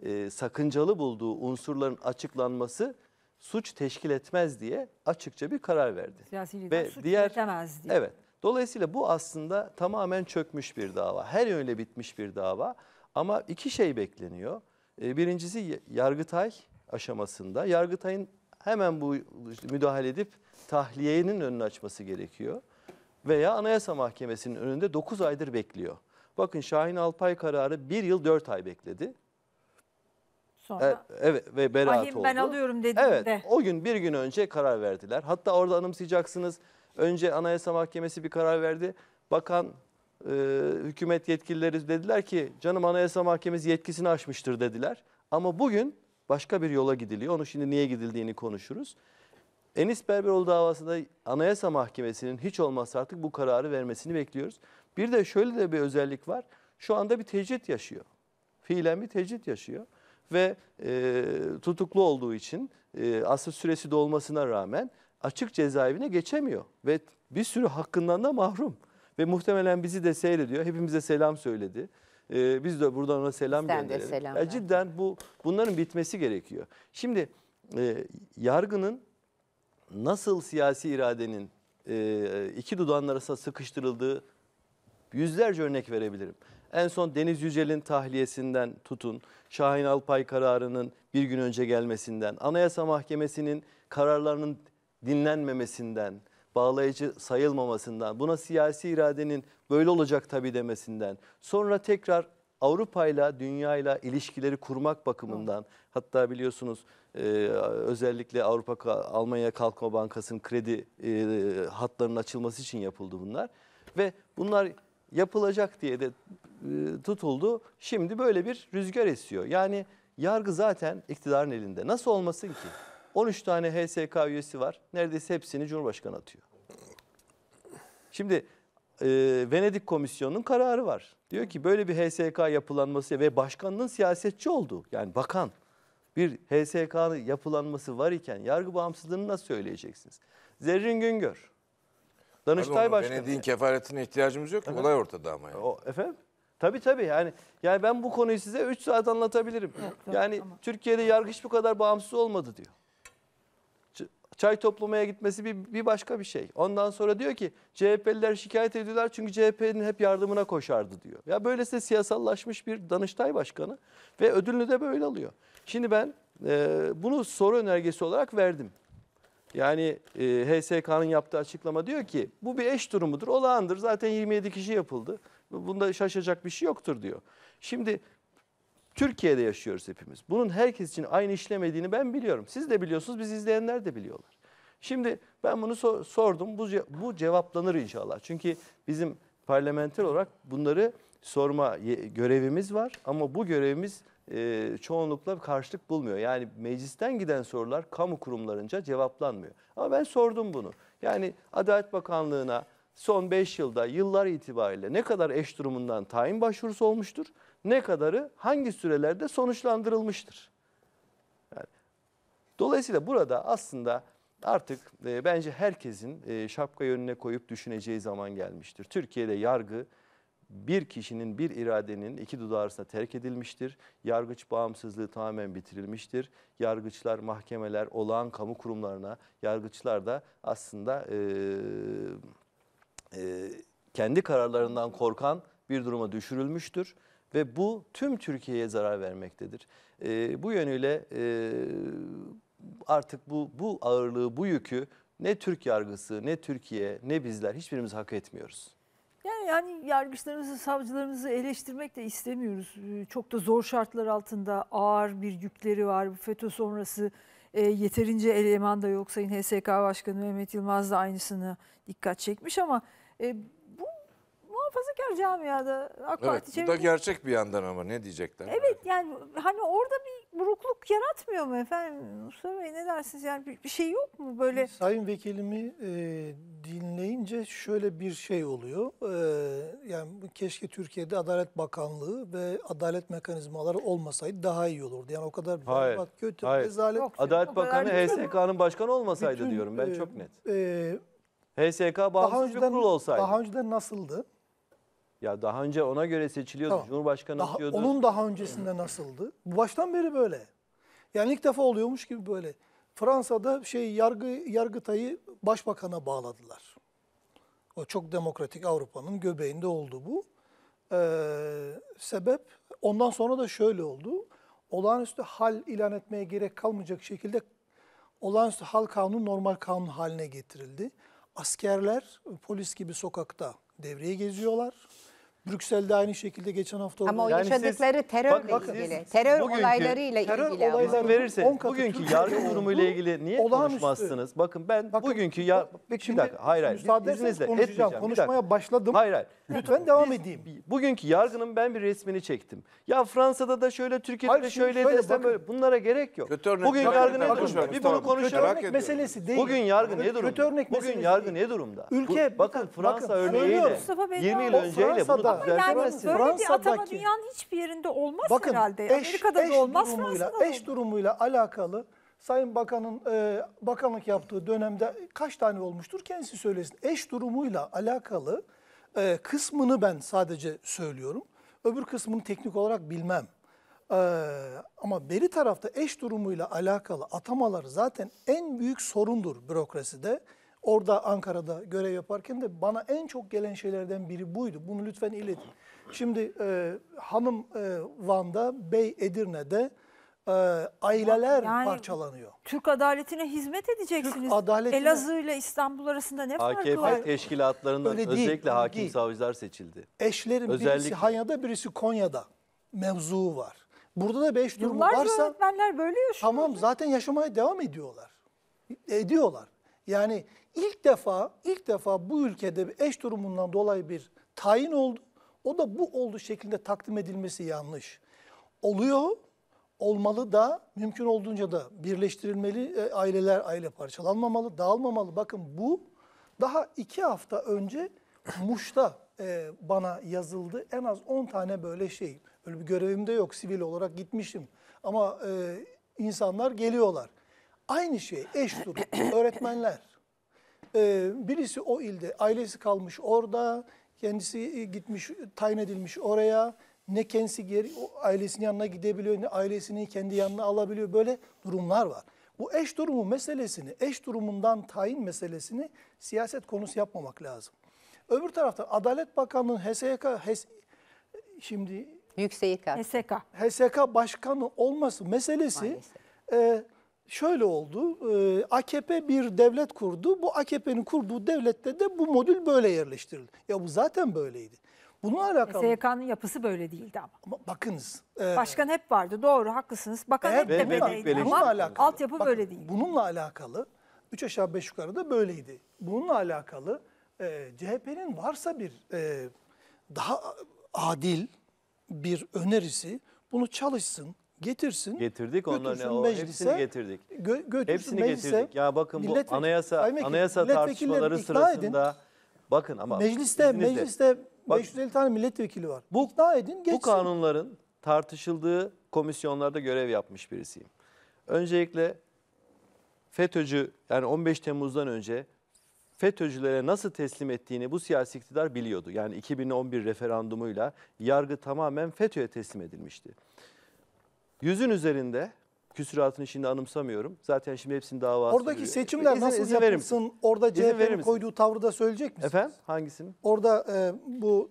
e, sakıncalı bulduğu unsurların açıklanması suç teşkil etmez diye açıkça bir karar verdi. Siyasi Ve suç diğer, üretemez diye. Evet. Dolayısıyla bu aslında tamamen çökmüş bir dava. Her yönle bitmiş bir dava. Ama iki şey bekleniyor. E, birincisi Yargıtay aşamasında. Yargıtay'ın hemen bu müdahale edip tahliyenin önünü açması gerekiyor. Veya Anayasa Mahkemesi'nin önünde 9 aydır bekliyor. Bakın Şahin Alpay kararı 1 yıl 4 ay bekledi. Sonra e, evet ve beraat Ahim oldu. ben alıyorum dediğinde. Evet o gün bir gün önce karar verdiler. Hatta orada anımsayacaksınız. Önce Anayasa Mahkemesi bir karar verdi. Bakan e, hükümet yetkilileri dediler ki canım Anayasa Mahkemesi yetkisini aşmıştır dediler. Ama bugün başka bir yola gidiliyor. Onu şimdi niye gidildiğini konuşuruz. Enis Berberoğlu davasında Anayasa Mahkemesi'nin hiç olmazsa artık bu kararı vermesini bekliyoruz. Bir de şöyle de bir özellik var. Şu anda bir tecrit yaşıyor. Fiilen bir tecrit yaşıyor ve e, tutuklu olduğu için e, asıl süresi dolmasına rağmen açık cezaevine geçemiyor ve bir sürü hakkından da mahrum. Ve muhtemelen bizi de seyrediyor. Hepimize selam söyledi. Ee, biz de buradan ona selam Sen gönderelim. Selam ya cidden bu bunların bitmesi gerekiyor. Şimdi e, yargının nasıl siyasi iradenin e, iki dudağın arasında sıkıştırıldığı yüzlerce örnek verebilirim. En son Deniz Yücel'in tahliyesinden tutun, Şahin Alpay kararının bir gün önce gelmesinden, Anayasa Mahkemesi'nin kararlarının dinlenmemesinden, bağlayıcı sayılmamasından, buna siyasi iradenin böyle olacak tabii demesinden, sonra tekrar Avrupa'yla, dünyayla ilişkileri kurmak bakımından, hatta biliyorsunuz e, özellikle Avrupa Almanya Kalkınma Bankası'nın kredi e, hatlarının açılması için yapıldı bunlar ve bunlar yapılacak diye de e, tutuldu. Şimdi böyle bir rüzgar esiyor. Yani yargı zaten iktidarın elinde. Nasıl olmasın ki? 13 tane HSK üyesi var. Neredeyse hepsini Cumhurbaşkanı atıyor. Şimdi e, Venedik Komisyonu'nun kararı var. Diyor ki böyle bir HSK yapılanması ve başkanının siyasetçi olduğu yani bakan bir HSK yapılanması var iken yargı bağımsızlığını nasıl söyleyeceksiniz? Zerrin Güngör Danıştay Başkanı. Venedik'in kefaretine ihtiyacımız yok ki. Olay ortada ama yani. O, efendim? Tabii tabii yani, yani ben bu konuyu size 3 saat anlatabilirim. Yok, yani ama. Türkiye'de yargıç bu kadar bağımsız olmadı diyor. Çay toplamaya gitmesi bir, bir başka bir şey. Ondan sonra diyor ki CHP'liler şikayet ediyorlar çünkü CHP'nin hep yardımına koşardı diyor. Ya böylesi siyasallaşmış bir danıştay başkanı ve ödülünü de böyle alıyor. Şimdi ben e, bunu soru önergesi olarak verdim. Yani e, HSK'nın yaptığı açıklama diyor ki bu bir eş durumudur, olağandır. Zaten 27 kişi yapıldı. Bunda şaşacak bir şey yoktur diyor. Şimdi Türkiye'de yaşıyoruz hepimiz. Bunun herkes için aynı işlemediğini ben biliyorum. Siz de biliyorsunuz, biz izleyenler de biliyorlar. Şimdi ben bunu so sordum. Bu, ce bu cevaplanır inşallah. Çünkü bizim parlamenter olarak bunları sorma görevimiz var ama bu görevimiz e, çoğunlukla karşılık bulmuyor. Yani meclisten giden sorular kamu kurumlarınca cevaplanmıyor. Ama ben sordum bunu. Yani Adalet Bakanlığı'na son 5 yılda yıllar itibariyle ne kadar eş durumundan tayin başvurusu olmuştur, ne kadarı hangi sürelerde sonuçlandırılmıştır. Yani, dolayısıyla burada aslında artık e, bence herkesin e, şapka yönüne koyup düşüneceği zaman gelmiştir. Türkiye'de yargı bir kişinin bir iradenin iki dudağı arasında terk edilmiştir. Yargıç bağımsızlığı tamamen bitirilmiştir. Yargıçlar, mahkemeler, olağan kamu kurumlarına, yargıçlar da aslında e, e, kendi kararlarından korkan bir duruma düşürülmüştür. Ve bu tüm Türkiye'ye zarar vermektedir. E, bu yönüyle e, artık bu, bu ağırlığı, bu yükü ne Türk yargısı, ne Türkiye, ne bizler hiçbirimiz hak etmiyoruz yani yargıçlarımızı, savcılarımızı eleştirmek de istemiyoruz. Ee, çok da zor şartlar altında ağır bir yükleri var. Bu FETÖ sonrası e, yeterince eleman da yok. Sayın HSK Başkanı Mehmet Yılmaz da aynısını dikkat çekmiş ama e, bu muhafazakar camiada AK evet, Parti Bu da gerçek bir yandan ama ne diyecekler? Evet yani hani orada bir burukluk yaratmıyor mu efendim? Mustafa Bey ne dersiniz? Yani bir, bir şey yok mu böyle? Sayın vekilimi e, dinleyince şöyle bir şey oluyor. E, yani keşke Türkiye'de Adalet Bakanlığı ve adalet mekanizmaları olmasaydı daha iyi olurdu. Yani o kadar hayır, berbat, kötü, hayır. rezalet. adalet Bakanı HSK'nın başkanı olmasaydı bütün, diyorum ben e, çok net. E, HSK bağımsız önceden, bir kurul olsaydı. Daha önceden nasıldı? Ya daha önce ona göre seçiliyordu. Tamam. Cumhurbaşkanı daha, atıyordu. Onun daha öncesinde nasıldı? Bu baştan beri böyle. Yani ilk defa oluyormuş gibi böyle. Fransa'da şey yargı yargıtayı başbakana bağladılar. O çok demokratik Avrupa'nın göbeğinde oldu bu. Ee, sebep ondan sonra da şöyle oldu. Olağanüstü hal ilan etmeye gerek kalmayacak şekilde olağanüstü hal kanunu normal kanun haline getirildi. Askerler polis gibi sokakta devreye geziyorlar. Brüksel'de aynı şekilde geçen hafta oldu. Ama o Yani siz- yaşadıkları terörle Bak- bak siz terör bugünkü olaylarıyla terör ilgili. olayları- olaylar on verirseniz katı bugünkü yargı oluyor. durumuyla ilgili niye Olağanüstü. konuşmazsınız? Bakın ben Bakın, bugünkü ya bak- bir şimdi dakika hayır hayır müsaade izninizle konuşacağım. Konuşmaya başladım. Hayır hayır. Lütfen devam edeyim. Bugünkü yargının ben bir resmini çektim. Ya Fransa'da da şöyle, Türkiye'de Hayır, şöyle şöyle desem böyle bunlara gerek yok. Kötü örnek- Bugün yargı ne durumda? Bir bunu konuşalım. meselesi değil. Bugün yargı ne durumda? Bugün yargı ne durumda? Ülke- bakın Fransa bakın, örneğiyle 20 yıl önceyle bunu saatlerde yani böyle bir atama dünyanın hiçbir yerinde olmaz bakın, herhalde. Eş, Amerika'da eş da olmaz, durumuyla, da Eş durumuyla alakalı Sayın Bakan'ın e, bakanlık yaptığı dönemde kaç tane olmuştur kendisi söylesin. Eş durumuyla alakalı e, kısmını ben sadece söylüyorum. Öbür kısmını teknik olarak bilmem. E, ama beri tarafta eş durumuyla alakalı atamalar zaten en büyük sorundur bürokraside. Orada Ankara'da görev yaparken de bana en çok gelen şeylerden biri buydu. Bunu lütfen iletin. Şimdi e, hanım e, Van'da, bey Edirne'de e, aileler yani, parçalanıyor. Türk adaletine hizmet edeceksiniz. Türk adaletine, Elazığ ile İstanbul arasında ne farkı AKP var? AKP teşkilatlarından öyle değil, özellikle hakim değil. savcılar seçildi. Eşlerin özellikle... birisi Hanya'da birisi Konya'da mevzu var. Burada da beş durumu Yıllarca varsa... öğretmenler böyle yaşıyor. Tamam zaten yaşamaya devam ediyorlar. Ediyorlar. Yani İlk defa ilk defa bu ülkede bir eş durumundan dolayı bir tayin oldu. O da bu oldu şeklinde takdim edilmesi yanlış. Oluyor, olmalı da mümkün olduğunca da birleştirilmeli. E, aileler aile parçalanmamalı, dağılmamalı. Bakın bu daha iki hafta önce Muş'ta e, bana yazıldı. En az 10 tane böyle şey. Öyle bir görevim de yok. Sivil olarak gitmişim. Ama e, insanlar geliyorlar. Aynı şey eş durum. Öğretmenler ee, birisi o ilde, ailesi kalmış orada, kendisi e, gitmiş, tayin edilmiş oraya. Ne kendisi geri, ailesinin yanına gidebiliyor, ne ailesini kendi yanına alabiliyor. Böyle durumlar var. Bu eş durumu meselesini, eş durumundan tayin meselesini siyaset konusu yapmamak lazım. Öbür tarafta Adalet Bakanlığı'nın HSK, HES, şimdi Yüksek HSK. HSK Başkanı olması meselesi... Maalesef. E, şöyle oldu. E, AKP bir devlet kurdu. Bu AKP'nin kurduğu devlette de bu modül böyle yerleştirildi. Ya bu zaten böyleydi. Bununla alakalı... SYK'nın yapısı böyle değildi ama. ama bakınız. E, Başkan hep vardı doğru haklısınız. Bakan hep de böyleydi ama alakalı, altyapı bakın, böyle değil. Bununla alakalı 3 aşağı 5 yukarı da böyleydi. Bununla alakalı e, CHP'nin varsa bir e, daha adil bir önerisi bunu çalışsın, getirsin. Getirdik onları ne o meclise, hepsini getirdik. Gö götürsün hepsini meclise, getirdik. Ya bakın bu anayasa anayasa tartışmaları sırasında bakın ama mecliste izninizle. mecliste Bak, 550 tane milletvekili var. Bu, İkna edin geçsin. Bu kanunların tartışıldığı komisyonlarda görev yapmış birisiyim. Öncelikle FETÖ'cü yani 15 Temmuz'dan önce FETÖ'cülere nasıl teslim ettiğini bu siyasi iktidar biliyordu. Yani 2011 referandumuyla yargı tamamen FETÖ'ye teslim edilmişti. Yüzün üzerinde küsuratını şimdi anımsamıyorum. Zaten şimdi hepsinin davası. Oradaki veriyor. seçimler izin, nasıl izin yapılsın? Orada CHP'nin koyduğu tavrı da söyleyecek misin? Efendim hangisini? Orada e, bu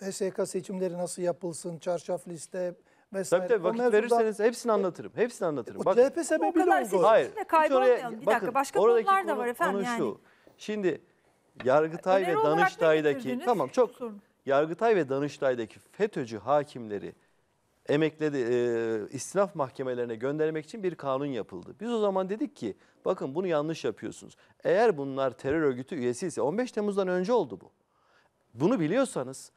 e, HSK seçimleri nasıl yapılsın? Çarşaf liste, vesaire. Tabii tabii vakit verirseniz hepsini anlatırım. Hepsini anlatırım. Bak, CHP sebebiyle oldu. Hayır. Kaybolmayalım. Oraya, bir dakika başka konular da var efendim yani. Şu. Şimdi Yargıtay Öneri ve Danıştay'daki tamam çok Yargıtay ve Danıştay'daki FETÖ'cü hakimleri emekledi, e, istinaf mahkemelerine göndermek için bir kanun yapıldı. Biz o zaman dedik ki bakın bunu yanlış yapıyorsunuz. Eğer bunlar terör örgütü üyesi ise 15 Temmuz'dan önce oldu bu. Bunu biliyorsanız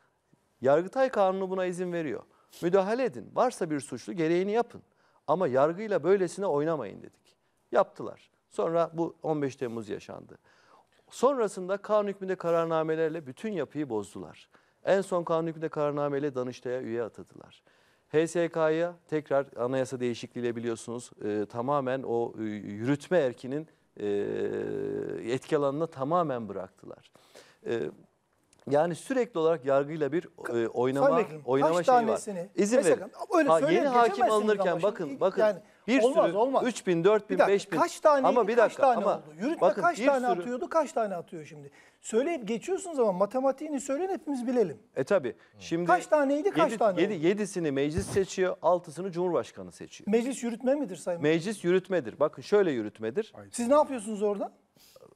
Yargıtay Kanunu buna izin veriyor. Müdahale edin. Varsa bir suçlu gereğini yapın. Ama yargıyla böylesine oynamayın dedik. Yaptılar. Sonra bu 15 Temmuz yaşandı. Sonrasında kanun hükmünde kararnamelerle bütün yapıyı bozdular. En son kanun hükmünde kararnameyle Danıştay'a üye atadılar. HSK'ya tekrar anayasa değişikliğiyle biliyorsunuz e, tamamen o e, yürütme erkinin e, etki alanına tamamen bıraktılar. E, yani sürekli olarak yargıyla bir e, oynama oynama kaç şeyi var. tanesini? İzin verin. öyle Ha, söyleyip yeni hakim alınırken şimdi, bakın bakın yani bir olmaz, sürü olmaz. bin. 4000, bir dakika, 5000. Kaç tane ama bir dakika kaç tane ama oldu? Yürütme bakın, kaç tane sürü... atıyordu, kaç tane atıyor şimdi? Söyleyip geçiyorsunuz ama matematiğini söyleyin hepimiz bilelim. E tabi. Şimdi kaç taneydi, kaç yedi, tane? Yedi, yedisini meclis seçiyor, altısını cumhurbaşkanı seçiyor. Meclis yürütme midir sayın? Meclis yürütmedir. Bakın şöyle yürütmedir. Aynen. Siz ne yapıyorsunuz orada?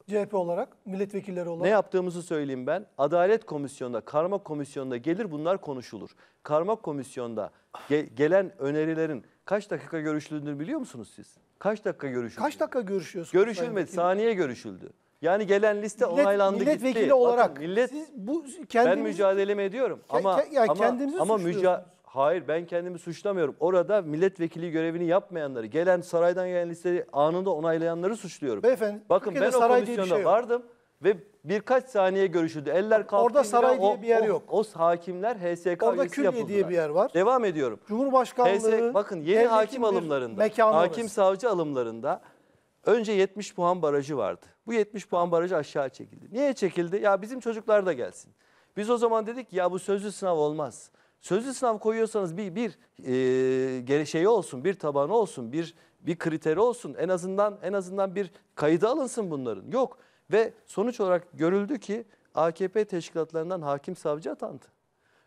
CHP olarak, milletvekilleri olarak. Ne yaptığımızı söyleyeyim ben. Adalet Komisyonu'nda, Karma Komisyonu'nda gelir bunlar konuşulur. Karma Komisyonu'nda ge gelen önerilerin kaç dakika görüşüldüğünü biliyor musunuz siz? Kaç dakika görüşüldü? Kaç dakika görüşüyorsunuz? Görüşülmedi, saniye görüşüldü. Yani gelen liste Millet- onaylandı milletvekili gitti. olarak Bakın millet siz bu ben kendinizi- mücadelemi ediyorum ama ke- ya ama kendinizi ama müca hayır ben kendimi suçlamıyorum. Orada milletvekili görevini yapmayanları, gelen saraydan gelen listeyi anında onaylayanları suçluyorum. Beyefendi, Bakın ben o saray komisyonda şey vardım ve birkaç saniye görüşüldü. Eller kalktı. Orada saray diye bir yer yok. O, o hakimler HSK Orada üyesi yapıldılar. diye bir yer var. Devam ediyorum. Cumhurbaşkanlığı HS, bakın yeni hakim alımlarında, hakim orası. savcı alımlarında önce 70 puan barajı vardı. Bu 70 puan barajı aşağı çekildi. Niye çekildi? Ya bizim çocuklar da gelsin. Biz o zaman dedik ya bu sözlü sınav olmaz. Sözlü sınav koyuyorsanız bir bir e, şey olsun, bir tabanı olsun, bir bir kriteri olsun. En azından en azından bir kaydı alınsın bunların. Yok. Ve sonuç olarak görüldü ki AKP teşkilatlarından hakim savcı atandı.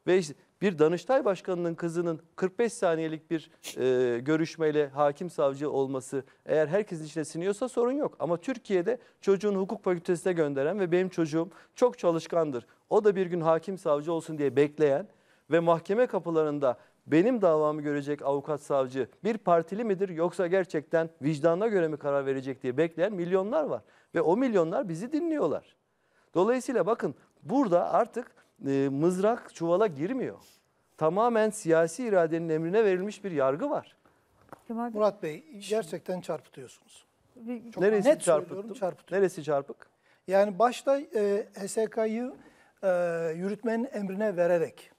Ve işte bir Danıştay Başkanı'nın kızının 45 saniyelik bir e, görüşmeyle hakim savcı olması eğer herkesin içine siniyorsa sorun yok. Ama Türkiye'de çocuğun hukuk fakültesine gönderen ve benim çocuğum çok çalışkandır. O da bir gün hakim savcı olsun diye bekleyen ve mahkeme kapılarında benim davamı görecek avukat savcı bir partili midir yoksa gerçekten vicdanına göre mi karar verecek diye bekleyen milyonlar var. Ve o milyonlar bizi dinliyorlar. Dolayısıyla bakın burada artık e, mızrak çuvala girmiyor. Tamamen siyasi iradenin emrine verilmiş bir yargı var. Kemal Bey. Murat Bey gerçekten çarpıtıyorsunuz. Çok Neresi net çarpıttım? çarpıtıyor. Neresi çarpık? Yani başta e, HSK'yı e, yürütmenin emrine vererek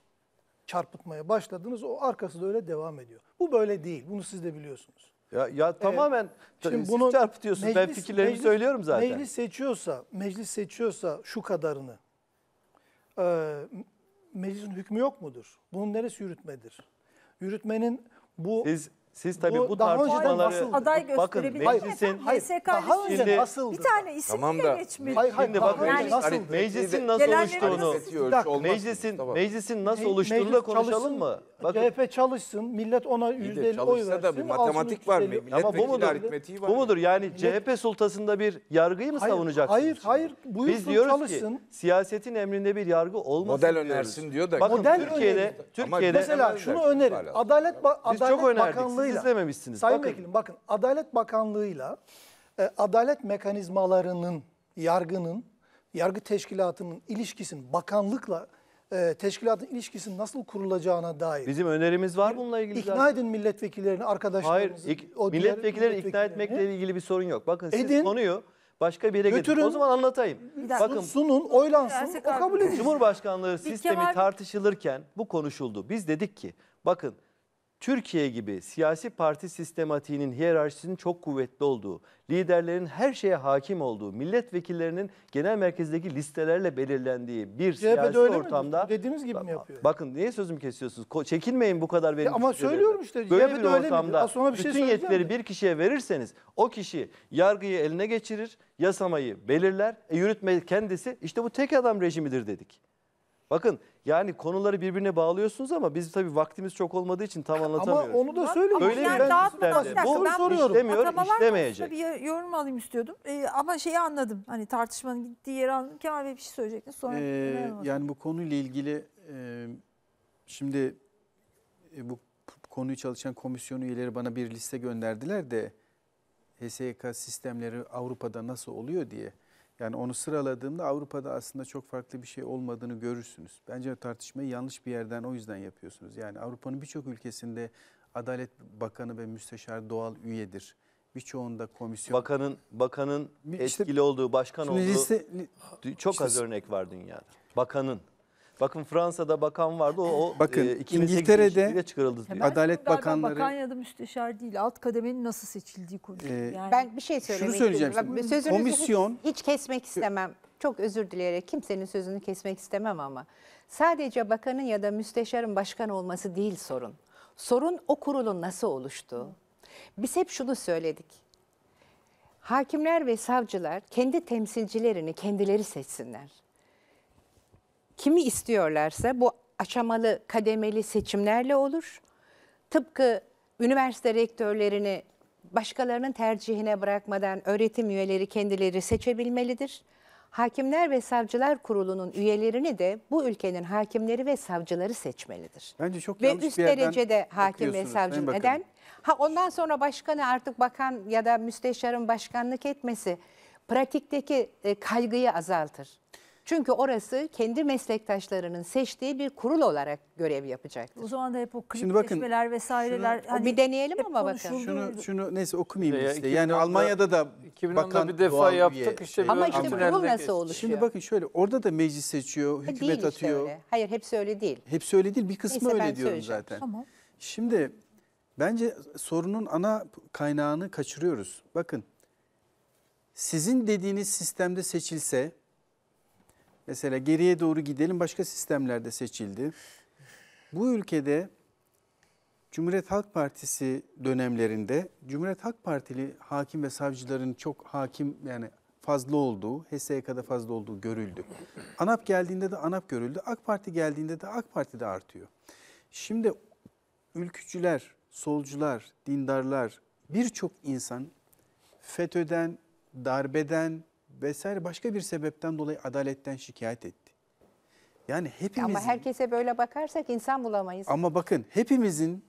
çarpıtmaya başladınız. O arkası da öyle devam ediyor. Bu böyle değil. Bunu siz de biliyorsunuz. Ya, ya tamamen ee, şimdi bunu çarpıtıyorsun. Meclis, ben fikirlerimi meclis, söylüyorum zaten. Meclis seçiyorsa, meclis seçiyorsa şu kadarını e, meclisin hükmü yok mudur? Bunun neresi yürütmedir? Yürütmenin bu Siz siz tabii bu, bu daha tartışmaları basıldı. aday bakın gösterebilir mi meclisin efendim? Hayır, MSK daha önceden şimdi- basıldı. Bir tane isim Tamam da- geçmedi. Hayır, hayır, şimdi bakın yani- nasıl- hani meclisin nasıl Gelenlerin oluştuğunu meclisin Tamam. meclisin nasıl oluştuğunu da Meclis konuşalım çalışsın, mı? Bakın CHP çalışsın, millet ona İyi de %50 oy çalışsa da bir matematik var mı? Ama bu mudur? bu mudur? Yani CHP sultasında bir yargıyı mı Hayır, savunacaksınız? hayır, şimdi? hayır. Buyursun, Biz diyoruz ki siyasetin emrinde bir yargı olmasın Model önersin diyor da. Bakın Model Türkiye'de Türkiye'de Mesela şunu versin önerim. Adalet, ba- Biz çok Adalet önerdik Bakanlığı'yla. Siz izlememişsiniz. Sayın bakın. Vekilim bakın Adalet Bakanlığı'yla e, adalet mekanizmalarının, yargının, yargı teşkilatının ilişkisinin bakanlıkla e, teşkilatın ilişkisinin nasıl kurulacağına dair. Bizim önerimiz var bir, bununla ilgili. İkna zaten. edin milletvekillerini, arkadaşlarımızı. Hayır, ik, o milletvekilleri ikna etmekle ilgili bir sorun yok. Bakın edin, siz konuyu başka bir yere götürün. Getirin. O zaman anlatayım. Bakın sunun, oylansın, o kabul edilsin. Cumhurbaşkanlığı sistemi tartışılırken bu konuşuldu. Biz dedik ki bakın Türkiye gibi siyasi parti sistematiğinin hiyerarşisinin çok kuvvetli olduğu, liderlerin her şeye hakim olduğu, milletvekillerinin genel merkezdeki listelerle belirlendiği bir CHP'de siyasi öyle ortamda... Mi? Dediğiniz gibi mi yapıyor? Bakın niye sözümü kesiyorsunuz? Ko çekinmeyin bu kadar benim. Ya ama söylüyorum işte. Böyle CHP'de bir ortamda öyle bir şey bütün yetkileri bir kişiye verirseniz o kişi yargıyı eline geçirir, yasamayı belirler, e, yürütme kendisi işte bu tek adam rejimidir dedik. Bakın yani konuları birbirine bağlıyorsunuz ama biz tabii vaktimiz çok olmadığı için tam anlatamıyoruz. Ama onu da söyleyeyim. Öyle mi? Ben dağıtmadan bir dakika, Doğru ben soruyorum. İşlemiyor, işlemeyecek. Bir yorum alayım istiyordum. Ee, ama şeyi anladım. Hani tartışmanın gittiği yeri anladım. Kemal Bey bir şey söyleyecektin. Sonra ee, yani bu konuyla ilgili e, şimdi e, bu konuyu çalışan komisyon üyeleri bana bir liste gönderdiler de HSK sistemleri Avrupa'da nasıl oluyor diye. Yani onu sıraladığımda Avrupa'da aslında çok farklı bir şey olmadığını görürsünüz. Bence tartışmayı yanlış bir yerden o yüzden yapıyorsunuz. Yani Avrupa'nın birçok ülkesinde Adalet Bakanı ve Müsteşar doğal üyedir. Birçoğunda komisyon... Bakanın bakanın işte, etkili olduğu, başkan olduğu liste, çok işte, az örnek var dünyada. Bakanın. Bakın Fransa'da bakan vardı. O, o Bakın e, İngiltere'de çıkarıldı. Diye. Adalet Bakanları bakan ya da müsteşar değil. Alt kademenin nasıl seçildiği konusu. E, yani. Ben bir şey söylemek şunu söyleyeceğim. Bak, sözünüzü komisyon hiç, hiç kesmek istemem. Çok özür dileyerek kimsenin sözünü kesmek istemem ama sadece bakanın ya da müsteşarın başkan olması değil sorun. Sorun o kurulun nasıl oluştuğu. Biz hep şunu söyledik. Hakimler ve savcılar kendi temsilcilerini kendileri seçsinler kimi istiyorlarsa bu aşamalı kademeli seçimlerle olur. Tıpkı üniversite rektörlerini başkalarının tercihine bırakmadan öğretim üyeleri kendileri seçebilmelidir. Hakimler ve Savcılar Kurulu'nun üyelerini de bu ülkenin hakimleri ve savcıları seçmelidir. Bence çok ve üst bir derecede hakim ve savcı neden? Ha ondan sonra başkanı artık bakan ya da müsteşarın başkanlık etmesi pratikteki e, kaygıyı azaltır. Çünkü orası kendi meslektaşlarının seçtiği bir kurul olarak görev yapacaktır. O zaman da hep o klipleşmeler vesaireler. Şunu, hani bir deneyelim ama bakın. Şunu, şunu neyse okumayayım işte. Yani Almanya'da da bakan bir defa yaptık. Işte ama işte kurul nasıl oluşuyor? Şimdi bakın şöyle orada da meclis seçiyor, e, hükümet değil işte atıyor. Öyle. Hayır hepsi öyle değil. Hepsi öyle değil. Bir kısmı neyse, öyle diyorum zaten. Tamam. Şimdi bence sorunun ana kaynağını kaçırıyoruz. Bakın sizin dediğiniz sistemde seçilse Mesela geriye doğru gidelim başka sistemlerde seçildi. Bu ülkede Cumhuriyet Halk Partisi dönemlerinde Cumhuriyet Halk Partili hakim ve savcıların çok hakim yani fazla olduğu, HSYK'da fazla olduğu görüldü. ANAP geldiğinde de ANAP görüldü. AK Parti geldiğinde de AK Parti de artıyor. Şimdi ülkücüler, solcular, dindarlar, birçok insan FETÖ'den, darbeden, vesaire başka bir sebepten dolayı adaletten şikayet etti. Yani hepimizin... Ama herkese böyle bakarsak insan bulamayız. Ama bakın hepimizin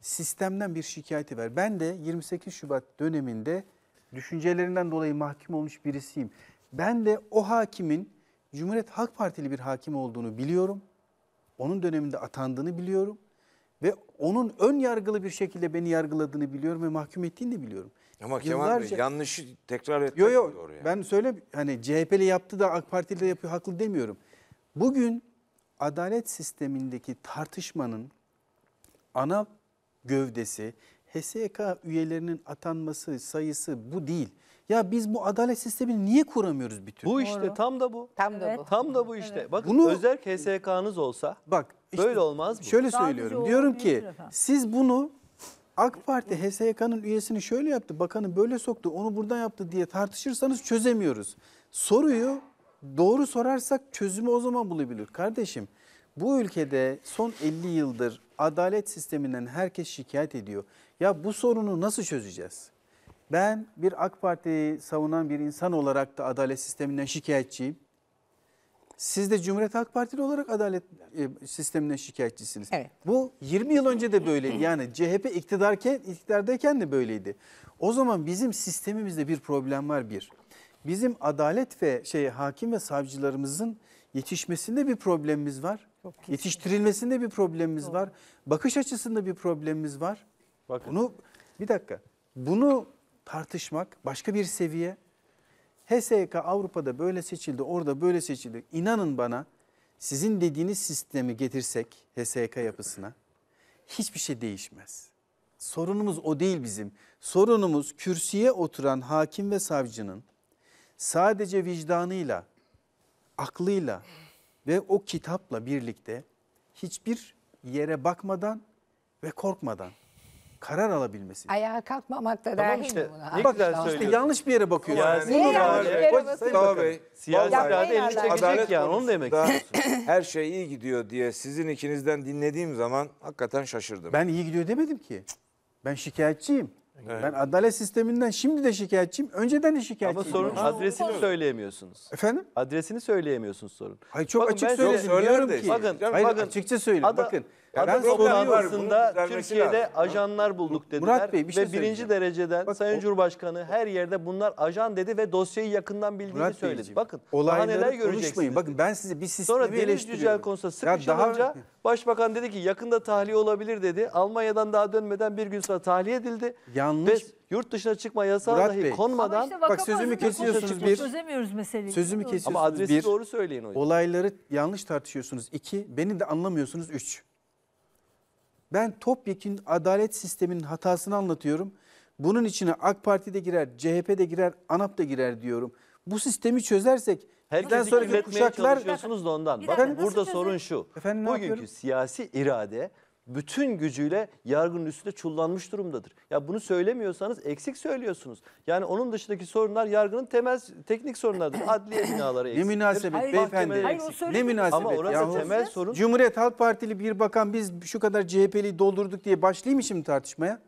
sistemden bir şikayeti var. Ben de 28 Şubat döneminde düşüncelerinden dolayı mahkum olmuş birisiyim. Ben de o hakimin Cumhuriyet Halk Partili bir hakim olduğunu biliyorum. Onun döneminde atandığını biliyorum. Ve onun ön yargılı bir şekilde beni yargıladığını biliyorum ve mahkum ettiğini de biliyorum. Ama Kemal Bey Yıllarca- yanlışı tekrar etmek Yo yo yani. ben söyle hani CHP'li yaptı da AK Partili de yapıyor haklı demiyorum. Bugün adalet sistemindeki tartışmanın ana gövdesi HSK üyelerinin atanması sayısı bu değil. Ya biz bu adalet sistemini niye kuramıyoruz bir türlü? Bu işte tam da bu. Tam da bu. Tam da bu işte. Bakın Bunu- özel KSK'nız olsa Bak Böyle olmaz mı? Şöyle Sadece söylüyorum. Diyorum ki efendim. siz bunu AK Parti HSYK'nın üyesini şöyle yaptı, bakanı böyle soktu, onu buradan yaptı diye tartışırsanız çözemiyoruz. Soruyu doğru sorarsak çözümü o zaman bulabilir. Kardeşim bu ülkede son 50 yıldır adalet sisteminden herkes şikayet ediyor. Ya bu sorunu nasıl çözeceğiz? Ben bir AK Parti'yi savunan bir insan olarak da adalet sisteminden şikayetçiyim. Siz de Cumhuriyet Halk Partili olarak adalet e, sistemine şikayetçisiniz. Evet. Bu 20 yıl önce de böyleydi. Yani CHP iktidarken, iktidardayken de böyleydi. O zaman bizim sistemimizde bir problem var bir. Bizim adalet ve şey hakim ve savcılarımızın yetişmesinde bir problemimiz var. Yetiştirilmesinde bir problemimiz Doğru. var. Bakış açısında bir problemimiz var. Bakın. Bunu bir dakika. Bunu tartışmak başka bir seviye. HSK Avrupa'da böyle seçildi, orada böyle seçildi. İnanın bana sizin dediğiniz sistemi getirsek HSK yapısına hiçbir şey değişmez. Sorunumuz o değil bizim. Sorunumuz kürsüye oturan hakim ve savcının sadece vicdanıyla, aklıyla ve o kitapla birlikte hiçbir yere bakmadan ve korkmadan karar alabilmesi. Ayağa kalkmamak da tamam dahil mi buna? Bak, güzel işte yanlış bir yere bakıyor. Yani, Niye yani, yanlış bir yere bakıyor? Bey, Siyasi irade elini çekecek Adalet yani onu demek. her şey iyi gidiyor diye sizin ikinizden dinlediğim zaman hakikaten şaşırdım. Ben iyi gidiyor demedim ki. Ben şikayetçiyim. Evet. Ben adalet sisteminden şimdi de şikayetçiyim. Önceden de şikayetçiyim. Ama sorun ha, adresini söyleyemiyorsunuz. Efendim? Adresini söyleyemiyorsunuz sorun. Hayır çok bakın, açık söyledim. Diyorum ki. Bakın, hayır, bakın, açıkça söyleyeyim. Ada, bakın Adam sonrasında Türkiye'de lazım. ajanlar bulduk dediler. Murat Bey bir şey Ve birinci dereceden Bak, Sayın o... Cumhurbaşkanı her yerde bunlar ajan dedi ve dosyayı yakından bildiğini Murat söyledi. Beyciğim, Bakın daha neler göreceksiniz. Bakın ben sizi bir sistemi Sonra Deniz Yücel konusunda sıkışılınca başbakan dedi ki yakında tahliye olabilir dedi. Almanya'dan daha dönmeden bir gün sonra tahliye edildi. Yanlış. Ve yurt dışına çıkma yasağı Murat dahi Bey. konmadan işte bak sözümü kesiyorsunuz bir. Çözemiyoruz meseleyi. Sözümü kesiyorsunuz Ama adresi bir, doğru söyleyin hocam. Olayları yanlış tartışıyorsunuz. İki, beni de anlamıyorsunuz. Üç. Ben topyekin adalet sisteminin hatasını anlatıyorum. Bunun içine AK Parti de girer, CHP de girer, ANAP da girer diyorum. Bu sistemi çözersek Herkesi sonraki kirletmeye kuşaklar... çalışıyorsunuz da ondan. Bakın burada sorun şu. Efendim, Bugünkü yapıyorum? siyasi irade bütün gücüyle yargının üstünde çullanmış durumdadır. Ya bunu söylemiyorsanız eksik söylüyorsunuz. Yani onun dışındaki sorunlar yargının temel teknik sorunlarıdır. Adliye binaları eksik. Ne münasebet Hayır, beyefendi. Hayır, o ne münasebet. Ama orası yahu. temel sorun. Cumhuriyet Halk Partili bir bakan biz şu kadar CHP'li doldurduk diye başlayayım şimdi tartışmaya?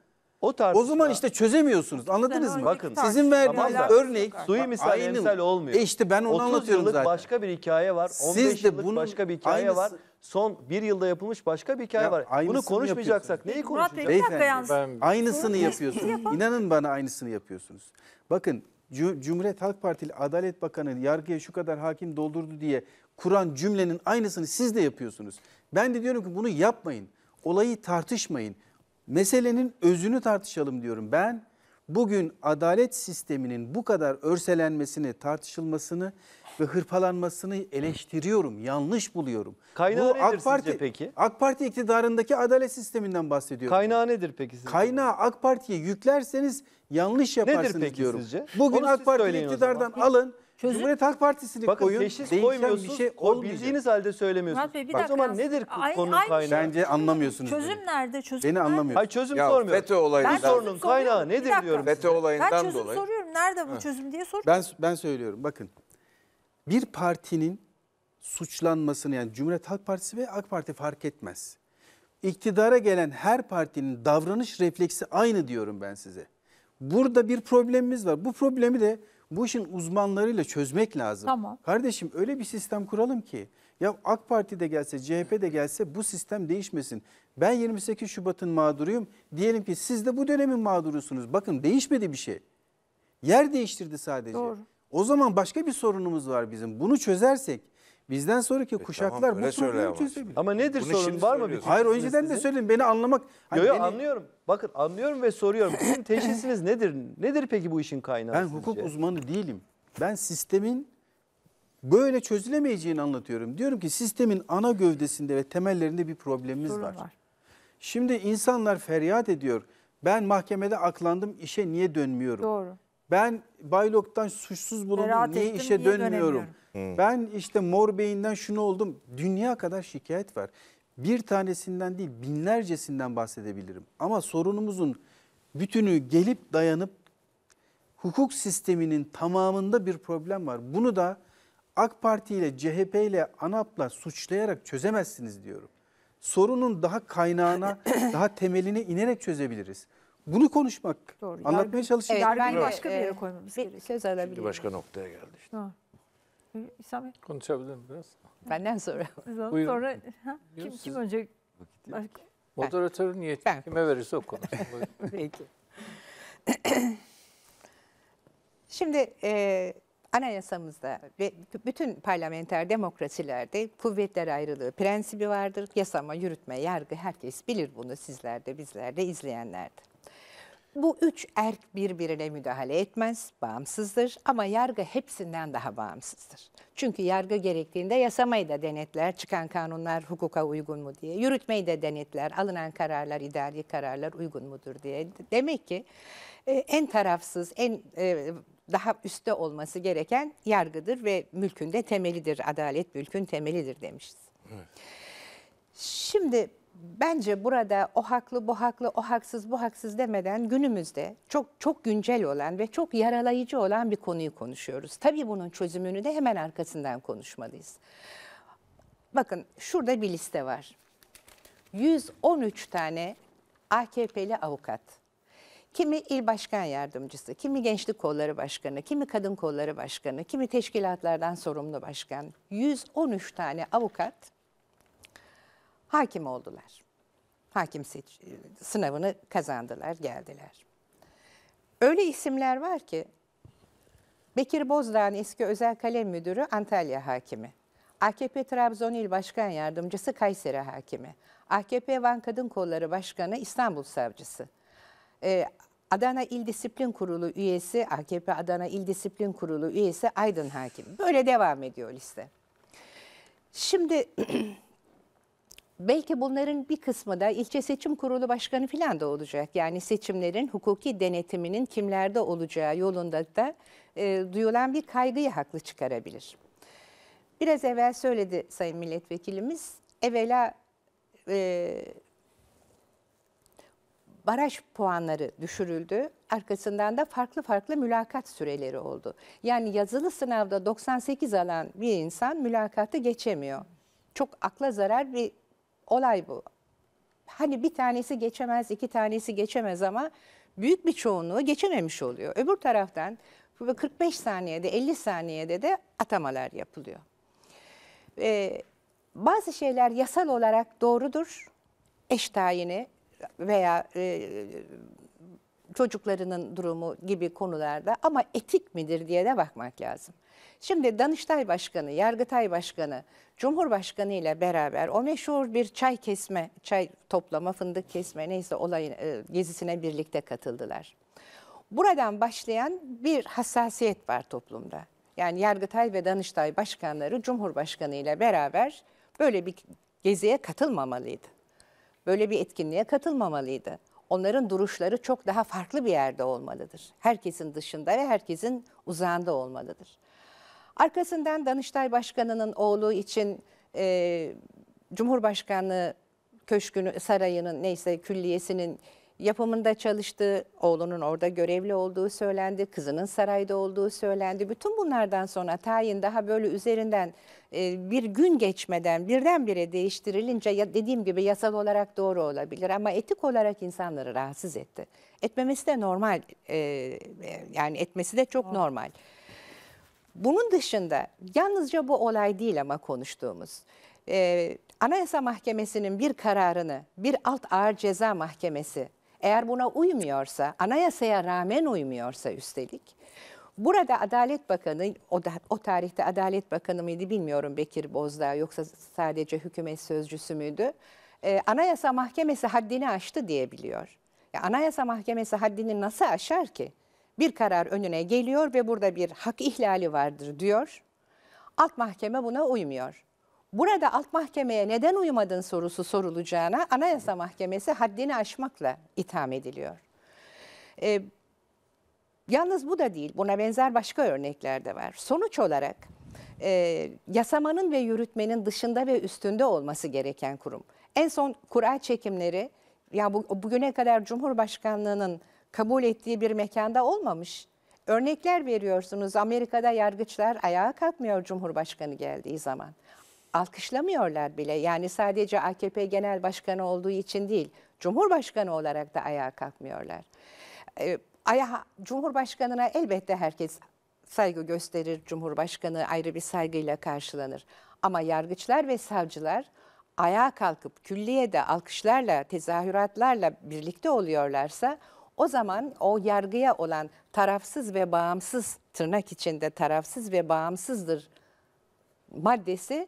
O tartışma. O zaman işte çözemiyorsunuz. Anladınız mı? Bakın. Sizin verdiğiniz Tamam örnek Sui misal emsal olmuyor. E işte ben onu 30 anlatıyorum yıllık zaten. başka bir hikaye var. 15 Siz de yıllık bunun başka bir hikaye aynısı- var son bir yılda yapılmış başka bir hikaye Ya var. Bunu konuşmayacaksak neyi Murat Bey konuşacağız? bir dakika Beyefendi, yalnız. Ben Aynısını yapıyorsunuz. İnanın bana aynısını yapıyorsunuz. Bakın Cu- Cumhuriyet Halk Partili Adalet Bakanı yargıya şu kadar hakim doldurdu diye kuran cümlenin aynısını siz de yapıyorsunuz. Ben de diyorum ki bunu yapmayın. Olayı tartışmayın. Meselenin özünü tartışalım diyorum. Ben bugün adalet sisteminin bu kadar örselenmesini, tartışılmasını ve hırpalanmasını eleştiriyorum, yanlış buluyorum. Kaynağı Bu nedir AK Parti, sizce peki? AK Parti iktidarındaki adalet sisteminden bahsediyorum. Kaynağı nedir peki sizce? Kaynağı AK Parti'ye yüklerseniz yanlış yaparsınız nedir peki diyorum. Sizce? Bugün Onu AK Parti iktidardan alın. Çözüm. Cumhuriyet Halk Partisi'ni Bakın, koyun. Bakın koymuyorsunuz. Bir şey Bildiğiniz halde söylemiyorsunuz. Murat Bey, bir dakika. o zaman nedir aynı, konunun aynı kaynağı? Şey. Bence anlamıyorsunuz. Çözüm beni. nerede? Çözüm Beni anlamıyorsunuz. Hayır çözüm ya, sormuyorum. FETÖ olayından. Ben sorunun kaynağı nedir diyorum. FETÖ olayından dolayı. Ben çözüm dolayı. soruyorum. Nerede bu çözüm diye soruyorum. Ben, ben söylüyorum. Bakın bir partinin suçlanmasını yani Cumhuriyet Halk Partisi ve AK Parti fark etmez. İktidara gelen her partinin davranış refleksi aynı diyorum ben size. Burada bir problemimiz var. Bu problemi de bu işin uzmanlarıyla çözmek lazım. Tamam. Kardeşim öyle bir sistem kuralım ki ya AK Parti de gelse CHP de gelse bu sistem değişmesin. Ben 28 Şubat'ın mağduruyum. Diyelim ki siz de bu dönemin mağdurusunuz. Bakın değişmedi bir şey. Yer değiştirdi sadece. Doğru. O zaman başka bir sorunumuz var bizim. Bunu çözersek bizden sonraki e kuşaklar tamam, bu problemi çözebilir. Ama nedir Bunu sorun var mı? Bir Hayır önceden de söyleyin beni anlamak. Hani yo, yo, beni... anlıyorum. Bakın anlıyorum ve soruyorum. Sizin teşhisiniz nedir? Nedir peki bu işin kaynağı Ben sizce? hukuk uzmanı değilim. Ben sistemin böyle çözülemeyeceğini anlatıyorum. Diyorum ki sistemin ana gövdesinde ve temellerinde bir problemimiz var. var. Şimdi insanlar feryat ediyor. Ben mahkemede aklandım işe niye dönmüyorum? Doğru. Ben Baylok'tan suçsuz bulundum. Beraat niye işe niye dönmüyorum? dönemiyorum? Ben işte Mor Bey'inden şunu oldum. Dünya kadar şikayet var. Bir tanesinden değil binlercesinden bahsedebilirim. Ama sorunumuzun bütünü gelip dayanıp hukuk sisteminin tamamında bir problem var. Bunu da AK Parti ile CHP ile ANAP'la suçlayarak çözemezsiniz diyorum. Sorunun daha kaynağına, daha temeline inerek çözebiliriz. Bunu konuşmak, Doğru. anlatmaya Yargı- çalışmak. Evet, Yargıyı başka bir yere e, koymamız bir gerekiyor. söz alabilirim. Başka noktaya geldi işte. İslam Bey, Konuşabilir miyim biraz? Benden sonra. Buyurun. sonra kim, kim önce Bak, Moderatörün niyeti Ben. kime verirse o konuşsun. Peki. Şimdi e, anayasamızda ve bütün parlamenter demokrasilerde kuvvetler ayrılığı prensibi vardır. Yasama, yürütme, yargı herkes bilir bunu sizler de bizler de izleyenler de. Bu üç erk birbirine müdahale etmez, bağımsızdır ama yargı hepsinden daha bağımsızdır. Çünkü yargı gerektiğinde yasamayı da denetler, çıkan kanunlar hukuka uygun mu diye, yürütmeyi de denetler, alınan kararlar, idari kararlar uygun mudur diye. Demek ki e, en tarafsız, en e, daha üstte olması gereken yargıdır ve mülkün de temelidir, adalet mülkün temelidir demişiz. Evet. Şimdi bence burada o haklı bu haklı o haksız bu haksız demeden günümüzde çok çok güncel olan ve çok yaralayıcı olan bir konuyu konuşuyoruz. Tabii bunun çözümünü de hemen arkasından konuşmalıyız. Bakın şurada bir liste var. 113 tane AKP'li avukat. Kimi il başkan yardımcısı, kimi gençlik kolları başkanı, kimi kadın kolları başkanı, kimi teşkilatlardan sorumlu başkan. 113 tane avukat hakim oldular. Hakim seç sınavını kazandılar, geldiler. Öyle isimler var ki Bekir Bozdağ'ın eski özel kalem müdürü Antalya hakimi. AKP Trabzon İl Başkan Yardımcısı Kayseri Hakimi. AKP Van Kadın Kolları Başkanı İstanbul Savcısı. Ee, Adana İl Disiplin Kurulu üyesi, AKP Adana İl Disiplin Kurulu üyesi Aydın Hakim. Böyle devam ediyor liste. Şimdi belki bunların bir kısmı da ilçe seçim kurulu başkanı falan da olacak. Yani seçimlerin hukuki denetiminin kimlerde olacağı yolunda da e, duyulan bir kaygıyı haklı çıkarabilir. Biraz evvel söyledi Sayın Milletvekilimiz, evvela e, baraj puanları düşürüldü. Arkasından da farklı farklı mülakat süreleri oldu. Yani yazılı sınavda 98 alan bir insan mülakatı geçemiyor. Çok akla zarar bir olay bu. Hani bir tanesi geçemez, iki tanesi geçemez ama büyük bir çoğunluğu geçememiş oluyor. Öbür taraftan 45 saniyede, 50 saniyede de atamalar yapılıyor. Ee, bazı şeyler yasal olarak doğrudur. Eş tayini veya e, çocuklarının durumu gibi konularda ama etik midir diye de bakmak lazım. Şimdi Danıştay Başkanı, Yargıtay Başkanı, Cumhurbaşkanı ile beraber o meşhur bir çay kesme, çay toplama, fındık kesme neyse olay e, gezisine birlikte katıldılar. Buradan başlayan bir hassasiyet var toplumda. Yani Yargıtay ve Danıştay Başkanları Cumhurbaşkanı ile beraber böyle bir geziye katılmamalıydı. Böyle bir etkinliğe katılmamalıydı onların duruşları çok daha farklı bir yerde olmalıdır. Herkesin dışında ve herkesin uzağında olmalıdır. Arkasından Danıştay Başkanı'nın oğlu için e, Cumhurbaşkanlığı Köşkü'nü, sarayının neyse külliyesinin yapımında çalıştığı, oğlunun orada görevli olduğu söylendi, kızının sarayda olduğu söylendi. Bütün bunlardan sonra tayin daha böyle üzerinden e, bir gün geçmeden birdenbire değiştirilince ya dediğim gibi yasal olarak doğru olabilir ama etik olarak insanları rahatsız etti. Etmemesi de normal e, e yani etmesi de çok normal. Bunun dışında yalnızca bu olay değil ama konuştuğumuz. E, Anayasa Mahkemesi'nin bir kararını bir alt ağır ceza mahkemesi eğer buna uymuyorsa, anayasaya rağmen uymuyorsa üstelik, Burada Adalet Bakanı, o, da, o tarihte Adalet Bakanı mıydı bilmiyorum Bekir Bozdağ yoksa sadece hükümet sözcüsü müydü? Ee, Anayasa Mahkemesi haddini aştı diyebiliyor. Ya, Anayasa Mahkemesi haddini nasıl aşar ki? Bir karar önüne geliyor ve burada bir hak ihlali vardır diyor. Alt mahkeme buna uymuyor burada alt mahkemeye neden uymadın sorusu sorulacağına Anayasa Mahkemesi haddini aşmakla itham ediliyor. E, yalnız bu da değil, buna benzer başka örnekler de var. Sonuç olarak e, yasamanın ve yürütmenin dışında ve üstünde olması gereken kurum. En son kura çekimleri ya bu, bugüne kadar Cumhurbaşkanlığının kabul ettiği bir mekanda olmamış. Örnekler veriyorsunuz. Amerika'da yargıçlar ayağa kalkmıyor Cumhurbaşkanı geldiği zaman alkışlamıyorlar bile. Yani sadece AKP Genel Başkanı olduğu için değil, Cumhurbaşkanı olarak da ayağa kalkmıyorlar. Ee, ayağa, Cumhurbaşkanına elbette herkes saygı gösterir, Cumhurbaşkanı ayrı bir saygıyla karşılanır. Ama yargıçlar ve savcılar ayağa kalkıp külliyede alkışlarla, tezahüratlarla birlikte oluyorlarsa o zaman o yargıya olan tarafsız ve bağımsız tırnak içinde tarafsız ve bağımsızdır maddesi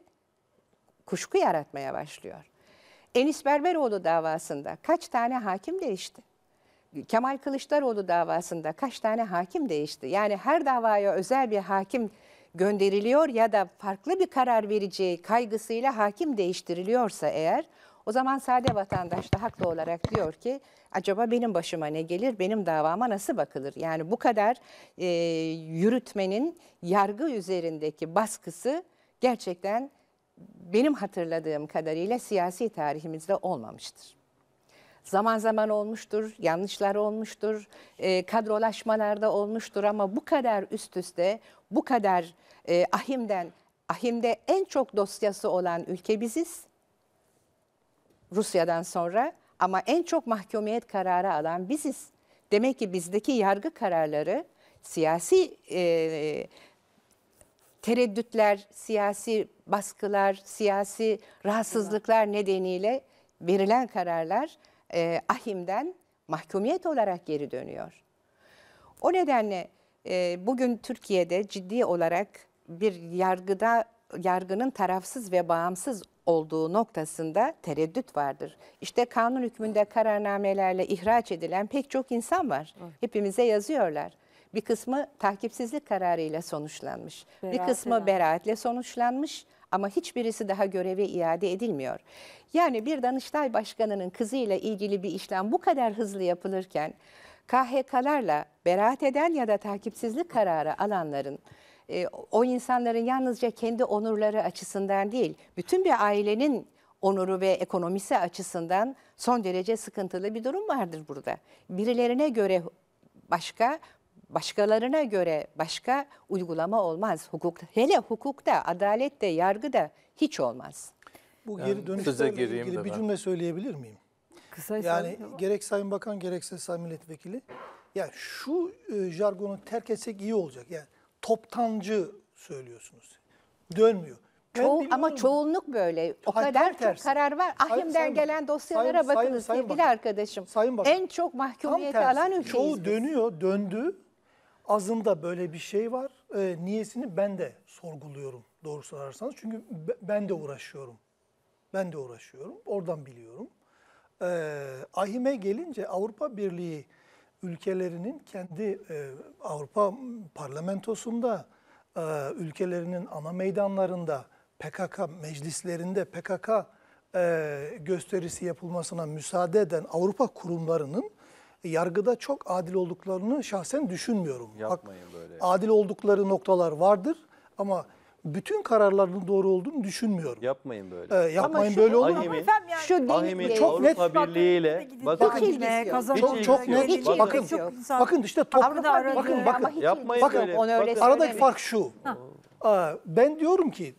kuşku yaratmaya başlıyor. Enis Berberoğlu davasında kaç tane hakim değişti? Kemal Kılıçdaroğlu davasında kaç tane hakim değişti? Yani her davaya özel bir hakim gönderiliyor ya da farklı bir karar vereceği kaygısıyla hakim değiştiriliyorsa eğer o zaman sade vatandaş da haklı olarak diyor ki acaba benim başıma ne gelir, benim davama nasıl bakılır? Yani bu kadar e, yürütmenin yargı üzerindeki baskısı gerçekten benim hatırladığım kadarıyla siyasi tarihimizde olmamıştır. Zaman zaman olmuştur, yanlışlar olmuştur, e, kadrolaşmalarda olmuştur ama bu kadar üst üste, bu kadar e, ahimden, ahimde en çok dosyası olan ülke biziz. Rusya'dan sonra ama en çok mahkumiyet kararı alan biziz. Demek ki bizdeki yargı kararları siyasi e, tereddütler, siyasi baskılar, siyasi rahatsızlıklar nedeniyle verilen kararlar e, ahimden mahkumiyet olarak geri dönüyor. O nedenle e, bugün Türkiye'de ciddi olarak bir yargıda yargının tarafsız ve bağımsız olduğu noktasında tereddüt vardır. İşte kanun hükmünde kararnamelerle ihraç edilen pek çok insan var. Hepimize yazıyorlar. Bir kısmı takipsizlik kararıyla sonuçlanmış. Beraat bir kısmı eden. beraatle sonuçlanmış ama hiçbirisi daha göreve iade edilmiyor. Yani bir Danıştay Başkanı'nın kızıyla ilgili bir işlem bu kadar hızlı yapılırken KHK'larla beraat eden ya da takipsizlik kararı alanların e, o insanların yalnızca kendi onurları açısından değil, bütün bir ailenin onuru ve ekonomisi açısından son derece sıkıntılı bir durum vardır burada. Birilerine göre başka, başkalarına göre başka uygulama olmaz. Hukuk hele hukukta, adalette, yargıda hiç olmaz. Bu geri dönüşlerle ilgili bir cümle söyleyebilir miyim? Kısa yani sayın gerek Sayın Bakan gerekse Sayın Milletvekili. Yani şu e, jargonu terk etsek iyi olacak. Yani toptancı söylüyorsunuz. Dönmüyor. Çoğu, ama çoğunluk böyle. O Hayır, kadar çok karar var. Ahim'den sayın, gelen dosyalara sayın, bakınız sayın, sevgili bakan. arkadaşım. Sayın bakan. En çok mahkumiyeti alan ülkeyiz Çoğu biz. dönüyor, döndü azında böyle bir şey var. E, niyesini ben de sorguluyorum doğru sorarsanız. Çünkü ben de uğraşıyorum. Ben de uğraşıyorum. Oradan biliyorum. E, ee, AİHM'e gelince Avrupa Birliği ülkelerinin kendi e, Avrupa parlamentosunda, e, ülkelerinin ana meydanlarında, PKK meclislerinde PKK e, gösterisi yapılmasına müsaade eden Avrupa kurumlarının yargıda çok adil olduklarını şahsen düşünmüyorum. Yapmayın Bak, böyle. Adil oldukları noktalar vardır ama bütün kararlarının doğru olduğunu düşünmüyorum. Yapmayın böyle. Ee, yapmayın şu, böyle olur mu? şu Ahimi çok net birliğiyle. Birliği ile bakın hiç Çok, çok net. Hiç bakın, hiç bakın, bakın işte toplum bakın bakın yapmayın bakın, böyle. Bakın, aradaki fark şu. Ha. Ee, ben diyorum ki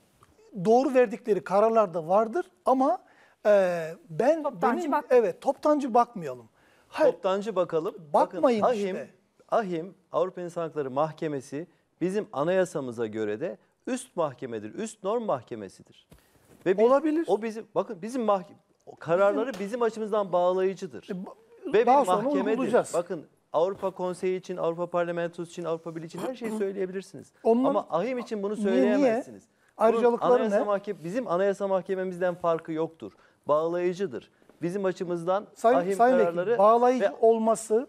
doğru verdikleri kararlar da vardır ama e, ben toptancı benim bak. evet toptancı bakmayalım. Hayır. Toptancı bakalım. Bakmayın Bakın, işte. Ahim, Ahim Avrupa İnsan Hakları Mahkemesi bizim anayasamıza göre de üst mahkemedir. Üst norm mahkemesidir. Ve biz, Olabilir. O bizim bakın bizim mahkeme kararları bizim, bizim açımızdan bağlayıcıdır. E, Ve daha bir sonra Olacağız. Bakın Avrupa Konseyi için, Avrupa Parlamentosu için, Avrupa Birliği için her şeyi söyleyebilirsiniz. Ondan, Ama ahim için bunu söyleyemezsiniz. Niye? niye? Ayrıcalıkları anayasa ne? Mahke bizim anayasa mahkememizden farkı yoktur. Bağlayıcıdır bizim açımızdan sayın, ahim sayın kararları... Vekil, bağlayıcı ve... olması,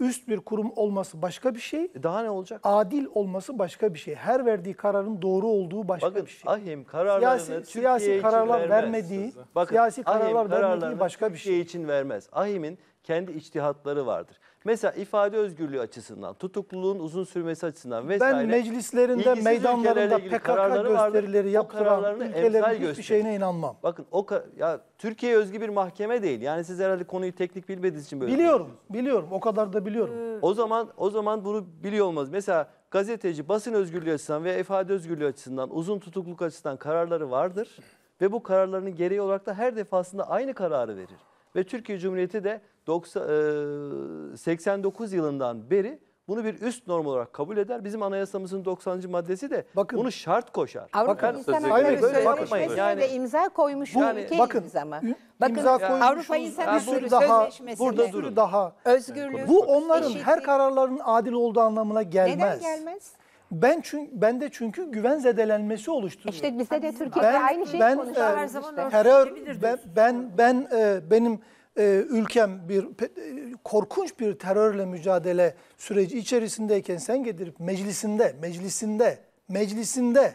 üst bir kurum olması başka bir şey. E, daha ne olacak? Adil olması başka bir şey. Her verdiği kararın doğru olduğu başka Bakın, bir şey. ahim kararlarını siyasi, Türkiye siyasi kararlar için vermediği, Bakın, siyasi kararlar ahim vermediği başka bir şey. Türkiye için vermez. Ahim'in kendi içtihatları vardır. Mesela ifade özgürlüğü açısından, tutukluluğun uzun sürmesi açısından vesaire. Ben meclislerinde, meydanlarında PKK gösterileri yaptıran ülkelerin hiçbir şeyine inanmam. Bakın o ya Türkiye özgü bir mahkeme değil. Yani siz herhalde konuyu teknik bilmediğiniz için böyle. Biliyorum, biliyorum. O kadar da biliyorum. Ee, o zaman o zaman bunu biliyor olmaz. Mesela gazeteci basın özgürlüğü açısından veya ifade özgürlüğü açısından, uzun tutukluluk açısından kararları vardır ve bu kararlarının gereği olarak da her defasında aynı kararı verir. Ve Türkiye Cumhuriyeti de 89 e, yılından beri bunu bir üst norm olarak kabul eder. Bizim anayasamızın 90. maddesi de bakın, bunu şart koşar. Avrupa bakın, İnsan Hakları Sözleşmesi'ne yani, de imza koymuş yani, ülkeyiz bakın, ama. Bakın imza yani, Avrupa İnsan Hakları daha, Burada sürü daha. Özgürlük, Bu onların eşitlik. her kararlarının adil olduğu anlamına gelmez. Neden gelmez? Ben çünkü bende çünkü güven zedelenmesi oluşturuyor. İşte bizde de Türkiye'de ben, aynı şey ben, konuşuyor. E, her zaman terör ben ben, ben e, benim e, ülkem bir e, korkunç bir terörle mücadele süreci içerisindeyken sen gelip meclisinde, meclisinde, meclisinde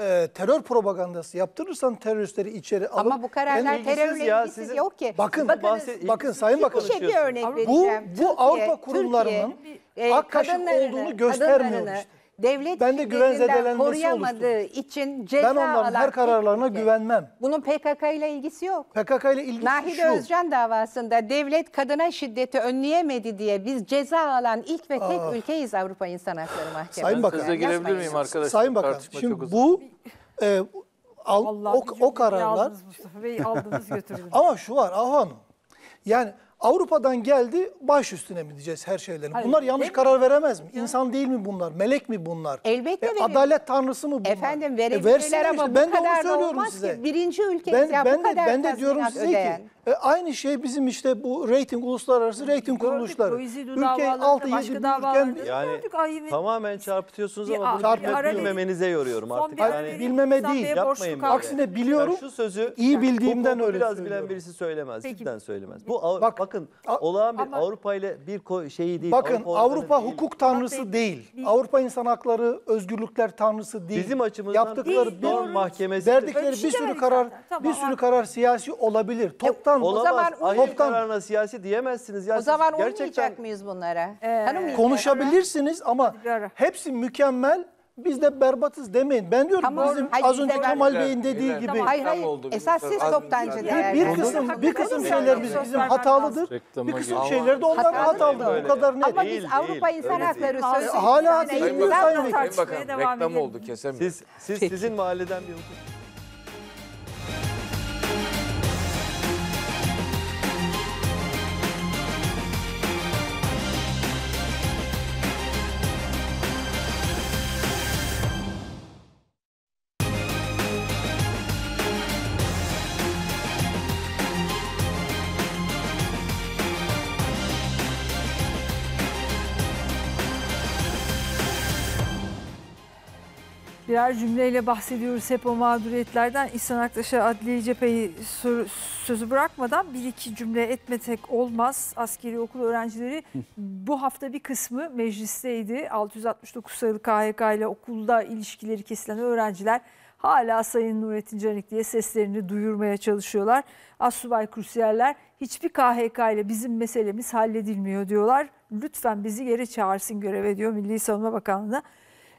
e, terör propagandası yaptırırsan teröristleri içeri alıp... Ama bu kararlar ilgisiz terörle ya, ilgisiz sizin- yok ki. Bakın, bahset- bakın Sayın Bakan. Bir şey bir konuşuyorsunuz. örnek Bu, vereceğim. bu Avrupa kurumlarının Türkiye, e, AK kaşık olduğunu göstermiyor kadınlarını, işte devlet ben de güven zedelenmesi koruyamadığı oluştu. için ceza Ben onların alan her kararlarına ülke. güvenmem. Bunun PKK ile ilgisi yok. PKK ile ilgisi Nahide şu. Özcan davasında devlet kadına şiddeti önleyemedi diye biz ceza alan ilk ve tek Aa. Ah. ülkeyiz Avrupa İnsan Hakları Mahkemesi. Sayın Bakan. Size girebilir miyim arkadaşlar? Sayın Bakan şimdi bu e, al, Vallahi o, o kararlar. Aldınız Mustafa Bey aldınız götürdünüz. Ama şu var Ahu Hanım. Yani Avrupa'dan geldi baş üstüne mi diyeceğiz her şeylerin? bunlar yanlış değil karar mi? veremez mi? İnsan değil mi bunlar? Melek mi bunlar? Elbette e, Adalet tanrısı mı bunlar? Efendim verebilirler e, ama işte. bu ben kadar de onu söylüyorum size. ki. Birinci ülkeniz ben, ya ben bu de, kadar Ben de diyorum size ödeyen. ki e, aynı şey bizim işte bu rating uluslararası rating kuruluşları. ülke 6 7 ülken yani gördük, tamamen çarpıtıyorsunuz bir, ama bunu çarpıt bilmemenize yoruyorum artık. Yani, bilmeme değil yapmayın. Aksine biliyorum. Şu sözü iyi bildiğimden öyle biraz bilen birisi söylemez. Cidden söylemez. Bu Bak, bakın olağan bir Avrupa ile bir şeyi değil. Bakın Avrupa hukuk tanrısı değil. Avrupa insan hakları, özgürlükler tanrısı değil. Bizim açımızdan yaptıkları bir mahkemesi verdikleri bir sürü karar bir sürü karar siyasi olabilir. E, Toplam. Toptan, o zaman Ahim kararına siyasi diyemezsiniz. Ya o zaman siz gerçekten... muyuz bunlara? Ee, Konuşabilirsiniz ama hepsi mükemmel biz de berbatız demeyin. Ben diyorum tamam, bizim hayır, az önce Kemal Bey'in dediği iler, gibi. Tamam, hayır hayır. Oldu, Esas siz toptancı değerli. Bir, bir kısım bir kısım şeyler bizim, bizim hatalıdır. bir kısım şeyler de onlar hatalıdır. Bu kadar net. Ama biz değil, Avrupa İnsan Hakları Sözleşmesi hala hatayı Sayın Bakan reklam oldu kesemeyiz. Siz sizin mahalleden bir hukuk. Birer cümleyle bahsediyoruz hep o mağduriyetlerden. İhsan Aktaş'a adliye cepheyi sözü bırakmadan bir iki cümle etmetek olmaz. Askeri okul öğrencileri bu hafta bir kısmı meclisteydi. 669 sayılı KHK ile okulda ilişkileri kesilen öğrenciler hala Sayın Nurettin Canik diye seslerini duyurmaya çalışıyorlar. Asubay kursiyerler hiçbir KHK ile bizim meselemiz halledilmiyor diyorlar. Lütfen bizi geri çağırsın göreve diyor Milli Savunma Bakanlığı'na.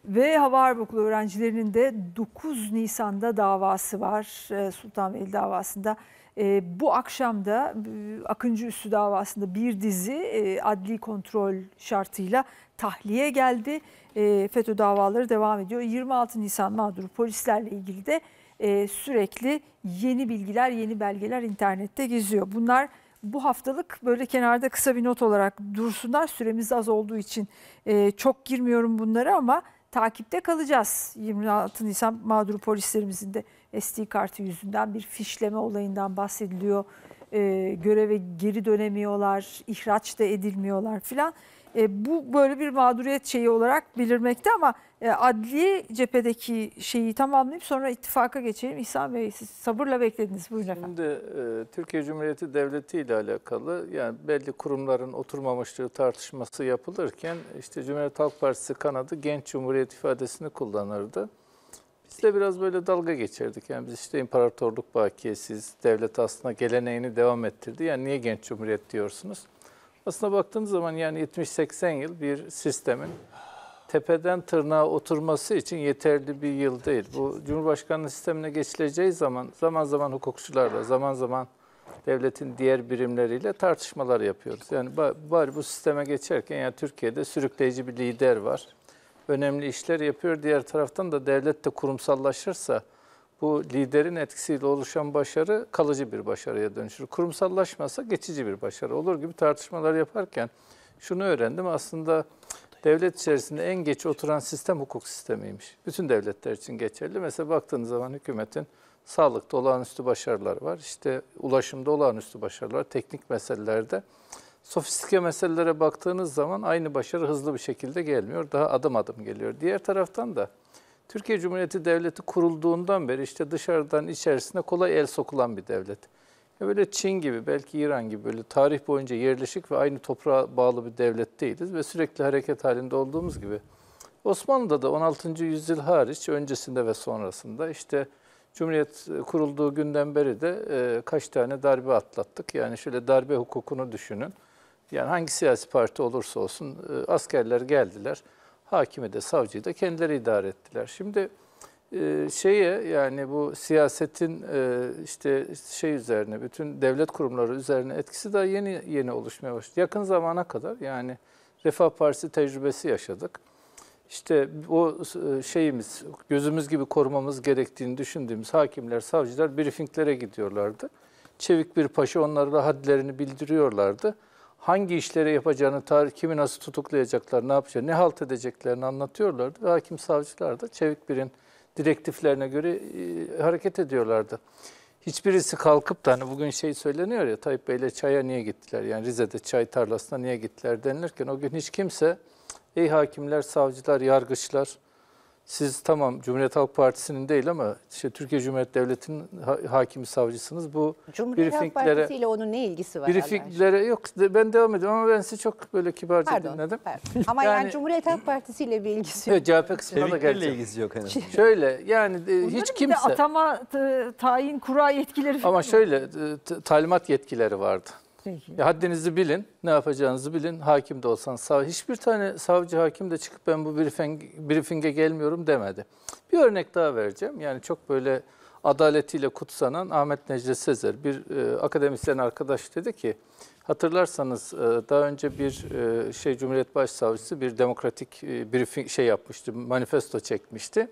Ve hava harp okulu öğrencilerinin de 9 Nisan'da davası var e, Sultanbeyli davasında. E, bu akşam da e, Akıncı Üssü davasında bir dizi adli kontrol şartıyla tahliye geldi. FETÖ davaları devam ediyor. 26 Nisan mağduru polislerle ilgili de sürekli yeni bilgiler, yeni belgeler internette geziyor. Bunlar bu haftalık böyle kenarda kısa bir not olarak dursunlar. Süremiz az olduğu için çok girmiyorum bunları ama takipte kalacağız. 26 Nisan mağdur polislerimizin de SD kartı yüzünden bir fişleme olayından bahsediliyor e, göreve geri dönemiyorlar, ihraç da edilmiyorlar filan. E, bu böyle bir mağduriyet şeyi olarak bilirmekte ama e, adliye cephedeki şeyi tamamlayıp sonra ittifaka geçelim. İhsan Bey siz sabırla beklediniz. Buyurun efendim. Şimdi e, Türkiye Cumhuriyeti Devleti ile alakalı yani belli kurumların oturmamışlığı tartışması yapılırken işte Cumhuriyet Halk Partisi kanadı genç cumhuriyet ifadesini kullanırdı. Biz de biraz böyle dalga geçerdik. Yani biz işte imparatorluk bakiyesiz, devlet aslında geleneğini devam ettirdi. Yani niye genç cumhuriyet diyorsunuz? Aslına baktığınız zaman yani 70-80 yıl bir sistemin tepeden tırnağa oturması için yeterli bir yıl değil. Bu Cumhurbaşkanlığı sistemine geçileceği zaman zaman zaman hukukçularla, zaman zaman devletin diğer birimleriyle tartışmalar yapıyoruz. Yani bari bu sisteme geçerken yani Türkiye'de sürükleyici bir lider var önemli işler yapıyor. Diğer taraftan da devlet de kurumsallaşırsa bu liderin etkisiyle oluşan başarı kalıcı bir başarıya dönüşür. Kurumsallaşmasa geçici bir başarı olur gibi tartışmalar yaparken şunu öğrendim. Aslında devlet içerisinde en geç oturan sistem hukuk sistemiymiş. Bütün devletler için geçerli. Mesela baktığınız zaman hükümetin sağlıkta olağanüstü başarılar var. İşte ulaşımda olağanüstü başarılar, teknik meselelerde sofistike meselelere baktığınız zaman aynı başarı hızlı bir şekilde gelmiyor. Daha adım adım geliyor. Diğer taraftan da Türkiye Cumhuriyeti Devleti kurulduğundan beri işte dışarıdan içerisine kolay el sokulan bir devlet. böyle Çin gibi, belki İran gibi böyle tarih boyunca yerleşik ve aynı toprağa bağlı bir devlet değiliz ve sürekli hareket halinde olduğumuz gibi. Osmanlı'da da 16. yüzyıl hariç öncesinde ve sonrasında işte Cumhuriyet e, kurulduğu günden beri de e, kaç tane darbe atlattık. Yani şöyle darbe hukukunu düşünün. Yani hangi siyasi parti olursa olsun e, askerler geldiler. Hakimi de savcıyı da kendileri idare ettiler. Şimdi e, şeye yani bu siyasetin e, işte şey üzerine bütün devlet kurumları üzerine etkisi de yeni yeni oluşmaya başladı. Yakın zamana kadar yani Refah Partisi tecrübesi yaşadık. İşte o şeyimiz, gözümüz gibi korumamız gerektiğini düşündüğümüz hakimler, savcılar briefinglere gidiyorlardı. Çevik bir paşa onlara hadlerini bildiriyorlardı hangi işleri yapacağını, tar kimi nasıl tutuklayacaklar, ne yapacak, ne halt edeceklerini anlatıyorlardı. Ve hakim savcılar da Çevik Bir'in direktiflerine göre e, hareket ediyorlardı. Hiçbirisi kalkıp da hani bugün şey söyleniyor ya Tayyip ile çaya niye gittiler? Yani Rize'de çay tarlasına niye gittiler denilirken o gün hiç kimse ey hakimler, savcılar, yargıçlar siz tamam Cumhuriyet Halk Partisi'nin değil ama işte Türkiye Cumhuriyet Devleti'nin ha hakimi savcısınız. Bu Cumhuriyet Halk Partisi ile onun ne ilgisi var? Briefinglere yok ben devam ediyorum ama ben sizi çok böyle kibarca pardon, dinledim. Pardon. Ama yani, yani Cumhuriyet Halk Partisi ile bir ilgisi yok. CHP kısmına da geleceğim. ilgisi yok Yani. şöyle yani e, hiç kimse. atama, tayin, kura yetkileri Ama şöyle e, talimat yetkileri vardı. Ya haddinizi bilin, ne yapacağınızı bilin. Hakim de olsan sav hiçbir tane savcı hakim de çıkıp ben bu briefing, briefinge gelmiyorum demedi. Bir örnek daha vereceğim. Yani çok böyle adaletiyle kutsanan Ahmet Necdet Sezer bir e, akademisyen arkadaş dedi ki hatırlarsanız e, daha önce bir e, şey Cumhuriyet Başsavcısı bir demokratik e, briefing şey yapmıştı, manifesto çekmişti.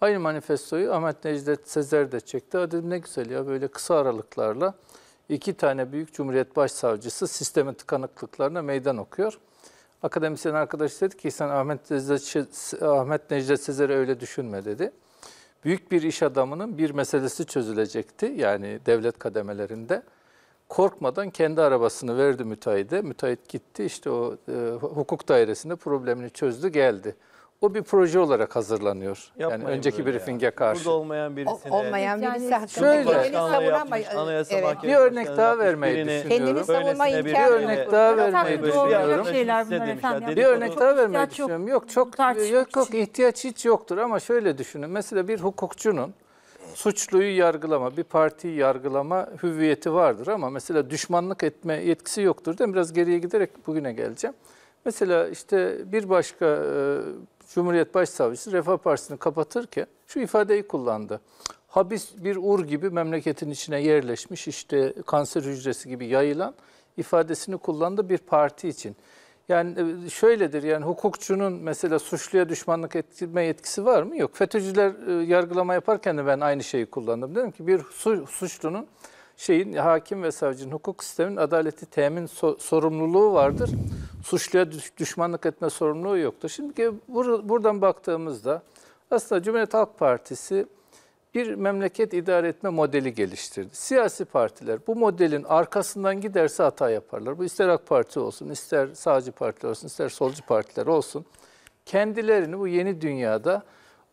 Aynı manifestoyu Ahmet Necdet Sezer de çekti. Aa, dedim ne güzel ya böyle kısa aralıklarla iki tane büyük cumhuriyet başsavcısı sistemin tıkanıklıklarına meydan okuyor. Akademisyen arkadaş dedi ki sen Ahmet, Necdet, Ahmet Necdet Sezer'i öyle düşünme dedi. Büyük bir iş adamının bir meselesi çözülecekti yani devlet kademelerinde. Korkmadan kendi arabasını verdi müteahhide. Müteahhit gitti işte o e, hukuk dairesinde problemini çözdü geldi o bir proje olarak hazırlanıyor. Yapmayın yani önceki böyle briefinge ya. karşı. Burada olmayan birisine. O, olmayan birisi yani, şöyle savunamayız. evet. Bir örnek daha vermeyi birini, düşünüyorum. Kendini savunma imkanı Bir örnek daha vermeyi düşünüyorum. Bir örnek daha vermeyi düşünüyorum. Yok çok yok, yok ihtiyaç hiç yoktur ama şöyle düşünün. Mesela bir hukukçunun suçluyu yargılama, bir partiyi yargılama hüviyeti vardır ama mesela düşmanlık etme yetkisi yoktur değil mi? Biraz geriye giderek bugüne geleceğim. Mesela işte bir başka e, Cumhuriyet Başsavcısı Refah Partisi'ni kapatırken şu ifadeyi kullandı. Habis bir ur gibi memleketin içine yerleşmiş işte kanser hücresi gibi yayılan ifadesini kullandı bir parti için. Yani e, şöyledir yani hukukçunun mesela suçluya düşmanlık etme yetkisi var mı? Yok. FETÖ'cüler e, yargılama yaparken de ben aynı şeyi kullandım. Dedim ki bir suçlunun şeyin hakim ve savcının hukuk sisteminin adaleti temin so sorumluluğu vardır. Suçluya düşmanlık etme sorumluluğu yoktur. Şimdi bur buradan baktığımızda aslında Cumhuriyet Halk Partisi bir memleket idare etme modeli geliştirdi. Siyasi partiler bu modelin arkasından giderse hata yaparlar. Bu ister AK Parti olsun, ister sağcı partiler olsun, ister solcu partiler olsun. Kendilerini bu yeni dünyada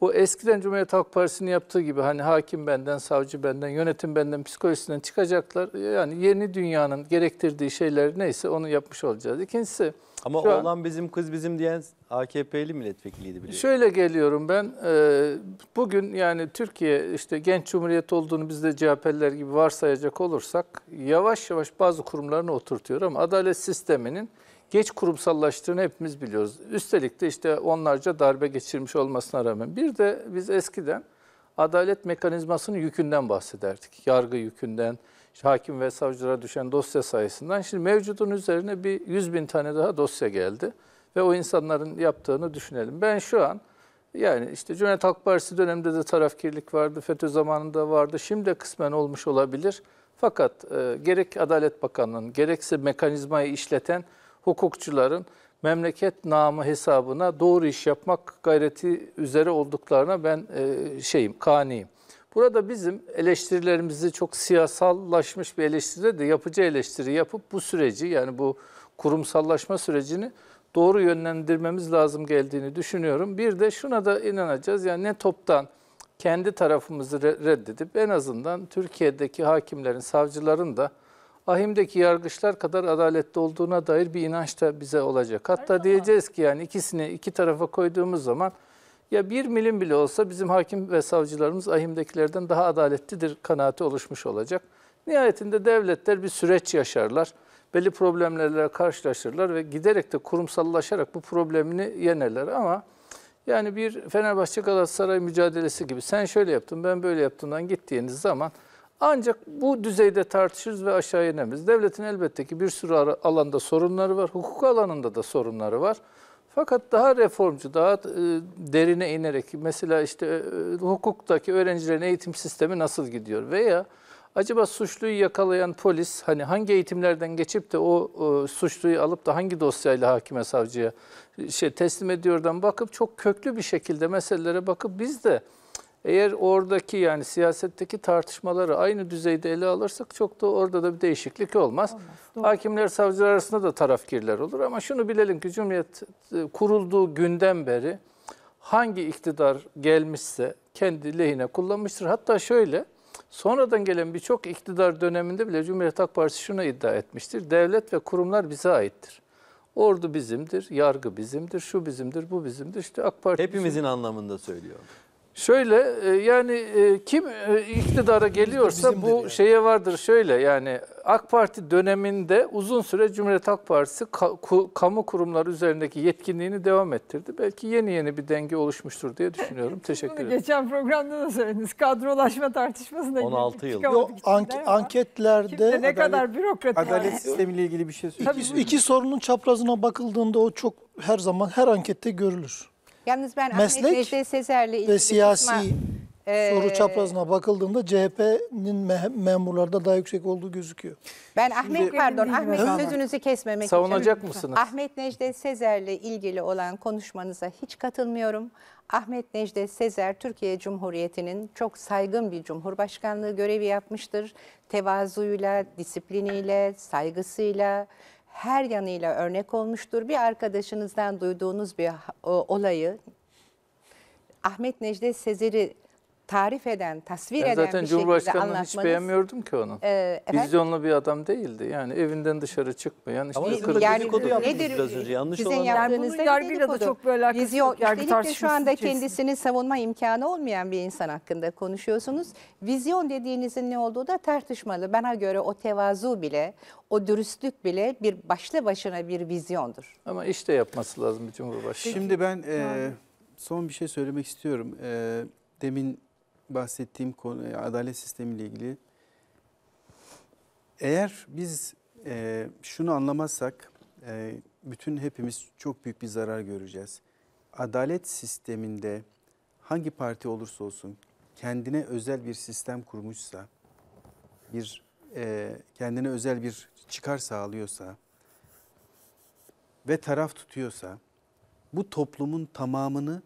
bu eskiden Cumhuriyet Halk Partisi'nin yaptığı gibi hani hakim benden, savcı benden, yönetim benden psikolojisinden çıkacaklar. Yani yeni dünyanın gerektirdiği şeyler neyse onu yapmış olacağız. İkincisi... Ama oğlan an, bizim kız bizim diyen AKP'li milletvekiliydi biliyorum. Şöyle geliyorum ben. E, bugün yani Türkiye işte genç cumhuriyet olduğunu biz de CHP'ler gibi varsayacak olursak yavaş yavaş bazı kurumlarını oturtuyor ama adalet sisteminin geç kurumsallaştığını hepimiz biliyoruz. Üstelik de işte onlarca darbe geçirmiş olmasına rağmen. Bir de biz eskiden adalet mekanizmasının yükünden bahsederdik. Yargı yükünden, işte hakim ve savcılara düşen dosya sayısından. Şimdi mevcudun üzerine bir 100 bin tane daha dosya geldi. Ve o insanların yaptığını düşünelim. Ben şu an yani işte Cumhuriyet Halk Partisi döneminde de tarafkirlik vardı, FETÖ zamanında vardı. Şimdi de kısmen olmuş olabilir. Fakat e, gerek Adalet Bakanlığı'nın gerekse mekanizmayı işleten hukukçuların memleket namı hesabına doğru iş yapmak gayreti üzere olduklarına ben e, şeyim, kaniyim. Burada bizim eleştirilerimizi çok siyasallaşmış bir eleştiride de yapıcı eleştiri yapıp bu süreci yani bu kurumsallaşma sürecini doğru yönlendirmemiz lazım geldiğini düşünüyorum. Bir de şuna da inanacağız yani ne toptan kendi tarafımızı reddedip en azından Türkiye'deki hakimlerin, savcıların da ahimdeki yargıçlar kadar adaletli olduğuna dair bir inanç da bize olacak. Hatta Aynen. diyeceğiz ki yani ikisini iki tarafa koyduğumuz zaman ya bir milim bile olsa bizim hakim ve savcılarımız ahimdekilerden daha adaletlidir kanaati oluşmuş olacak. Nihayetinde devletler bir süreç yaşarlar. Belli problemlerle karşılaşırlar ve giderek de kurumsallaşarak bu problemini yenerler ama yani bir Fenerbahçe Galatasaray mücadelesi gibi sen şöyle yaptın ben böyle yaptığından gittiğiniz zaman ancak bu düzeyde tartışırız ve aşağı inemiz. Devletin elbette ki bir sürü alanda sorunları var. Hukuk alanında da sorunları var. Fakat daha reformcu, daha e, derine inerek mesela işte e, hukuktaki öğrencilerin eğitim sistemi nasıl gidiyor veya acaba suçluyu yakalayan polis hani hangi eğitimlerden geçip de o, o suçluyu alıp da hangi dosyayla hakime savcıya e, şey teslim ediyordan bakıp çok köklü bir şekilde meselelere bakıp biz de eğer oradaki yani siyasetteki tartışmaları aynı düzeyde ele alırsak çok da orada da bir değişiklik olmaz. olmaz Hakimler savcılar arasında da tarafkirler olur ama şunu bilelim ki Cumhuriyet e, kurulduğu günden beri hangi iktidar gelmişse kendi lehine kullanmıştır. Hatta şöyle sonradan gelen birçok iktidar döneminde bile Cumhuriyet Halk Partisi şunu iddia etmiştir. Devlet ve kurumlar bize aittir. Ordu bizimdir, yargı bizimdir, şu bizimdir, bu bizimdir. İşte AK Parti Hepimizin bizim. anlamında söylüyor. Şöyle e, yani e, kim e, iktidara geliyorsa bu yani. şeye vardır şöyle yani AK Parti döneminde uzun süre Cumhuriyet Halk Partisi kamu kurumları üzerindeki yetkinliğini devam ettirdi. Belki yeni yeni bir denge oluşmuştur diye düşünüyorum. Teşekkür ederim. Geçen programda da söylediniz. Kadrolaşma tartışmasında 16 yıl. Yo, anke, anketlerde ne adalet, kadar bürokrat adalet yani. sistemiyle ilgili bir şey söyleyeyim. İki, iki sorunun çaprazına bakıldığında o çok her zaman her ankette görülür. Yalnız ben Meslek Ahmet Necdet Sezer'le ilgili ve siyasi e, soru çaprazına bakıldığında CHP'nin me memurlarda daha yüksek olduğu gözüküyor. Ben Ahmet Şimdi, pardon Ahmet sözünüzü kesmemek Savunacak için. mısınız? Ahmet Necdet Sezer'le ilgili olan konuşmanıza hiç katılmıyorum. Ahmet Necdet Sezer Türkiye Cumhuriyeti'nin çok saygın bir cumhurbaşkanlığı görevi yapmıştır. Tevazuyla, disipliniyle, saygısıyla, her yanıyla örnek olmuştur. Bir arkadaşınızdan duyduğunuz bir olayı Ahmet Necdet Sezer'i tarif eden, tasvir ben eden zaten bir Cumhurbaşkanı'nı şekilde hiç beğenmiyordum ki onu. E, Vizyonlu bir adam değildi. Yani evinden dışarı çıkmayan işte Ama kırmızı yani, kodu yaptınız nedir, biraz önce. Yanlış sizin olan yaptığınız yani yargıyla da çok böyle alakası Vizyon, yargı Üstelik de şu anda şey. kendisini savunma imkanı olmayan bir insan hakkında konuşuyorsunuz. Vizyon dediğinizin ne olduğu da tartışmalı. Bana göre o tevazu bile, o dürüstlük bile bir başlı başına bir vizyondur. Ama işte yapması lazım bir Cumhurbaşkanı. Şimdi ben e, son bir şey söylemek istiyorum. E, demin bahsettiğim konu e, adalet sistemiyle ilgili eğer biz e, şunu anlamazsak e, bütün hepimiz çok büyük bir zarar göreceğiz. Adalet sisteminde hangi parti olursa olsun kendine özel bir sistem kurmuşsa, bir e, kendine özel bir çıkar sağlıyorsa ve taraf tutuyorsa bu toplumun tamamını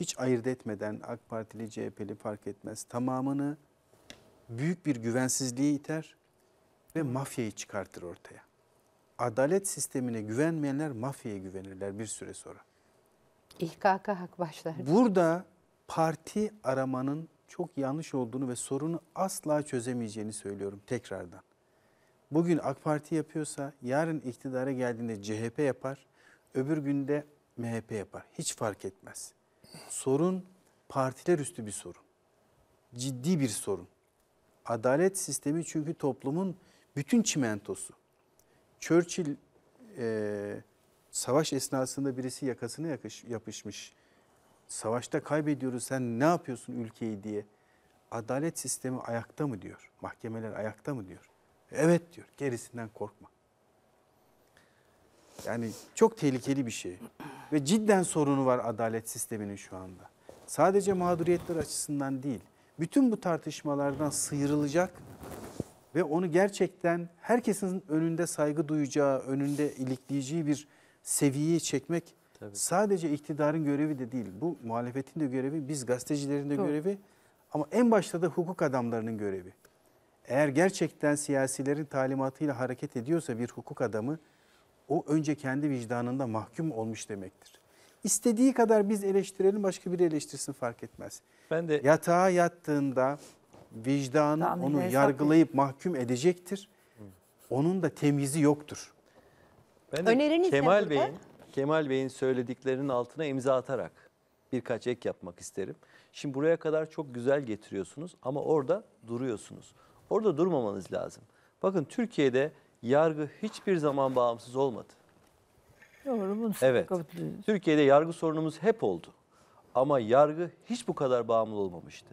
hiç ayırt etmeden AK Partili, CHP'li fark etmez tamamını büyük bir güvensizliğe iter ve mafyayı çıkartır ortaya. Adalet sistemine güvenmeyenler mafyaya güvenirler bir süre sonra. İhkaka hak başlar. Burada parti aramanın çok yanlış olduğunu ve sorunu asla çözemeyeceğini söylüyorum tekrardan. Bugün AK Parti yapıyorsa yarın iktidara geldiğinde CHP yapar, öbür günde MHP yapar. Hiç fark etmez sorun partiler üstü bir sorun. Ciddi bir sorun. Adalet sistemi çünkü toplumun bütün çimentosu. Churchill e, savaş esnasında birisi yakasına yakış, yapışmış. Savaşta kaybediyoruz sen ne yapıyorsun ülkeyi diye. Adalet sistemi ayakta mı diyor. Mahkemeler ayakta mı diyor. Evet diyor gerisinden korkma. Yani çok tehlikeli bir şey. Ve cidden sorunu var adalet sisteminin şu anda. Sadece mağduriyetler açısından değil. Bütün bu tartışmalardan sıyrılacak ve onu gerçekten herkesin önünde saygı duyacağı, önünde ilikleyeceği bir seviyeye çekmek Tabii. sadece iktidarın görevi de değil. Bu muhalefetin de görevi, biz gazetecilerin de Doğru. görevi ama en başta da hukuk adamlarının görevi. Eğer gerçekten siyasilerin talimatıyla hareket ediyorsa bir hukuk adamı o önce kendi vicdanında mahkum olmuş demektir. İstediği kadar biz eleştirelim başka biri eleştirsin fark etmez. Ben de yatağa yattığında vicdanı onu yargılayıp mahkum edecektir. Onun da temizi yoktur. Ben de Öneriniz Kemal Bey'in Kemal Bey'in söylediklerinin altına imza atarak birkaç ek yapmak isterim. Şimdi buraya kadar çok güzel getiriyorsunuz ama orada duruyorsunuz. Orada durmamanız lazım. Bakın Türkiye'de yargı hiçbir zaman bağımsız olmadı. Doğru bunu Evet. Türkiye'de yargı sorunumuz hep oldu. Ama yargı hiç bu kadar bağımlı olmamıştı.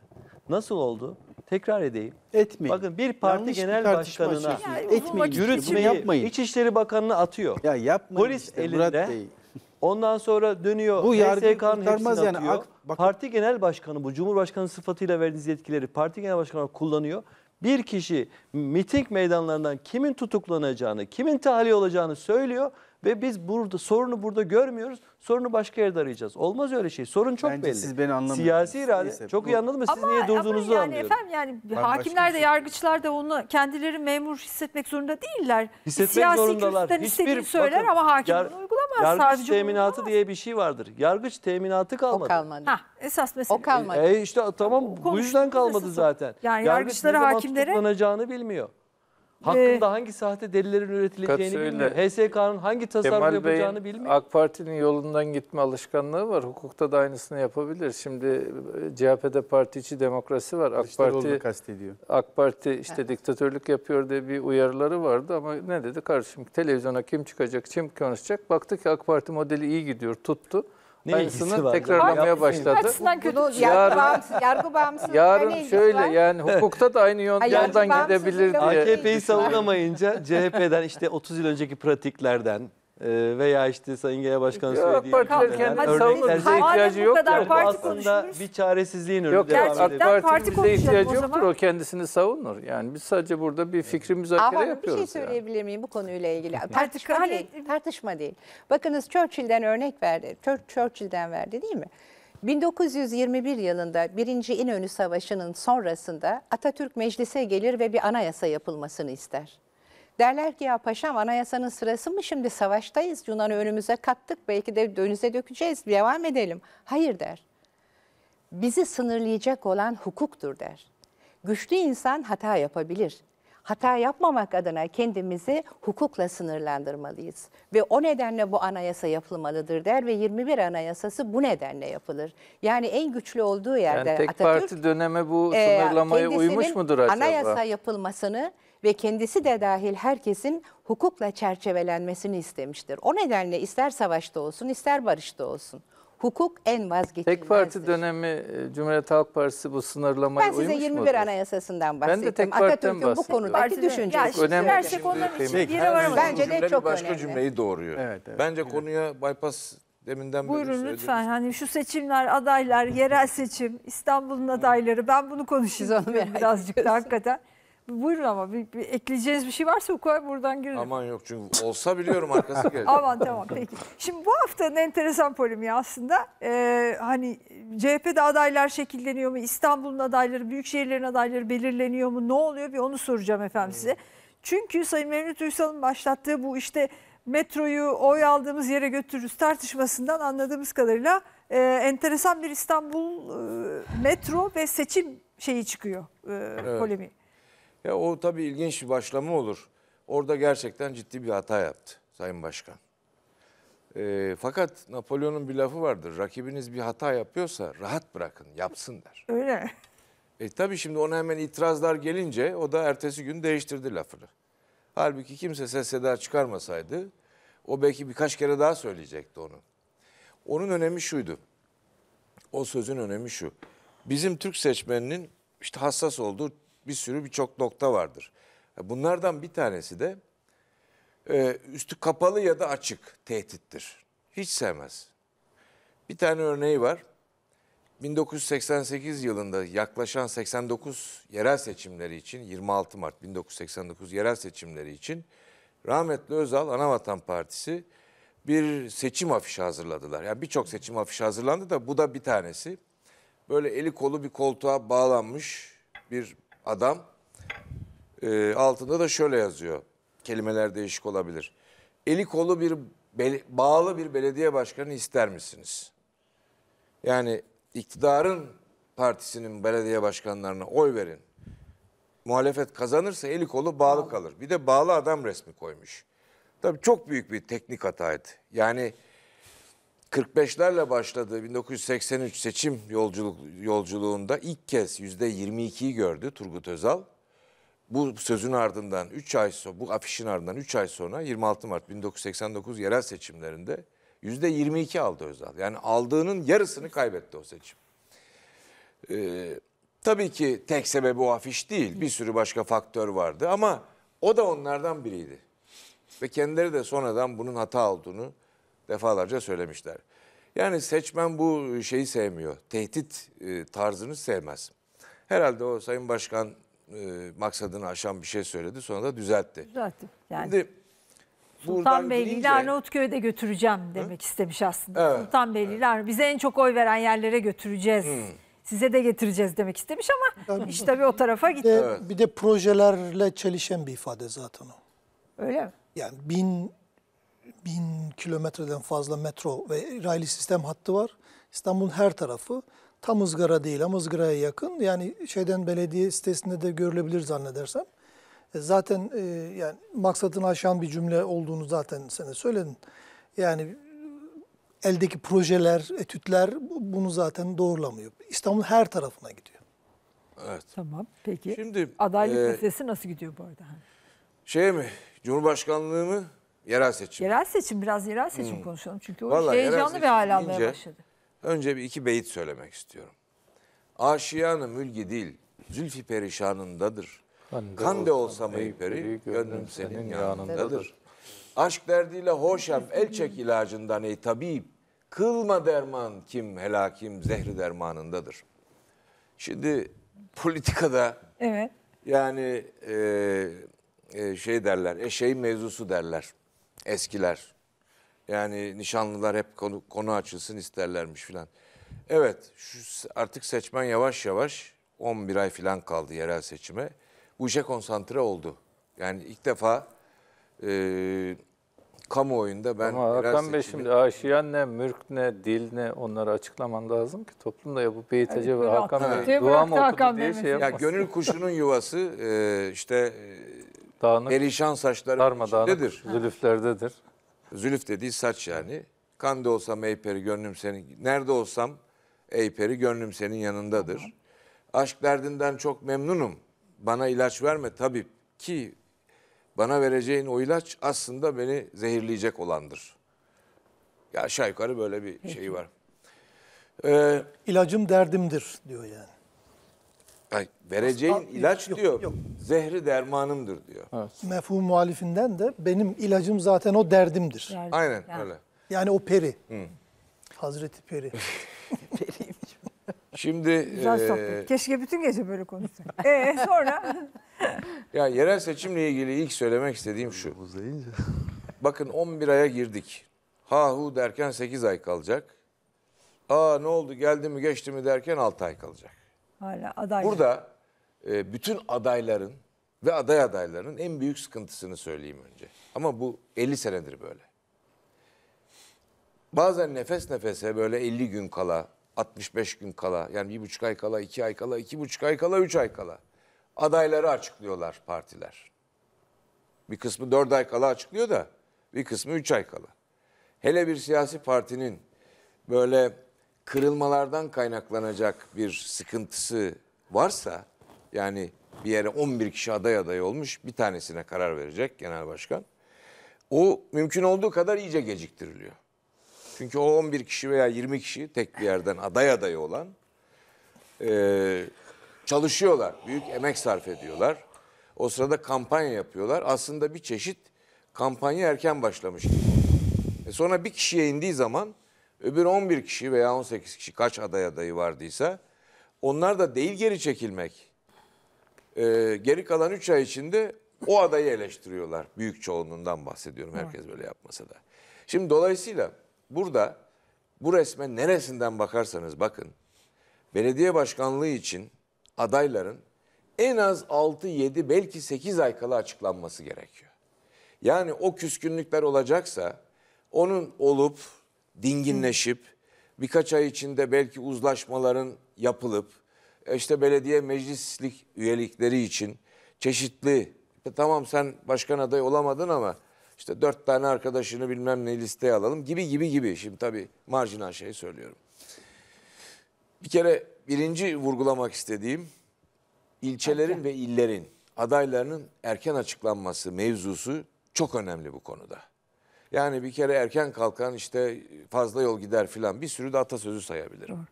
Nasıl oldu? Tekrar edeyim. Etmeyin. Bakın bir parti Yanlış genel tartışma başkanına açıyorsunuz. Yani etmeyin. Yürütmeyi yapmayın. İçişleri bakanını atıyor. ya yapmayın Polis işte elinde. Murat Bey. Ondan sonra dönüyor. Bu yargı yargıyı MSK'nın kurtarmaz yani. Ak- bakın- Parti Genel Başkanı bu Cumhurbaşkanı sıfatıyla verdiğiniz yetkileri Parti Genel Başkanı kullanıyor bir kişi miting meydanlarından kimin tutuklanacağını, kimin tahliye olacağını söylüyor. Ve biz burada sorunu burada görmüyoruz. Sorunu başka yerde arayacağız. Olmaz öyle şey. Sorun çok Bence belli. siz beni anlamadınız. Siyasi irade Neyse, çok bu- iyi anladım mı? Siz niye durduğunuzu yani anlıyorum. efendim yani hakimler de şey- yargıçlar da onu kendileri memur hissetmek zorunda değiller. Hissetmek Siyasi zorundalar. görüşten istediğini söyler bakın, ama hakim yar- bunu uygulamaz. Yargıç savcı teminatı uygulamaz. diye bir şey vardır. Yargıç teminatı kalmadı. O kalmadı. Ha, esas mesele. O kalmadı. E işte tamam bu yüzden kalmadı esas o. zaten. Yani yargıçlara, ne zaman tutuklanacağını bilmiyor. Hakkında ee, hangi sahte delillerin üretileceğini bilmiyor. HSK'nın hangi tasarruf Kemal yapacağını Bey. bilmiyor. AK Parti'nin yolundan gitme alışkanlığı var. Hukukta da aynısını yapabilir. Şimdi e, CHP'de parti içi demokrasi var. AK Parti kastediyor. AK Parti işte evet. diktatörlük yapıyor diye bir uyarıları vardı ama ne dedi kardeşim televizyona kim çıkacak, kim konuşacak? Baktı ki AK Parti modeli iyi gidiyor, tuttu. Ne ilgisi var? tekrarlamaya başladı. Açısından kötü. Bunu şey. yargı, bağımsız, yargı bağımsızlığı Yarın şöyle yani hukukta da aynı yoldan gidebilir diye. AKP'yi savunamayınca CHP'den işte 30 yıl önceki pratiklerden, ee, veya işte Sayın Genel Başkan Yok, söylediği partilerin ülkelerden kendi örnekler savunma- değil. Madem ihtiyacı bu kadar parti aslında konuşulur. bir çaresizliğin önünde Yok gerçekten parti parti konuşalım o ihtiyacı yoktur. O kendisini savunur. Yani biz sadece burada bir fikri müzakere Ama bir şey yapıyoruz. şey yani. söyleyebilir miyim bu konuyla ilgili? Tartışma değil, tartışma değil. Bakınız Churchill'den örnek verdi. Chur- Churchill'den verdi değil mi? 1921 yılında 1. İnönü Savaşı'nın sonrasında Atatürk meclise gelir ve bir anayasa yapılmasını ister. Derler ki ya paşam anayasanın sırası mı şimdi savaştayız Yunan'ı önümüze kattık belki de dönüze dökeceğiz devam edelim. Hayır der. Bizi sınırlayacak olan hukuktur der. Güçlü insan hata yapabilir. Hata yapmamak adına kendimizi hukukla sınırlandırmalıyız. Ve o nedenle bu anayasa yapılmalıdır der ve 21 anayasası bu nedenle yapılır. Yani en güçlü olduğu yerde yani tek Atatürk... parti döneme bu e, sınırlamaya e, uymuş mudur acaba? Anayasa yapılmasını ve kendisi de dahil herkesin hukukla çerçevelenmesini istemiştir. O nedenle ister savaşta olsun ister barışta olsun hukuk en vazgeçilmezdir. Tek parti dönemi e, Cumhuriyet Halk Partisi bu sınırlamaya uymuş mu? Ben size 21 mudur? Anayasasından bahsettim. Ben de tek Atatürk'ün bu konudaki düşüncesi. Önemli. Her şey onların için bir yere varamadı. Bence de çok başka önemli. cümleyi doğuruyor. Evet, evet, Bence evet. konuya bypass deminden Buyurun beri söylediniz. lütfen hani şu seçimler, adaylar, yerel seçim, İstanbul'un adayları ben bunu konuşacağım birazcık da hakikaten. Buyurun ama bir, bir ekleyeceğiniz bir şey varsa hukuka buradan girelim. Aman yok çünkü olsa biliyorum arkası gelecek. Aman tamam peki. Şimdi bu haftanın enteresan polemiği aslında e, hani CHP'de adaylar şekilleniyor mu? İstanbul'un adayları, büyük şehirlerin adayları belirleniyor mu? Ne oluyor bir onu soracağım efendim hmm. size. Çünkü Sayın Mevlüt Uysal'ın başlattığı bu işte metroyu oy aldığımız yere götürürüz tartışmasından anladığımız kadarıyla e, enteresan bir İstanbul e, metro ve seçim şeyi çıkıyor e, evet. polemiği. Ya o tabii ilginç bir başlama olur. Orada gerçekten ciddi bir hata yaptı Sayın Başkan. E, fakat Napolyon'un bir lafı vardır. Rakibiniz bir hata yapıyorsa rahat bırakın, yapsın der. Öyle. E tabii şimdi ona hemen itirazlar gelince o da ertesi gün değiştirdi lafını. Halbuki kimse ses seda çıkarmasaydı o belki birkaç kere daha söyleyecekti onu. Onun önemi şuydu. O sözün önemi şu. Bizim Türk seçmeninin işte hassas olduğu bir sürü birçok nokta vardır. Bunlardan bir tanesi de e, üstü kapalı ya da açık tehdittir. Hiç sevmez. Bir tane örneği var. 1988 yılında yaklaşan 89 yerel seçimleri için 26 Mart 1989 yerel seçimleri için rahmetli Özal Anavatan Partisi bir seçim afişi hazırladılar. Yani birçok seçim afişi hazırlandı da bu da bir tanesi. Böyle eli kolu bir koltuğa bağlanmış bir adam. E, altında da şöyle yazıyor. Kelimeler değişik olabilir. Eli kolu bir bağlı bir belediye başkanı ister misiniz? Yani iktidarın partisinin belediye başkanlarına oy verin. Muhalefet kazanırsa eli kolu bağlı kalır. Bir de bağlı adam resmi koymuş. Tabii çok büyük bir teknik hataydı. Yani 45'lerle başladığı 1983 seçim yolculuk yolculuğunda ilk kez %22'yi gördü Turgut Özal. Bu sözün ardından 3 ay sonra bu afişin ardından 3 ay sonra 26 Mart 1989 yerel seçimlerinde %22 aldı Özal. Yani aldığının yarısını kaybetti o seçim. Ee, tabii ki tek sebebi o afiş değil. Bir sürü başka faktör vardı ama o da onlardan biriydi. Ve kendileri de sonradan bunun hata olduğunu defalarca söylemişler. Yani seçmen bu şeyi sevmiyor. Tehdit e, tarzını sevmez. Herhalde o Sayın Başkan e, maksadını aşan bir şey söyledi. Sonra da düzeltti. Düzeltti. Yani Şimdi, Sultanbeyli ile Arnavutköy'de götüreceğim demek Hı? istemiş aslında. Evet, Sultanbeyli ile evet. bize en çok oy veren yerlere götüreceğiz. Hı. Size de getireceğiz demek istemiş ama yani, işte bir o tarafa gitti. Bir de, evet. bir de projelerle çelişen bir ifade zaten o. Öyle mi? Yani bin bin kilometreden fazla metro ve raylı sistem hattı var. İstanbul'un her tarafı tam ızgara değil ama ızgaraya yakın. Yani şeyden belediye sitesinde de görülebilir zannedersem. E, zaten e, yani maksatını aşan bir cümle olduğunu zaten sana söyledim. Yani eldeki projeler, etütler bunu zaten doğrulamıyor. İstanbul'un her tarafına gidiyor. Evet. Tamam. Peki. Şimdi adaylık e, meselesi nasıl gidiyor bu arada? Şey mi? Cumhurbaşkanlığı mı? Yerel seçim. Yerel seçim biraz yerel seçim hmm. konuşalım. Çünkü o Vallahi yerel heyecanlı ve seçim hala almaya başladı. Önce bir iki beyit söylemek istiyorum. Aşiyanı mülgi dil, zülfi perişanındadır. Kan de Kan de olsam ey peri, gönlüm senin yanındadır. Aşk derdiyle hoşam, el çek ilacından ey tabip. Kılma derman kim helakim zehri dermanındadır. Şimdi politikada Evet. yani e, e, şey derler, eşeğin mevzusu derler. Eskiler. Yani nişanlılar hep konu, konu açılsın isterlermiş filan. Evet şu artık seçmen yavaş yavaş 11 ay filan kaldı yerel seçime. Bu işe konsantre oldu. Yani ilk defa e, kamuoyunda ben... Ama Hakan seçimi... Bey şimdi aşiyan ne, mülk ne, dil ne onları açıklaman lazım ki toplumda ya bu Beyt Hacı yani, ve Hakan Bey dua mı okudu diye şey yapmasın. Ya gönül kuşunun yuvası e, işte dağınık, perişan saçları darmadağınık zülüflerdedir. Zülüf dediği saç yani. Kan Kande olsam ey peri gönlüm senin, nerede olsam ey peri gönlüm senin yanındadır. Aşk derdinden çok memnunum. Bana ilaç verme tabip ki bana vereceğin o ilaç aslında beni zehirleyecek olandır. Ya aşağı yukarı böyle bir şey var. Ee, İlacım derdimdir diyor yani. Hayır, vereceğin Asla, ilaç yok, diyor. Yok, Zehri dermanımdır diyor. Evet. Mefhum muhalifinden de benim ilacım zaten o derdimdir. Derdim. Aynen yani. öyle. Yani o peri. Hı. Hazreti Peri. Periymiş. Şimdi Güzel e... Keşke bütün gece böyle konuşsak. Ee sonra? ya yerel seçimle ilgili ilk söylemek istediğim şu. Bakın 11 aya girdik. Hahu derken 8 ay kalacak. Aa ne oldu geldi mi geçti mi derken 6 ay kalacak. Hala aday. Burada e, bütün adayların ve aday adaylarının en büyük sıkıntısını söyleyeyim önce. Ama bu 50 senedir böyle. Bazen nefes nefese böyle 50 gün kala, 65 gün kala, yani bir buçuk ay kala, iki ay kala, iki buçuk ay kala, üç ay kala adayları açıklıyorlar partiler. Bir kısmı dört ay kala açıklıyor da bir kısmı üç ay kala. Hele bir siyasi partinin böyle kırılmalardan kaynaklanacak bir sıkıntısı varsa yani bir yere 11 kişi aday aday olmuş bir tanesine karar verecek genel başkan. O mümkün olduğu kadar iyice geciktiriliyor. Çünkü o 11 kişi veya 20 kişi tek bir yerden aday aday olan e, çalışıyorlar. Büyük emek sarf ediyorlar. O sırada kampanya yapıyorlar. Aslında bir çeşit kampanya erken başlamış. E sonra bir kişiye indiği zaman Öbür 11 kişi veya 18 kişi kaç aday adayı vardıysa onlar da değil geri çekilmek. Ee, geri kalan 3 ay içinde o adayı eleştiriyorlar. Büyük çoğunluğundan bahsediyorum herkes böyle yapmasa da. Şimdi dolayısıyla burada bu resme neresinden bakarsanız bakın belediye başkanlığı için adayların en az 6-7 belki 8 ay kala açıklanması gerekiyor. Yani o küskünlükler olacaksa onun olup dinginleşip birkaç ay içinde belki uzlaşmaların yapılıp işte belediye meclislik üyelikleri için çeşitli tamam sen başkan adayı olamadın ama işte dört tane arkadaşını bilmem ne listeye alalım gibi gibi gibi. Şimdi tabii marjinal şey söylüyorum. Bir kere birinci vurgulamak istediğim ilçelerin erken. ve illerin adaylarının erken açıklanması mevzusu çok önemli bu konuda. Yani bir kere erken kalkan işte fazla yol gider filan bir sürü de atasözü sayabilirim. Doğru.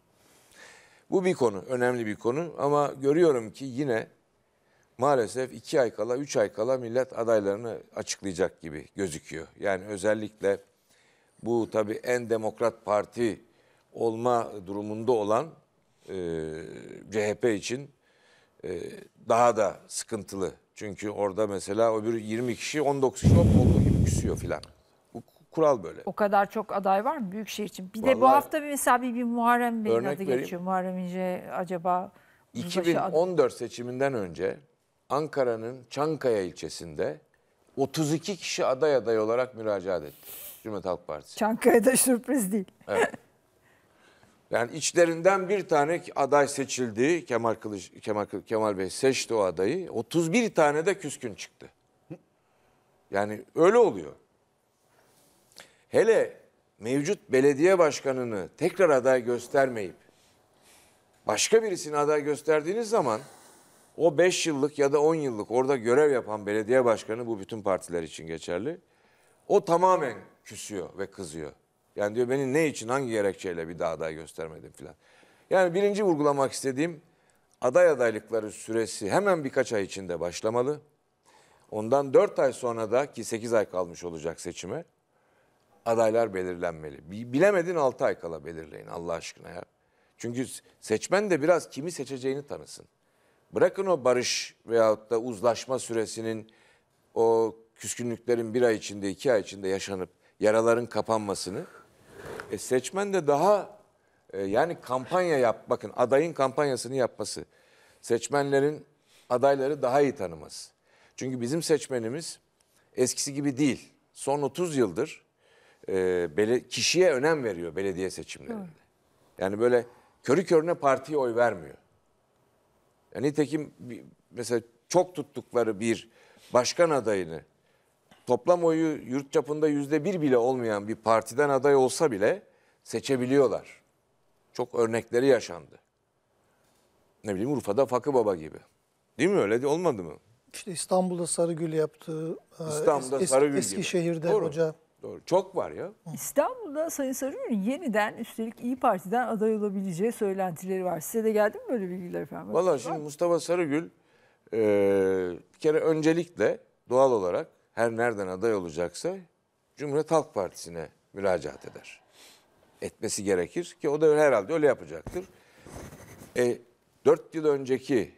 Bu bir konu, önemli bir konu ama görüyorum ki yine maalesef iki ay kala, üç ay kala millet adaylarını açıklayacak gibi gözüküyor. Yani özellikle bu tabii en demokrat parti olma durumunda olan e, CHP için e, daha da sıkıntılı. Çünkü orada mesela öbür 20 kişi 19 kişi olduğu gibi küsüyor filan. Kural böyle. O kadar çok aday var mı Büyükşehir için? Bir Vallahi, de bu hafta mesela bir, bir Muharrem Bey'in adı vereyim. geçiyor. Muharrem İnce acaba... 2014 seçiminden önce Ankara'nın Çankaya ilçesinde 32 kişi aday aday olarak müracaat etti. Cumhuriyet Halk Partisi. Çankaya'da sürpriz değil. Evet. Yani içlerinden bir tane aday seçildi. Kemal Kılıç Kemal Kemal Bey seçti o adayı. 31 tane de küskün çıktı. Yani öyle oluyor hele mevcut belediye başkanını tekrar aday göstermeyip başka birisini aday gösterdiğiniz zaman o 5 yıllık ya da 10 yıllık orada görev yapan belediye başkanı bu bütün partiler için geçerli. O tamamen küsüyor ve kızıyor. Yani diyor beni ne için hangi gerekçeyle bir daha aday göstermedin filan. Yani birinci vurgulamak istediğim aday adaylıkları süresi hemen birkaç ay içinde başlamalı. Ondan 4 ay sonra da ki 8 ay kalmış olacak seçime adaylar belirlenmeli. Bilemedin 6 ay kala belirleyin Allah aşkına ya. Çünkü seçmen de biraz kimi seçeceğini tanısın. Bırakın o barış veyahut da uzlaşma süresinin o küskünlüklerin bir ay içinde iki ay içinde yaşanıp yaraların kapanmasını. E seçmen de daha e, yani kampanya yap bakın adayın kampanyasını yapması. Seçmenlerin adayları daha iyi tanıması. Çünkü bizim seçmenimiz eskisi gibi değil. Son 30 yıldır e, kişiye önem veriyor belediye seçimlerinde. Yani böyle körü körüne partiye oy vermiyor. Yani nitekim mesela çok tuttukları bir başkan adayını toplam oyu yurt çapında yüzde bir bile olmayan bir partiden aday olsa bile seçebiliyorlar. Çok örnekleri yaşandı. Ne bileyim Urfa'da Fakı Baba gibi. Değil mi öyle olmadı mı? İşte İstanbul'da Sarıgül yaptı. E, İstanbul'da es, Sarıgül Eskişehir'de gibi. Doğru. hoca Doğru. Çok var ya. İstanbul'da Sayın Sarıgül yeniden üstelik İyi Parti'den aday olabileceği söylentileri var. Size de geldi mi böyle bilgiler efendim? Valla şimdi Mustafa Sarıgül e, bir kere öncelikle doğal olarak her nereden aday olacaksa Cumhuriyet Halk Partisi'ne müracaat eder. Etmesi gerekir ki o da herhalde öyle yapacaktır. E, 4 yıl önceki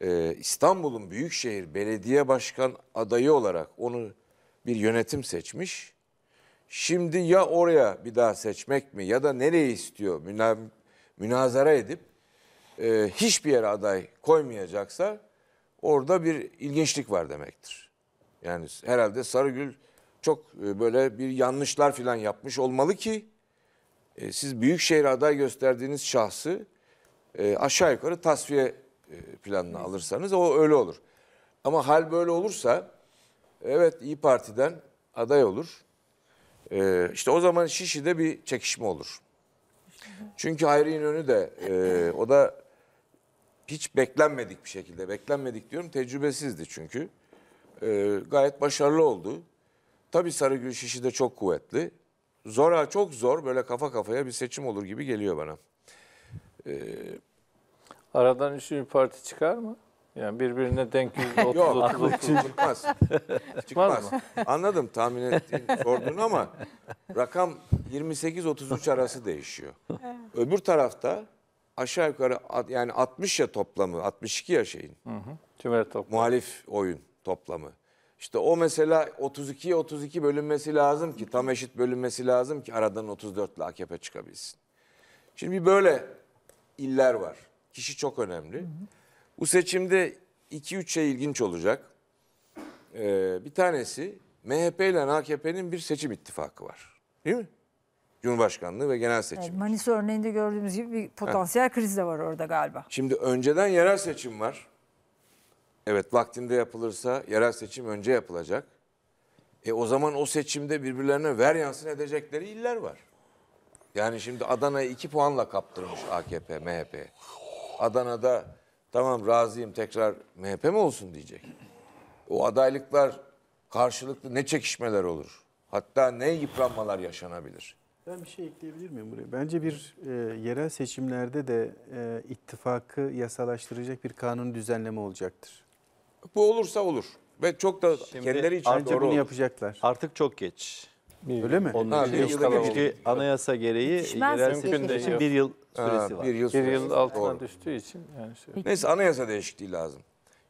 e, İstanbul'un Büyükşehir Belediye Başkan adayı olarak onu bir yönetim seçmiş. Şimdi ya oraya bir daha seçmek mi ya da nereyi istiyor müna, münazara edip e, hiçbir yere aday koymayacaksa orada bir ilginçlik var demektir. Yani herhalde Sarıgül çok e, böyle bir yanlışlar falan yapmış olmalı ki e, siz büyükşehir aday gösterdiğiniz şahsı e, aşağı yukarı tasfiye e, planına alırsanız o öyle olur. Ama hal böyle olursa Evet İyi Parti'den aday olur. Ee, işte o zaman Şişli'de bir çekişme olur. Çünkü Hayri İnönü de e, o da hiç beklenmedik bir şekilde. Beklenmedik diyorum tecrübesizdi çünkü. E, gayet başarılı oldu. Tabii Sarıgül Şişli'de çok kuvvetli. Zora çok zor böyle kafa kafaya bir seçim olur gibi geliyor bana. E, Aradan üçüncü parti çıkar mı? Yani birbirine denk 130 Yok, 30 30 çıkmaz. çıkmaz. mı? Anladım tahmin ettiğin sorduğun ama rakam 28-33 arası değişiyor. Öbür tarafta aşağı yukarı yani 60 ya toplamı, 62 ya şeyin Tümör toplu. muhalif oyun toplamı. İşte o mesela 32 32 bölünmesi lazım ki tam eşit bölünmesi lazım ki aradan 34 ile AKP çıkabilsin. Şimdi bir böyle iller var. Kişi çok önemli. Bu seçimde 2-3 şey ilginç olacak. Ee, bir tanesi MHP ile AKP'nin bir seçim ittifakı var. Değil mi? Cumhurbaşkanlığı ve genel seçim. Evet, Manisa örneğinde gördüğümüz gibi bir potansiyel ha. kriz de var orada galiba. Şimdi önceden yerel seçim var. Evet vaktinde yapılırsa yerel seçim önce yapılacak. E o zaman o seçimde birbirlerine ver yansın edecekleri iller var. Yani şimdi Adana'yı iki puanla kaptırmış AKP, MHP. Adana'da tamam razıyım tekrar MHP mi olsun diyecek. O adaylıklar karşılıklı ne çekişmeler olur. Hatta ne yıpranmalar yaşanabilir. Ben bir şey ekleyebilir miyim buraya? Bence bir e, yerel seçimlerde de e, ittifakı yasalaştıracak bir kanun düzenleme olacaktır. Bu olursa olur. Ve çok da Şimdi kendileri için Ancak doğru bunu olur. yapacaklar. Artık çok geç. Bir Öyle mi? Onun Ha, bir yıl. yıla anayasa gereği Yetişmez yerel mümkün seçim için bir yıl ee, süresi var. Bir yıl, bir yıl altına Doğru. düştüğü için. yani şey. Neyse anayasa değişikliği lazım.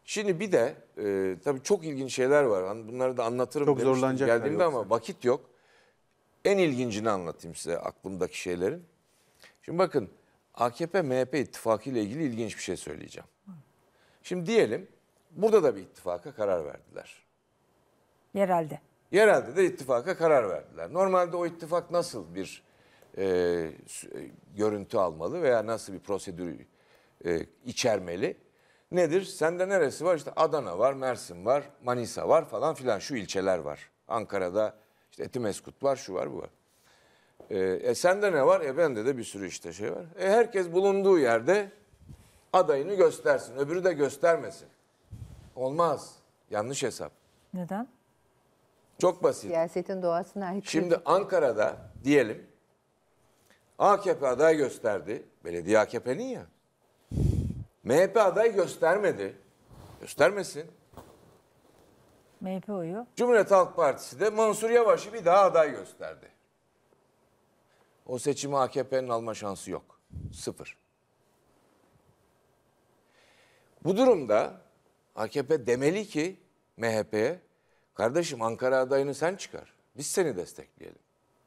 Şimdi bir de e, tabii çok ilginç şeyler var. Hani bunları da anlatırım. Çok demiştim. Geldiğimde ama vakit yok. En ilgincini anlatayım size aklımdaki şeylerin. Şimdi bakın AKP-MHP ittifakı ile ilgili ilginç bir şey söyleyeceğim. Şimdi diyelim burada da bir ittifaka karar verdiler. Yerelde. Yerelde de ittifaka karar verdiler. Normalde o ittifak nasıl bir e, e, görüntü almalı veya nasıl bir prosedür e, içermeli? Nedir? Sende neresi var? İşte Adana var, Mersin var, Manisa var falan filan şu ilçeler var. Ankara'da işte Etimeskut var, şu var, bu var. E, e sende ne var? E bende de bir sürü işte şey var. E herkes bulunduğu yerde adayını göstersin. Öbürü de göstermesin. Olmaz. Yanlış hesap. Neden? Çok basit. Siyasetin doğasına aykırı. Şimdi Ankara'da diyelim AKP aday gösterdi. Belediye AKP'nin ya. MHP aday göstermedi. Göstermesin. MHP oyu. Cumhuriyet Halk Partisi de Mansur Yavaş'ı bir daha aday gösterdi. O seçimi AKP'nin alma şansı yok. Sıfır. Bu durumda AKP demeli ki MHP'ye kardeşim Ankara adayını sen çıkar. Biz seni destekleyelim.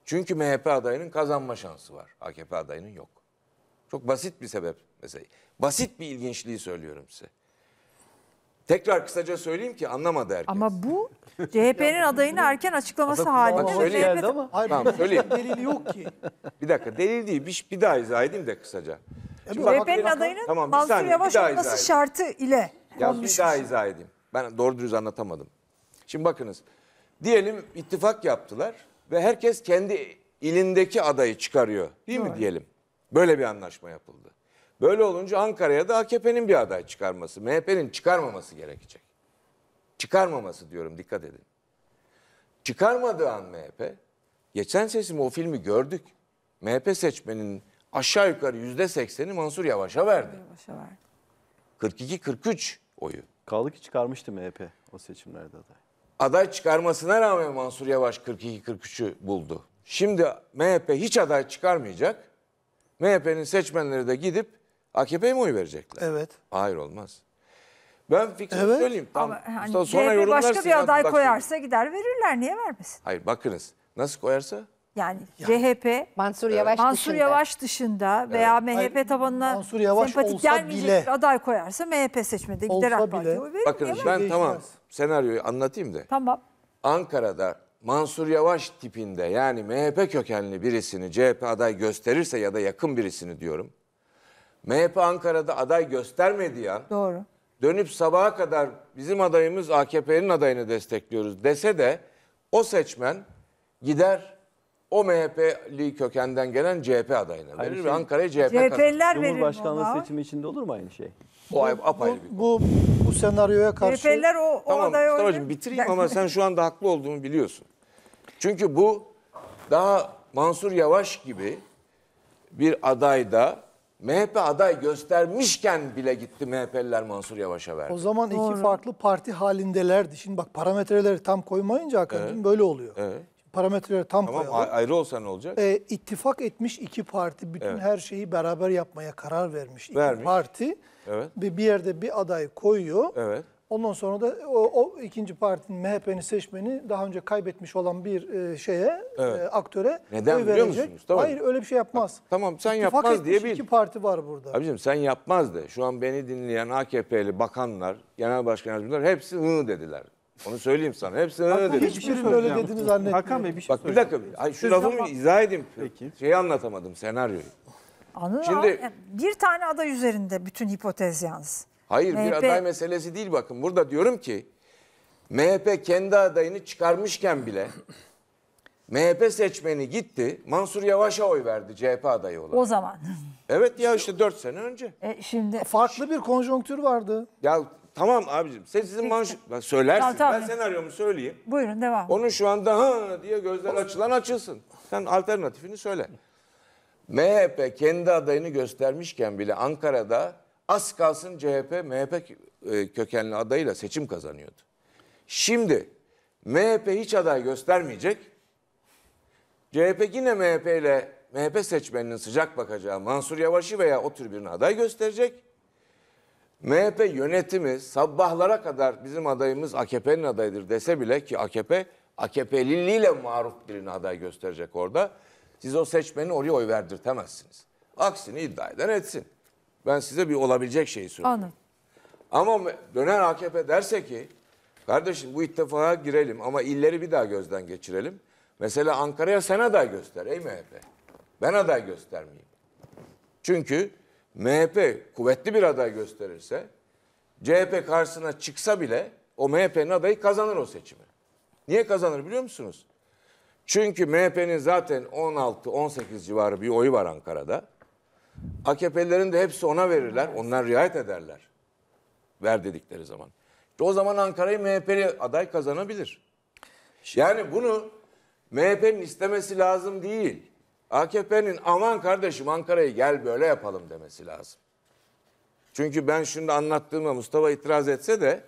Çünkü MHP adayının kazanma şansı var. AKP adayının yok. Çok basit bir sebep mesela. Basit bir ilginçliği söylüyorum size. Tekrar kısaca söyleyeyim ki anlamadı herkes. Ama bu CHP'nin adayını erken açıklaması halinde. Bak söyleyeyim. CHP... Ama. Hayır, tamam, söyleyeyim. delili yok ki. Bir dakika delil değil. Bir, bir daha izah edeyim de kısaca. CHP'nin adayının tamam, Mansur Yavaş olması şartı ile Ya bir daha izah edeyim. Ben doğru dürüst anlatamadım. Şimdi bakınız. Diyelim ittifak yaptılar ve herkes kendi ilindeki adayı çıkarıyor değil mi diyelim. Böyle bir anlaşma yapıldı. Böyle olunca Ankara'ya da AKP'nin bir aday çıkarması, MHP'nin çıkarmaması gerekecek. Çıkarmaması diyorum dikkat edin. Çıkarmadığı an MHP, geçen seçim o filmi gördük. MHP seçmenin aşağı yukarı yüzde sekseni Mansur Yavaş'a verdi. Yavaş'a verdi. 42-43 oyu. Kaldı ki çıkarmıştı MHP o seçimlerde aday aday çıkarmasına rağmen Mansur Yavaş 42-43'ü buldu. Şimdi MHP hiç aday çıkarmayacak. MHP'nin seçmenleri de gidip AKP'ye mi oy verecekler? Evet. Hayır olmaz. Ben fikrimi evet. söyleyeyim. Tam Ama hani sonra başka bir aday koyarsa gider verirler. Niye vermesin? Hayır bakınız. Nasıl koyarsa yani ya. CHP Mansur Yavaş Mansur dışında. Yavaş dışında veya evet. MHP tabanına Mansur Yavaş sempatik gelmeyecek bile, bir aday koyarsa MHP seçmede gider AK Parti'ye verir. Bakın ben değişmez. tamam senaryoyu anlatayım da. Tamam. Ankara'da Mansur Yavaş tipinde yani MHP kökenli birisini CHP aday gösterirse ya da yakın birisini diyorum. MHP Ankara'da aday göstermedi an Doğru. dönüp sabaha kadar bizim adayımız AKP'nin adayını destekliyoruz dese de o seçmen gider o MHP'li kökenden gelen CHP adayına verir şey- ve Ankara'ya CHP kazanır. Cumhurbaşkanlığı buna. seçimi içinde olur mu aynı şey? O ay- apayrı bir konu. Bu, bu senaryoya karşı CHP'liler o, o Tamam adaya Mustafa'cığım bitireyim ama sen şu anda haklı olduğunu biliyorsun. Çünkü bu daha Mansur Yavaş gibi bir adayda MHP aday göstermişken bile gitti MHP'liler Mansur Yavaş'a verdi. o zaman iki farklı parti halindelerdi. Şimdi bak parametreleri tam koymayınca hakikaten böyle oluyor. Evet parametreleri tam tamam, koyalım. ayrı olsa ne olacak? E, ittifak etmiş iki parti bütün evet. her şeyi beraber yapmaya karar vermiş. İki vermiş. parti evet. bir, yerde bir adayı koyuyor. Evet. Ondan sonra da o, o ikinci partinin MHP'nin seçmeni daha önce kaybetmiş olan bir e, şeye, evet. e, aktöre Neden oy biliyor verecek. musunuz? Tamam. Hayır öyle bir şey yapmaz. Ha, tamam sen İttifak yapmaz diye bil. iki parti var burada. Abicim sen yapmaz de. Şu an beni dinleyen AKP'li bakanlar, genel başkan yardımcılar hepsi hı dediler. Onu söyleyeyim sana. Hepsine öyle dedim. Hiçbirinde öyle dediğini zannetmiyorum. Hakan Bey bir şey Bak bir dakika. Ay, şu lafımı izah edeyim. Peki. Şeyi anlatamadım senaryoyu. Anıl Şimdi- e, bir tane aday üzerinde bütün hipotez yalnız. Hayır bir aday meselesi değil bakın. Burada diyorum ki MHP kendi adayını çıkarmışken bile MHP seçmeni gitti. Mansur Yavaş'a oy verdi CHP adayı olarak. o zaman. Evet ya işte dört sene önce. E, şimdi Farklı bir konjonktür vardı. Ya Tamam abicim sen sizin manşet... Ben söylersin. Tamam, tamam. Ben senaryomu söyleyeyim. Buyurun devam. Onun şu anda ha diye gözler açılan açılsın. Sen alternatifini söyle. MHP kendi adayını göstermişken bile Ankara'da az kalsın CHP MHP e, kökenli adayla seçim kazanıyordu. Şimdi MHP hiç aday göstermeyecek. CHP yine MHP ile MHP seçmeninin sıcak bakacağı Mansur Yavaş'ı veya o tür birine aday gösterecek. MHP yönetimi sabahlara kadar bizim adayımız AKP'nin adayıdır dese bile ki AKP AKP'liliğiyle maruf birini aday gösterecek orada. Siz o seçmeni oraya oy verdirtemezsiniz. Aksini iddia eden etsin. Ben size bir olabilecek şeyi söylüyorum. Anladım. Ama döner AKP derse ki kardeşim bu ittifaka girelim ama illeri bir daha gözden geçirelim. Mesela Ankara'ya sen aday göster ey MHP. Ben aday göstermeyeyim. Çünkü MHP kuvvetli bir aday gösterirse CHP karşısına çıksa bile o MHP'nin adayı kazanır o seçimi. Niye kazanır biliyor musunuz? Çünkü MHP'nin zaten 16-18 civarı bir oyu var Ankara'da. AKP'lilerin de hepsi ona verirler. Onlar riayet ederler. Ver dedikleri zaman. o zaman Ankara'yı MHP'li aday kazanabilir. Yani bunu MHP'nin istemesi lazım değil. AKP'nin aman kardeşim Ankara'yı gel böyle yapalım demesi lazım. Çünkü ben şimdi anlattığıma Mustafa itiraz etse de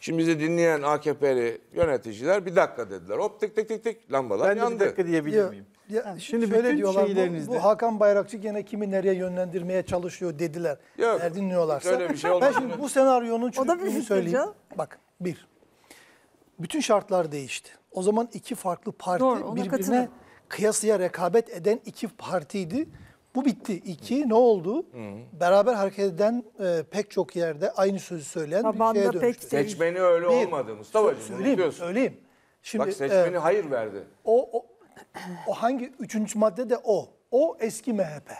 şimdi bizi dinleyen AKP'li yöneticiler bir dakika dediler. Hop tık tık tık tık lambalar ben yandı. Ben bir dakika diyebilir miyim? Ya, şimdi böyle diyorlar şeylerinizde... bu, bu Hakan Bayrakçı gene kimi nereye yönlendirmeye çalışıyor dediler. Yok, Eğer dinliyorlarsa. Öyle bir şey olmadı. Ben şimdi bu senaryonun çözümünü söyleyeyim. Canım. Bak bir. Bütün şartlar değişti. O zaman iki farklı parti Doğru, birbirine katılın kıyasıya rekabet eden iki partiydi. Bu bitti. İki ne oldu? Hı. Beraber hareket eden e, pek çok yerde aynı sözü söyleyen Tabanda bir şeye dönüştü. Pek değil. Seçmeni öyle bir, olmadı Mustafa'cığım. Söyleyeyim, söyleyeyim. Şimdi, Bak seçmeni e, hayır verdi. O, o, o hangi? Üçüncü madde de o. O eski MHP.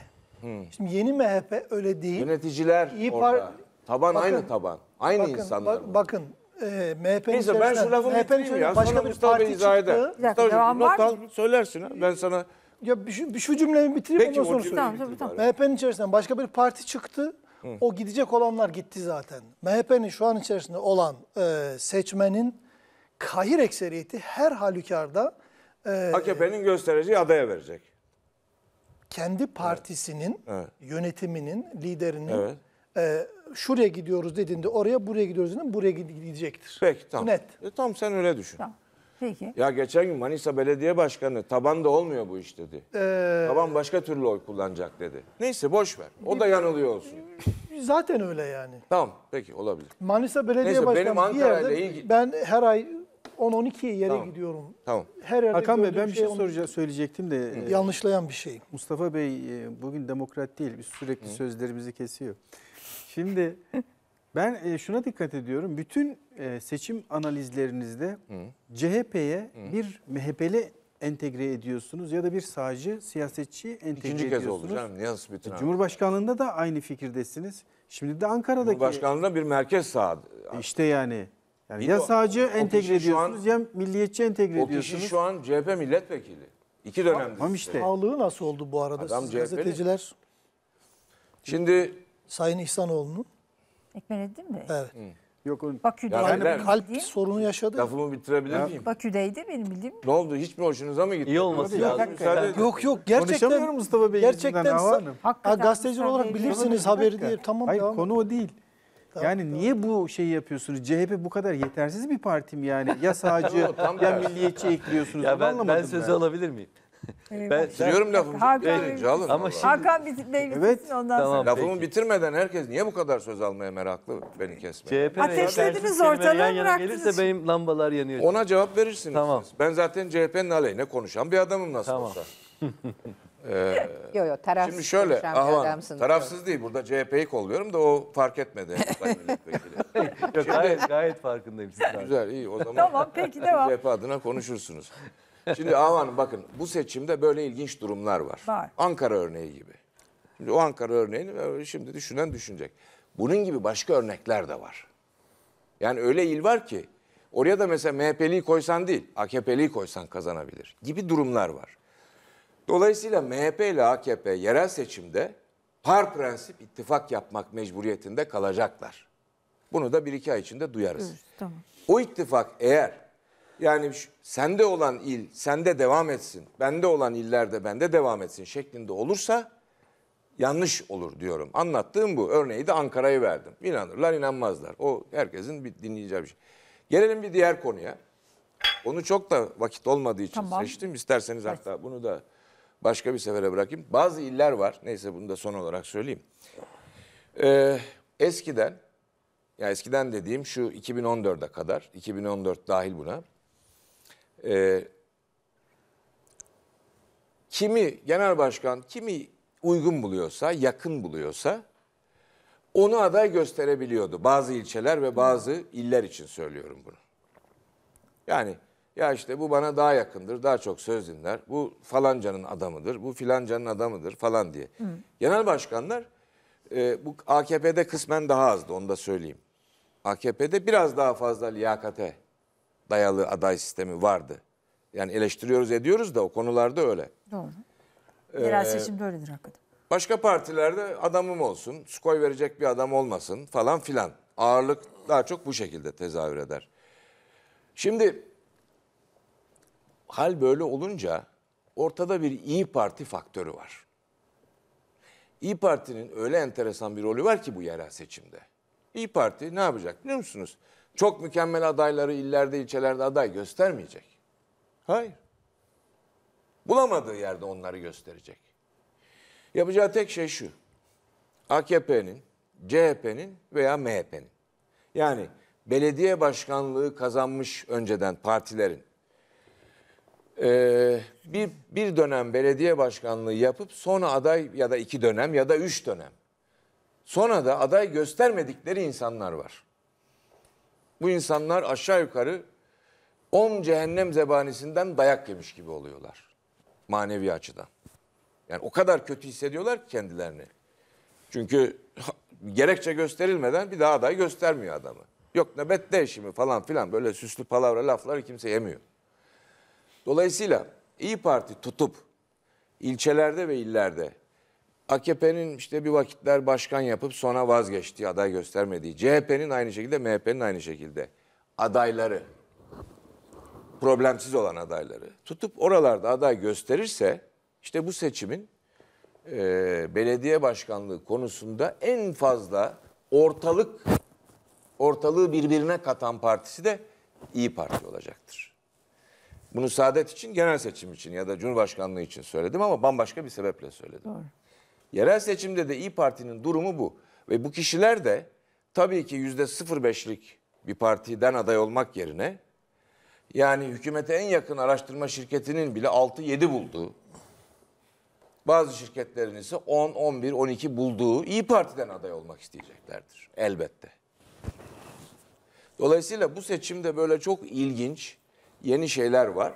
Hı. Hmm. Şimdi yeni MHP öyle değil. Yöneticiler İyi orada. Taban bakın, aynı taban. Aynı bakın, insanlar. Bak, bakın e, ee, MHP'nin Neyse ben şu lafı bitireyim ya. Başka Sonra bir Mustafa Bey parti izah eder. çıktı. Bir var not al söylersin. Ha. Ben sana Ya şu, bir şu cümlemi bitireyim peki ondan sonra söyleyeyim. bitir tamam. MHP'nin içerisinden başka bir parti çıktı. O gidecek olanlar gitti zaten. MHP'nin şu an içerisinde olan e, seçmenin kahir ekseriyeti her halükarda e, AKP'nin göstereceği adaya verecek. kendi partisinin Evet. yönetiminin, liderinin Evet e, şuraya gidiyoruz dediğinde oraya, buraya gidiyoruz dediğinde buraya gidecektir. Peki tamam. net. E, tamam sen öyle düşün. Tamam. Peki. Ya geçen gün Manisa Belediye Başkanı taban da olmuyor bu iş dedi. Ee, taban başka türlü oy kullanacak dedi. Neyse boş ver. O da yanılıyor olsun. E, zaten öyle yani. Tamam peki olabilir. Manisa Belediye Neyse, Başkanı benim bir yerde ilgi... ben her ay 10-12 yere tamam. gidiyorum. Tamam. Her yerde Hakan Bey ben bir şey, şey soracağım, söyleyecektim de. Hı. E, Yanlışlayan bir şey. Mustafa Bey e, bugün demokrat değil. Biz sürekli Hı. sözlerimizi kesiyor. Şimdi ben e, şuna dikkat ediyorum. Bütün e, seçim analizlerinizde CHP'ye bir MHP'li entegre ediyorsunuz ya da bir sağcı siyasetçi entegre İkinci ediyorsunuz. İkinci kez oldu canım. Yalnız bir tane. Cumhurbaşkanlığında da aynı fikirdesiniz. Şimdi de Ankara'daki... Cumhurbaşkanlığında bir merkez sağ. E, işte yani. yani ya sağcı entegre ediyorsunuz an, ya milliyetçi entegre ediyorsunuz. O kişi şu an CHP milletvekili. İki dönemdir. Tamam işte. Sağlığı nasıl oldu bu arada? Adam CHP'li. gazeteciler... Şimdi Sayın İhsanoğlu'nun. Ekmelettin mi? Evet. Yok onun Bakü'deydi. Yani benim kalp bildiğim. sorunu yaşadı. Lafımı bitirebilir miyim? Bakü'deydi benim bildiğim. Ne oldu? Hiç mi hoşunuza mı gitti? İyi olması Yok, lazım. Yok yok gerçekten Konuşamıyorum Mustafa Bey gerçekten yüzünden Ha, gazeteci olarak ediyorum. bilirsiniz haberi diye tamam Hayır devam. konu o değil. yani niye bu şeyi yapıyorsunuz? CHP bu kadar yetersiz bir parti mi yani? Ya sağcı ya milliyetçi ekliyorsunuz. Ya ben, ben anlamadım sözü alabilir miyim? ben sürüyorum lafımı. Hakan, Bey, ama şimdi, Hakan bizi belirlesin evet, ondan tamam, sonra. Lafımı peki. bitirmeden herkes niye bu kadar söz almaya meraklı beni kesmeye? CHP Ateşlediniz ortalığı yan yana gelirse benim lambalar yanıyor. Ona cevap verirsiniz tamam. siz. Ben zaten CHP'nin aleyhine konuşan bir adamım nasıl tamam. olsa. Ee, yo yo tarafsız Şimdi şöyle aha, tarafsız değil burada CHP'yi kolluyorum da o fark etmedi. yok, gayet, gayet farkındayım. Güzel iyi o zaman tamam, peki, devam. CHP adına konuşursunuz. Şimdi aman bakın bu seçimde böyle ilginç durumlar var. Var. Ankara örneği gibi. Şimdi o Ankara örneğini e, şimdi düşünen düşünecek. Bunun gibi başka örnekler de var. Yani öyle il var ki oraya da mesela MHP'liyi koysan değil AKP'liyi koysan kazanabilir gibi durumlar var. Dolayısıyla MHP ile AKP yerel seçimde par prensip ittifak yapmak mecburiyetinde kalacaklar. Bunu da bir iki ay içinde duyarız. Evet, tamam. O ittifak eğer yani sende olan il sende devam etsin. Bende olan illerde bende devam etsin şeklinde olursa yanlış olur diyorum. Anlattığım bu. Örneği de Ankara'yı verdim. İnanırlar inanmazlar. O herkesin bir dinleyeceği bir şey. Gelelim bir diğer konuya. Onu çok da vakit olmadığı için Tamam. seçtim. İsterseniz hatta bunu da başka bir sefere bırakayım. Bazı iller var. Neyse bunu da son olarak söyleyeyim. Ee, eskiden, ya eskiden dediğim şu 2014'e kadar, 2014 dahil buna e, kimi genel başkan kimi uygun buluyorsa, yakın buluyorsa onu aday gösterebiliyordu. Bazı ilçeler ve bazı iller için söylüyorum bunu. Yani ya işte bu bana daha yakındır, daha çok söz dinler, bu falancanın adamıdır, bu filancanın adamıdır falan diye. Hı. Genel başkanlar e, bu AKP'de kısmen daha azdı onu da söyleyeyim. AKP'de biraz daha fazla liyakate dayalı aday sistemi vardı. Yani eleştiriyoruz ediyoruz da o konularda öyle. Doğru. Ee, yerel ee, seçimde öyledir hakikaten. Başka partilerde adamım olsun, skoy verecek bir adam olmasın falan filan. Ağırlık daha çok bu şekilde tezahür eder. Şimdi hal böyle olunca ortada bir iyi Parti faktörü var. İyi Parti'nin öyle enteresan bir rolü var ki bu yerel seçimde. İyi Parti ne yapacak biliyor musunuz? çok mükemmel adayları illerde ilçelerde aday göstermeyecek. Hayır. Bulamadığı yerde onları gösterecek. Yapacağı tek şey şu. AKP'nin, CHP'nin veya MHP'nin. Yani belediye başkanlığı kazanmış önceden partilerin. Ee, bir, bir dönem belediye başkanlığı yapıp sonra aday ya da iki dönem ya da üç dönem. Sonra da aday göstermedikleri insanlar var. Bu insanlar aşağı yukarı 10 cehennem zebanisinden dayak yemiş gibi oluyorlar. Manevi açıdan. Yani o kadar kötü hissediyorlar ki kendilerini. Çünkü gerekçe gösterilmeden bir daha aday göstermiyor adamı. Yok nöbet değişimi falan filan böyle süslü palavra lafları kimse yemiyor. Dolayısıyla İyi Parti tutup ilçelerde ve illerde AKP'nin işte bir vakitler başkan yapıp sonra vazgeçtiği, aday göstermediği, CHP'nin aynı şekilde, MHP'nin aynı şekilde adayları, problemsiz olan adayları tutup oralarda aday gösterirse işte bu seçimin e, belediye başkanlığı konusunda en fazla ortalık ortalığı birbirine katan partisi de İyi Parti olacaktır. Bunu Saadet için, genel seçim için ya da Cumhurbaşkanlığı için söyledim ama bambaşka bir sebeple söyledim. Doğru. Yerel seçimde de İyi Parti'nin durumu bu. Ve bu kişiler de tabii ki yüzde 0.5'lik bir partiden aday olmak yerine yani hükümete en yakın araştırma şirketinin bile 6-7 bulduğu, bazı şirketlerin ise 10, 11, 12 bulduğu İyi Parti'den aday olmak isteyeceklerdir elbette. Dolayısıyla bu seçimde böyle çok ilginç yeni şeyler var.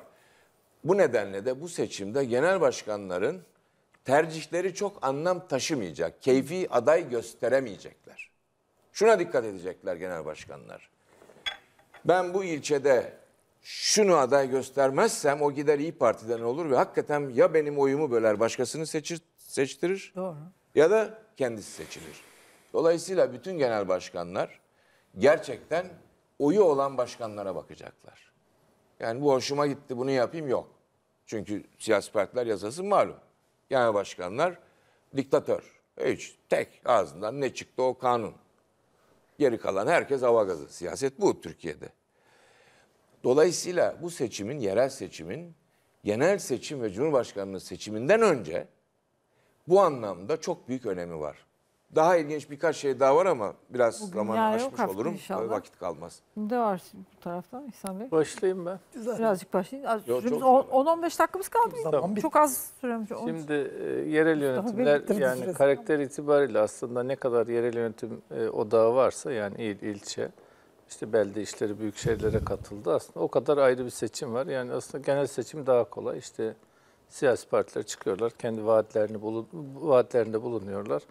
Bu nedenle de bu seçimde genel başkanların tercihleri çok anlam taşımayacak, keyfi aday gösteremeyecekler. Şuna dikkat edecekler genel başkanlar. Ben bu ilçede şunu aday göstermezsem o gider iyi Parti'den olur ve hakikaten ya benim oyumu böler başkasını seçir, seçtirir Doğru. ya da kendisi seçilir. Dolayısıyla bütün genel başkanlar gerçekten oyu olan başkanlara bakacaklar. Yani bu hoşuma gitti bunu yapayım yok. Çünkü siyasi partiler yasası malum. Yani başkanlar diktatör. Hiç tek ağzından ne çıktı o kanun. Geri kalan herkes hava gazı. Siyaset bu Türkiye'de. Dolayısıyla bu seçimin, yerel seçimin, genel seçim ve Cumhurbaşkanlığı seçiminden önce bu anlamda çok büyük önemi var. Daha ilginç birkaç şey daha var ama biraz zaman aşmış olurum. inşallah. Vakit kalmaz. Ne var bu taraftan İhsan Bey? Başlayayım ben. Birazcık başlayayım. 10-15 dakikamız kaldı. Tamam. Çok az süremiz. Şimdi e, yerel yönetimler yani karakter itibariyle aslında ne kadar yerel yönetim e, odağı varsa yani il, ilçe, işte belde işleri, büyük şehirlere katıldı. Aslında o kadar ayrı bir seçim var. Yani aslında genel seçim daha kolay. İşte siyasi partiler çıkıyorlar, kendi vaatlerini bulun, vaatlerinde bulunuyorlar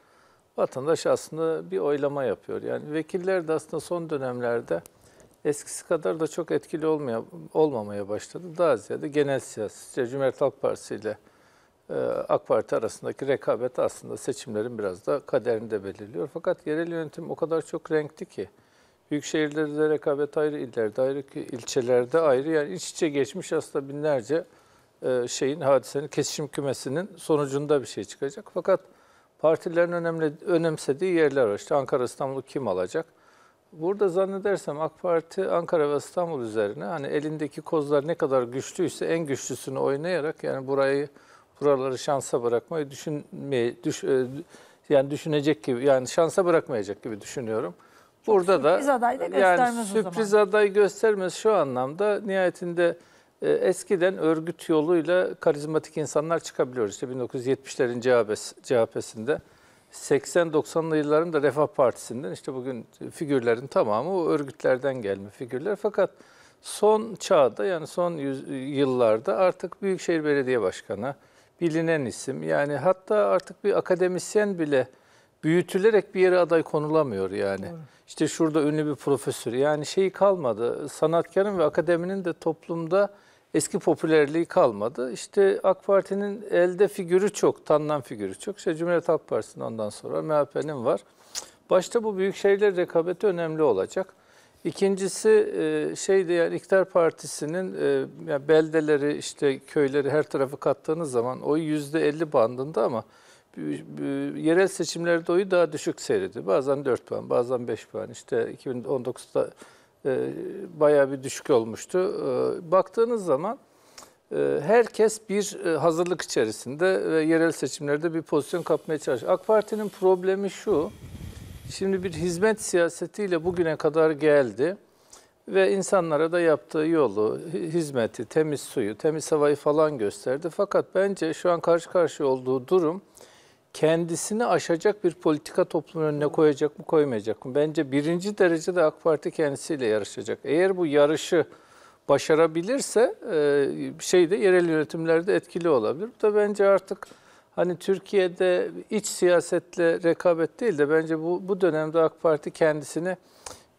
vatandaş aslında bir oylama yapıyor. Yani vekiller de aslında son dönemlerde eskisi kadar da çok etkili olmaya, olmamaya başladı. Daha ziyade genel siyaset, Cumhuriyet Halk Partisi ile e, AK Parti arasındaki rekabet aslında seçimlerin biraz da kaderini de belirliyor. Fakat yerel yönetim o kadar çok renkli ki. Büyük şehirlerde rekabet ayrı, illerde ayrı, ilçelerde ayrı. Yani iç içe geçmiş aslında binlerce e, şeyin, hadisenin, kesişim kümesinin sonucunda bir şey çıkacak. Fakat Partilerin önemli önemsediği yerler var. İşte Ankara İstanbul'u kim alacak? Burada zannedersem AK Parti Ankara ve İstanbul üzerine hani elindeki kozlar ne kadar güçlüyse en güçlüsünü oynayarak yani burayı buraları şansa bırakmayı düşünmeyi düş, e, yani düşünecek gibi yani şansa bırakmayacak gibi düşünüyorum. Burada sürpriz da sürpriz aday da yani sürpriz aday göstermez şu anlamda nihayetinde e, eskiden örgüt yoluyla karizmatik insanlar çıkabiliyor. İşte 1970'lerin CHP'sinde 80-90'lı yılların da Refah Partisi'nden işte bugün figürlerin tamamı o örgütlerden gelme figürler. Fakat son çağda yani son yıllarda artık Büyükşehir Belediye Başkanı, bilinen isim yani hatta artık bir akademisyen bile büyütülerek bir yere aday konulamıyor yani. Evet. İşte şurada ünlü bir profesör yani şeyi kalmadı. Sanatkarın ve akademinin de toplumda eski popülerliği kalmadı. İşte AK Parti'nin elde figürü çok, tanınan figürü çok. İşte Cumhuriyet Halk Partisi'nin ondan sonra MHP'nin var. Başta bu büyük şehirler rekabeti önemli olacak. İkincisi e, şey de yani İktidar Partisi'nin e, yani beldeleri işte köyleri her tarafı kattığınız zaman oy yüzde 50 bandında ama yerel seçimlerde oyu daha düşük seyredi. Bazen 4 puan, bazen 5 puan. İşte 2019'da e, bayağı bir düşük olmuştu. E, baktığınız zaman e, herkes bir e, hazırlık içerisinde ve yerel seçimlerde bir pozisyon kapmaya çalışıyor. AK Parti'nin problemi şu, şimdi bir hizmet siyasetiyle bugüne kadar geldi ve insanlara da yaptığı yolu, hizmeti, temiz suyu, temiz havayı falan gösterdi. Fakat bence şu an karşı karşıya olduğu durum kendisini aşacak bir politika toplumun önüne koyacak mı koymayacak mı? Bence birinci derecede AK Parti kendisiyle yarışacak. Eğer bu yarışı başarabilirse e, şeyde yerel yönetimlerde etkili olabilir. Bu da bence artık hani Türkiye'de iç siyasetle rekabet değil de bence bu, bu dönemde AK Parti kendisini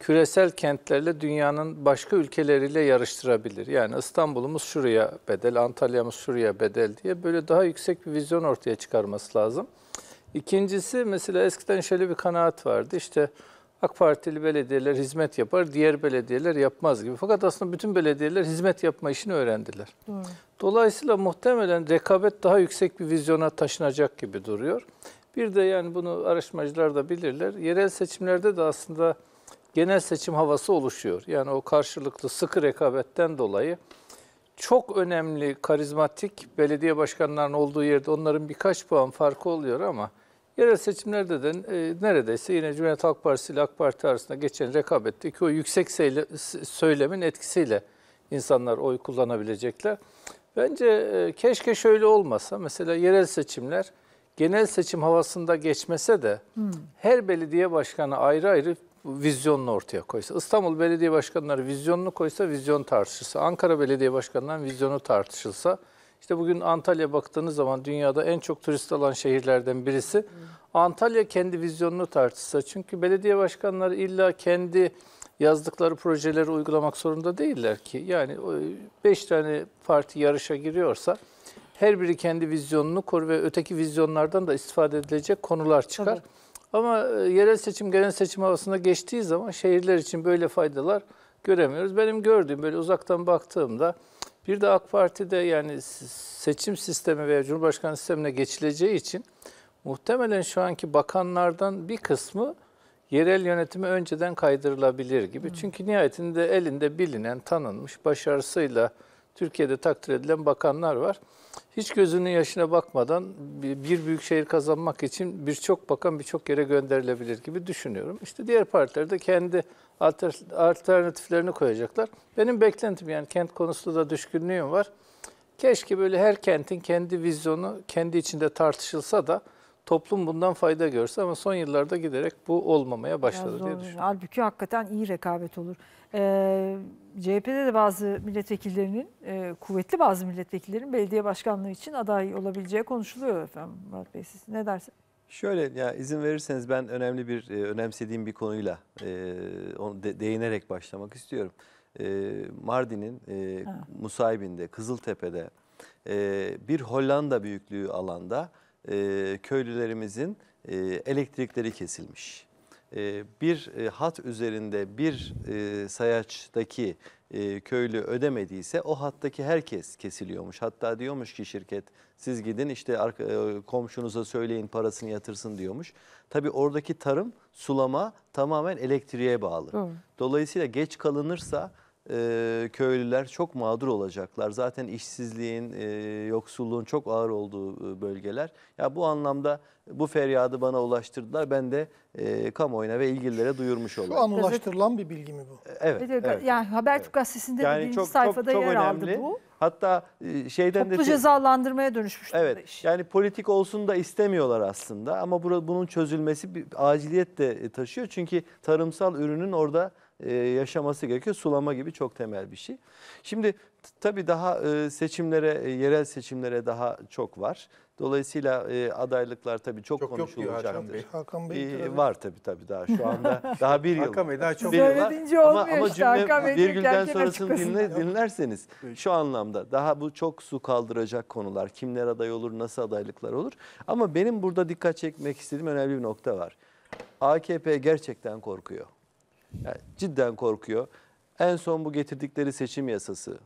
küresel kentlerle dünyanın başka ülkeleriyle yarıştırabilir. Yani İstanbul'umuz şuraya bedel, Antalya'mız şuraya bedel diye böyle daha yüksek bir vizyon ortaya çıkarması lazım. İkincisi mesela eskiden şöyle bir kanaat vardı. İşte AK Partili belediyeler hizmet yapar, diğer belediyeler yapmaz gibi. Fakat aslında bütün belediyeler hizmet yapma işini öğrendiler. Doğru. Dolayısıyla muhtemelen rekabet daha yüksek bir vizyona taşınacak gibi duruyor. Bir de yani bunu araştırmacılar da bilirler. Yerel seçimlerde de aslında genel seçim havası oluşuyor. Yani o karşılıklı sıkı rekabetten dolayı çok önemli karizmatik belediye başkanlarının olduğu yerde onların birkaç puan farkı oluyor ama yerel seçimlerde de e, neredeyse yine Cumhuriyet Halk Partisi ile AK Parti arasında geçen rekabetteki o yüksek seyle, söylemin etkisiyle insanlar oy kullanabilecekler. Bence e, keşke şöyle olmasa mesela yerel seçimler genel seçim havasında geçmese de hmm. her belediye başkanı ayrı ayrı vizyonunu ortaya koysa, İstanbul Belediye Başkanları vizyonunu koysa vizyon tartışılsa, Ankara Belediye Başkanları'nın vizyonu tartışılsa, işte bugün Antalya baktığınız zaman dünyada en çok turist alan şehirlerden birisi. Antalya kendi vizyonunu tartışsa. Çünkü belediye başkanları illa kendi yazdıkları projeleri uygulamak zorunda değiller ki. Yani 5 e, tane parti yarışa giriyorsa her biri kendi vizyonunu kur ve öteki vizyonlardan da istifade edilecek konular çıkar. Tabii. Ama e, yerel seçim genel seçim havasında geçtiği zaman şehirler için böyle faydalar göremiyoruz. Benim gördüğüm böyle uzaktan baktığımda bir de AK Parti'de yani seçim sistemi veya Cumhurbaşkanı sistemine geçileceği için muhtemelen şu anki bakanlardan bir kısmı yerel yönetimi önceden kaydırılabilir gibi. Hı. Çünkü nihayetinde elinde bilinen, tanınmış, başarısıyla Türkiye'de takdir edilen bakanlar var. Hiç gözünün yaşına bakmadan bir büyük şehir kazanmak için birçok bakan birçok yere gönderilebilir gibi düşünüyorum. İşte diğer partiler de kendi alternatiflerini koyacaklar. Benim beklentim yani kent konusunda da düşkünlüğüm var. Keşke böyle her kentin kendi vizyonu kendi içinde tartışılsa da toplum bundan fayda görse ama son yıllarda giderek bu olmamaya başladı diye düşünüyorum. Halbuki hakikaten iyi rekabet olur. Ee, CHP'de de bazı milletvekillerinin, e, kuvvetli bazı milletvekillerin belediye başkanlığı için aday olabileceği konuşuluyor efendim Murat Bey siz ne dersiniz? Şöyle ya izin verirseniz ben önemli bir e, önemsediğim bir konuyla e, onu de, değinerek başlamak istiyorum. E, Mardin'in e, ha. Musaybin'de, Kızıltepe'de e, bir Hollanda büyüklüğü alanda e, köylülerimizin e, elektrikleri kesilmiş. E, bir e, hat üzerinde bir e, sayaçtaki e, köylü ödemediyse o hattaki herkes kesiliyormuş. Hatta diyormuş ki şirket siz gidin işte arka, e, komşunuza söyleyin parasını yatırsın diyormuş. Tabii oradaki tarım sulama tamamen elektriğe bağlı. Hı. Dolayısıyla geç kalınırsa e, köylüler çok mağdur olacaklar. Zaten işsizliğin, e, yoksulluğun çok ağır olduğu e, bölgeler. Ya bu anlamda bu feryadı bana ulaştırdılar. Ben de e, kamuoyuna ve ilgililere duyurmuş oldum. Şu an ulaştırılan bir bilgi mi bu? E, evet. evet, evet. Yani Habertürk evet. gazetesinde yani birinci çok, sayfada çok, çok yer önemli. aldı bu. Hatta e, şeyden Toplu de... Toplu cezalandırmaya dönüşmüş. Evet iş. yani politik olsun da istemiyorlar aslında ama bunun çözülmesi bir aciliyet de taşıyor. Çünkü tarımsal ürünün orada e, yaşaması gerekiyor. Sulama gibi çok temel bir şey. Şimdi tabii daha e, seçimlere, e, yerel seçimlere daha çok var. Dolayısıyla e, adaylıklar tabii çok, çok konuşulacaktır. Hakan Bey. Hakan Bey e, var tabii tabii daha şu anda daha bir yıl. Hakan Bey daha çok bir yıl Ama, ama cümle virgülden sonrasını dinle, dinlerseniz şu anlamda daha bu çok su kaldıracak konular. Kimler aday olur, nasıl adaylıklar olur. Ama benim burada dikkat çekmek istediğim önemli bir nokta var. AKP gerçekten korkuyor. Yani cidden korkuyor. En son bu getirdikleri seçim yasası.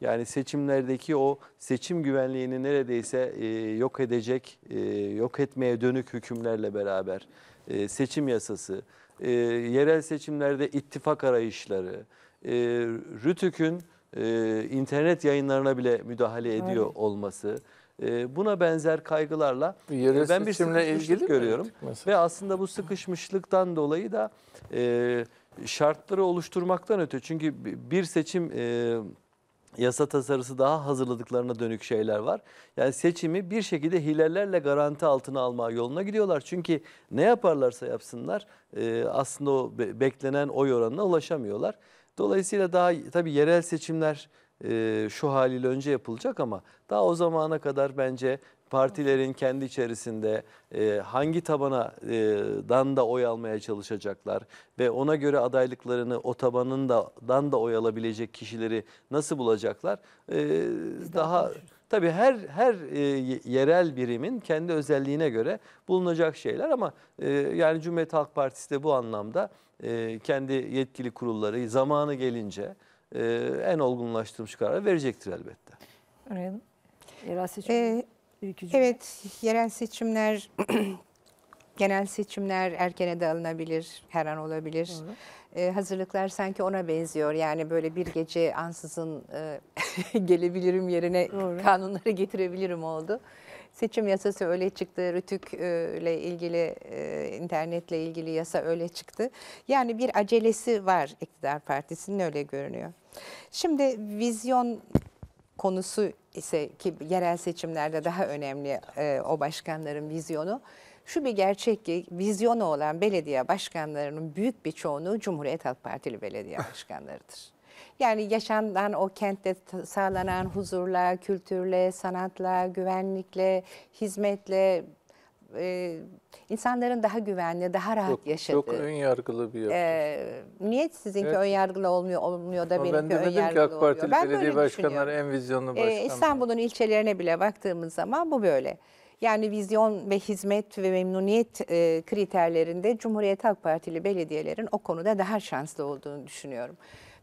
Yani seçimlerdeki o seçim güvenliğini neredeyse e, yok edecek, e, yok etmeye dönük hükümlerle beraber e, seçim yasası, e, yerel seçimlerde ittifak arayışları, e, RÜTÜK'ün e, internet yayınlarına bile müdahale ediyor evet. olması, e, buna benzer kaygılarla e, yerel e, ben bir sıkışmışlık ilgili görüyorum. Ve aslında bu sıkışmışlıktan dolayı da... E, şartları oluşturmaktan öte çünkü bir seçim e, yasa tasarısı daha hazırladıklarına dönük şeyler var. Yani seçimi bir şekilde hilelerle garanti altına alma yoluna gidiyorlar. Çünkü ne yaparlarsa yapsınlar e, aslında o beklenen oy oranına ulaşamıyorlar. Dolayısıyla daha tabii yerel seçimler e, şu haliyle önce yapılacak ama daha o zamana kadar bence partilerin kendi içerisinde e, hangi tabana e, dan da oy almaya çalışacaklar ve ona göre adaylıklarını o tabanın da dan da oy alabilecek kişileri nasıl bulacaklar? E, daha Tabii her her e, yerel birimin kendi özelliğine göre bulunacak şeyler ama e, yani Cumhuriyet Halk Partisi de bu anlamda e, kendi yetkili kurulları zamanı gelince e, en olgunlaştırmış kararı verecektir elbette. Arayalım. Ee, Evet, yerel seçimler, genel seçimler erkene de alınabilir, her an olabilir. Ee, hazırlıklar sanki ona benziyor. Yani böyle bir gece ansızın e, gelebilirim yerine Doğru. kanunları getirebilirim oldu. Seçim yasası öyle çıktı, Rütük'le ilgili, e, internetle ilgili yasa öyle çıktı. Yani bir acelesi var iktidar partisinin öyle görünüyor. Şimdi vizyon konusu ise ki yerel seçimlerde daha önemli e, o başkanların vizyonu. Şu bir gerçek ki vizyonu olan belediye başkanlarının büyük bir çoğunluğu Cumhuriyet Halk Partili belediye başkanlarıdır. Yani yaşandan o kentte sağlanan huzurla, kültürle, sanatla, güvenlikle, hizmetle e, insanların daha güvenli, daha rahat yok, yaşadığı. Çok ön yargılı bir yapı. E, niye sizinki evet. ön yargılı olmuyor, olmuyor da Ama benimki ön yargılı ki AK Partili oluyor. belediye başkanları en vizyonlu başkan. E, İstanbul'un ilçelerine bile baktığımız zaman bu böyle. Yani vizyon ve hizmet ve memnuniyet e, kriterlerinde Cumhuriyet Halk Partili belediyelerin o konuda daha şanslı olduğunu düşünüyorum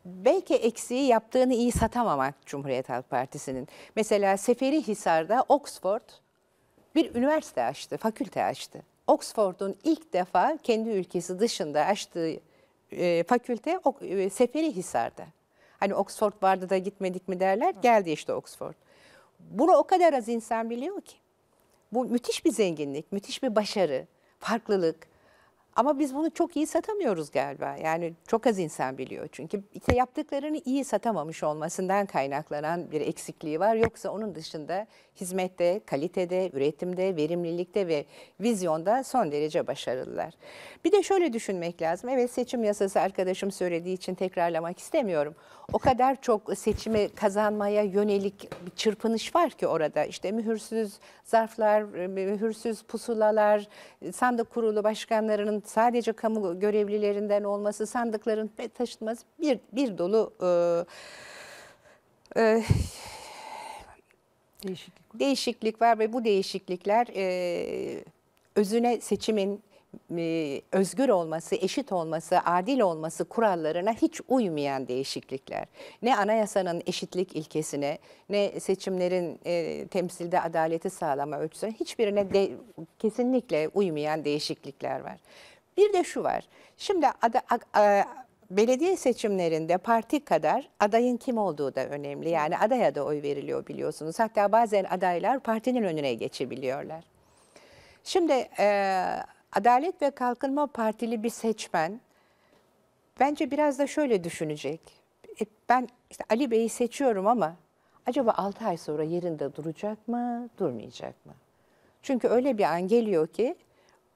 belki eksiği yaptığını iyi satamamak Cumhuriyet Halk Partisi'nin. Mesela Seferihisar'da Oxford bir üniversite açtı, fakülte açtı. Oxford'un ilk defa kendi ülkesi dışında açtığı e, fakülte ok, e, Seferihisar'da. Hani Oxford vardı da gitmedik mi derler. Geldi işte Oxford. Bunu o kadar az insan biliyor ki. Bu müthiş bir zenginlik, müthiş bir başarı, farklılık. Ama biz bunu çok iyi satamıyoruz galiba. Yani çok az insan biliyor. Çünkü işte yaptıklarını iyi satamamış olmasından kaynaklanan bir eksikliği var. Yoksa onun dışında hizmette, kalitede, üretimde, verimlilikte ve vizyonda son derece başarılılar. Bir de şöyle düşünmek lazım. Evet seçim yasası arkadaşım söylediği için tekrarlamak istemiyorum. O kadar çok seçimi kazanmaya yönelik bir çırpınış var ki orada. İşte mühürsüz zarflar, mühürsüz pusulalar, sandık kurulu başkanlarının sadece kamu görevlilerinden olması, sandıkların taşınması bir, bir dolu e, e, değişiklik. değişiklik var ve bu değişiklikler e, özüne seçimin e, özgür olması, eşit olması, adil olması kurallarına hiç uymayan değişiklikler. Ne anayasanın eşitlik ilkesine, ne seçimlerin e, temsilde adaleti sağlama ölçüsüne hiçbirine de, kesinlikle uymayan değişiklikler var. Bir de şu var. Şimdi ada, a, belediye seçimlerinde parti kadar adayın kim olduğu da önemli. Yani adaya da oy veriliyor biliyorsunuz. Hatta bazen adaylar partinin önüne geçebiliyorlar. Şimdi e, Adalet ve Kalkınma Partili bir seçmen bence biraz da şöyle düşünecek. E, ben işte Ali Bey'i seçiyorum ama acaba 6 ay sonra yerinde duracak mı, durmayacak mı? Çünkü öyle bir an geliyor ki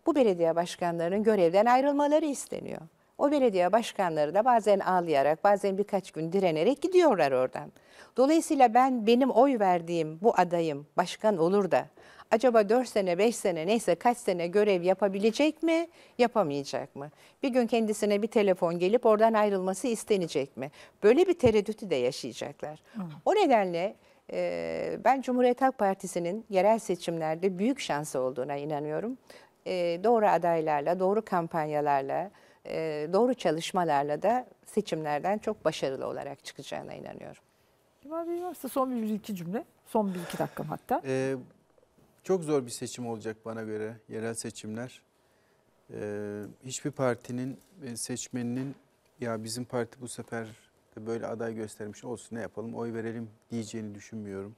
bu belediye başkanlarının görevden ayrılmaları isteniyor. O belediye başkanları da bazen ağlayarak, bazen birkaç gün direnerek gidiyorlar oradan. Dolayısıyla ben benim oy verdiğim bu adayım başkan olur da acaba 4 sene, 5 sene neyse kaç sene görev yapabilecek mi, yapamayacak mı? Bir gün kendisine bir telefon gelip oradan ayrılması istenecek mi? Böyle bir tereddütü de yaşayacaklar. Hı. O nedenle ben Cumhuriyet Halk Partisi'nin yerel seçimlerde büyük şansı olduğuna inanıyorum e, doğru adaylarla, doğru kampanyalarla, e, doğru çalışmalarla da seçimlerden çok başarılı olarak çıkacağına inanıyorum. Kemal Bey varsa son bir iki cümle, son bir iki dakikam hatta. Ee, çok zor bir seçim olacak bana göre yerel seçimler. Ee, hiçbir partinin e, seçmeninin ya bizim parti bu sefer de böyle aday göstermiş olsun ne yapalım oy verelim diyeceğini düşünmüyorum.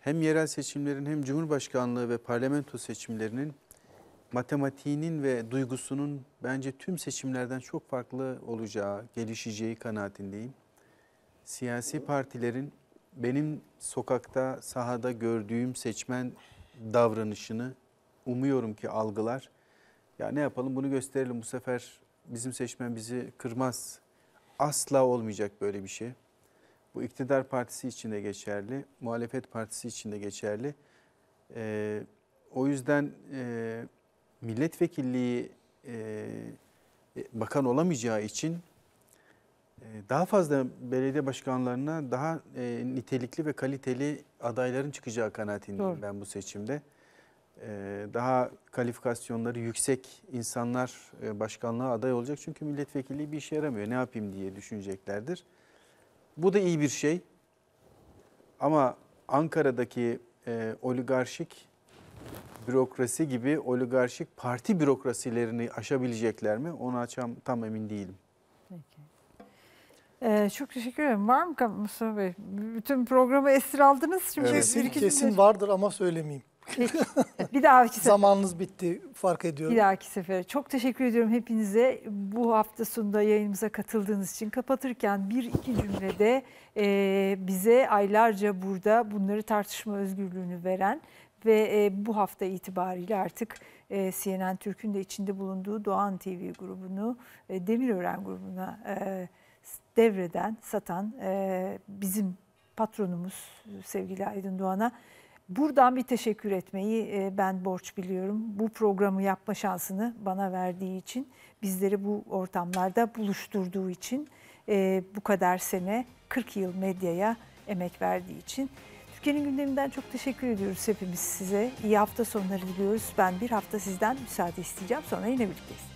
Hem yerel seçimlerin hem Cumhurbaşkanlığı ve parlamento seçimlerinin matematiğinin ve duygusunun bence tüm seçimlerden çok farklı olacağı, gelişeceği kanaatindeyim. Siyasi partilerin benim sokakta, sahada gördüğüm seçmen davranışını umuyorum ki algılar. Ya ne yapalım bunu gösterelim bu sefer bizim seçmen bizi kırmaz. Asla olmayacak böyle bir şey. Bu iktidar partisi için de geçerli, muhalefet partisi için de geçerli. Ee, o yüzden e, milletvekilliği e, e, bakan olamayacağı için e, daha fazla belediye başkanlarına daha e, nitelikli ve kaliteli adayların çıkacağı kanaatindeyim Doğru. ben bu seçimde. E, daha kalifikasyonları yüksek insanlar e, başkanlığa aday olacak çünkü milletvekilliği bir işe yaramıyor. Ne yapayım diye düşüneceklerdir. Bu da iyi bir şey. Ama Ankara'daki e, oligarşik bürokrasi gibi oligarşik parti bürokrasilerini aşabilecekler mi? Onu açam tam emin değilim. Peki. Ee, çok teşekkür ederim. Var mı Mustafa Bey? Bütün programı esir aldınız. Şimdi evet. kesin, kesin vardır ama söylemeyeyim. bir dahaki sefer. Zamanınız bitti fark ediyorum. Bir dahaki sefer. Çok teşekkür ediyorum hepinize. Bu hafta sonunda yayınımıza katıldığınız için. Kapatırken bir iki cümlede e, bize aylarca burada bunları tartışma özgürlüğünü veren ve e, bu hafta itibariyle artık e, CNN Türk'ün de içinde bulunduğu Doğan TV grubunu e, Demirören grubuna devreden, satan bizim patronumuz sevgili Aydın Doğan'a buradan bir teşekkür etmeyi ben borç biliyorum. Bu programı yapma şansını bana verdiği için, bizleri bu ortamlarda buluşturduğu için bu kadar sene 40 yıl medyaya emek verdiği için Türkiye'nin gündeminden çok teşekkür ediyoruz hepimiz size. İyi hafta sonları diliyoruz. Ben bir hafta sizden müsaade isteyeceğim. Sonra yine birlikteyiz.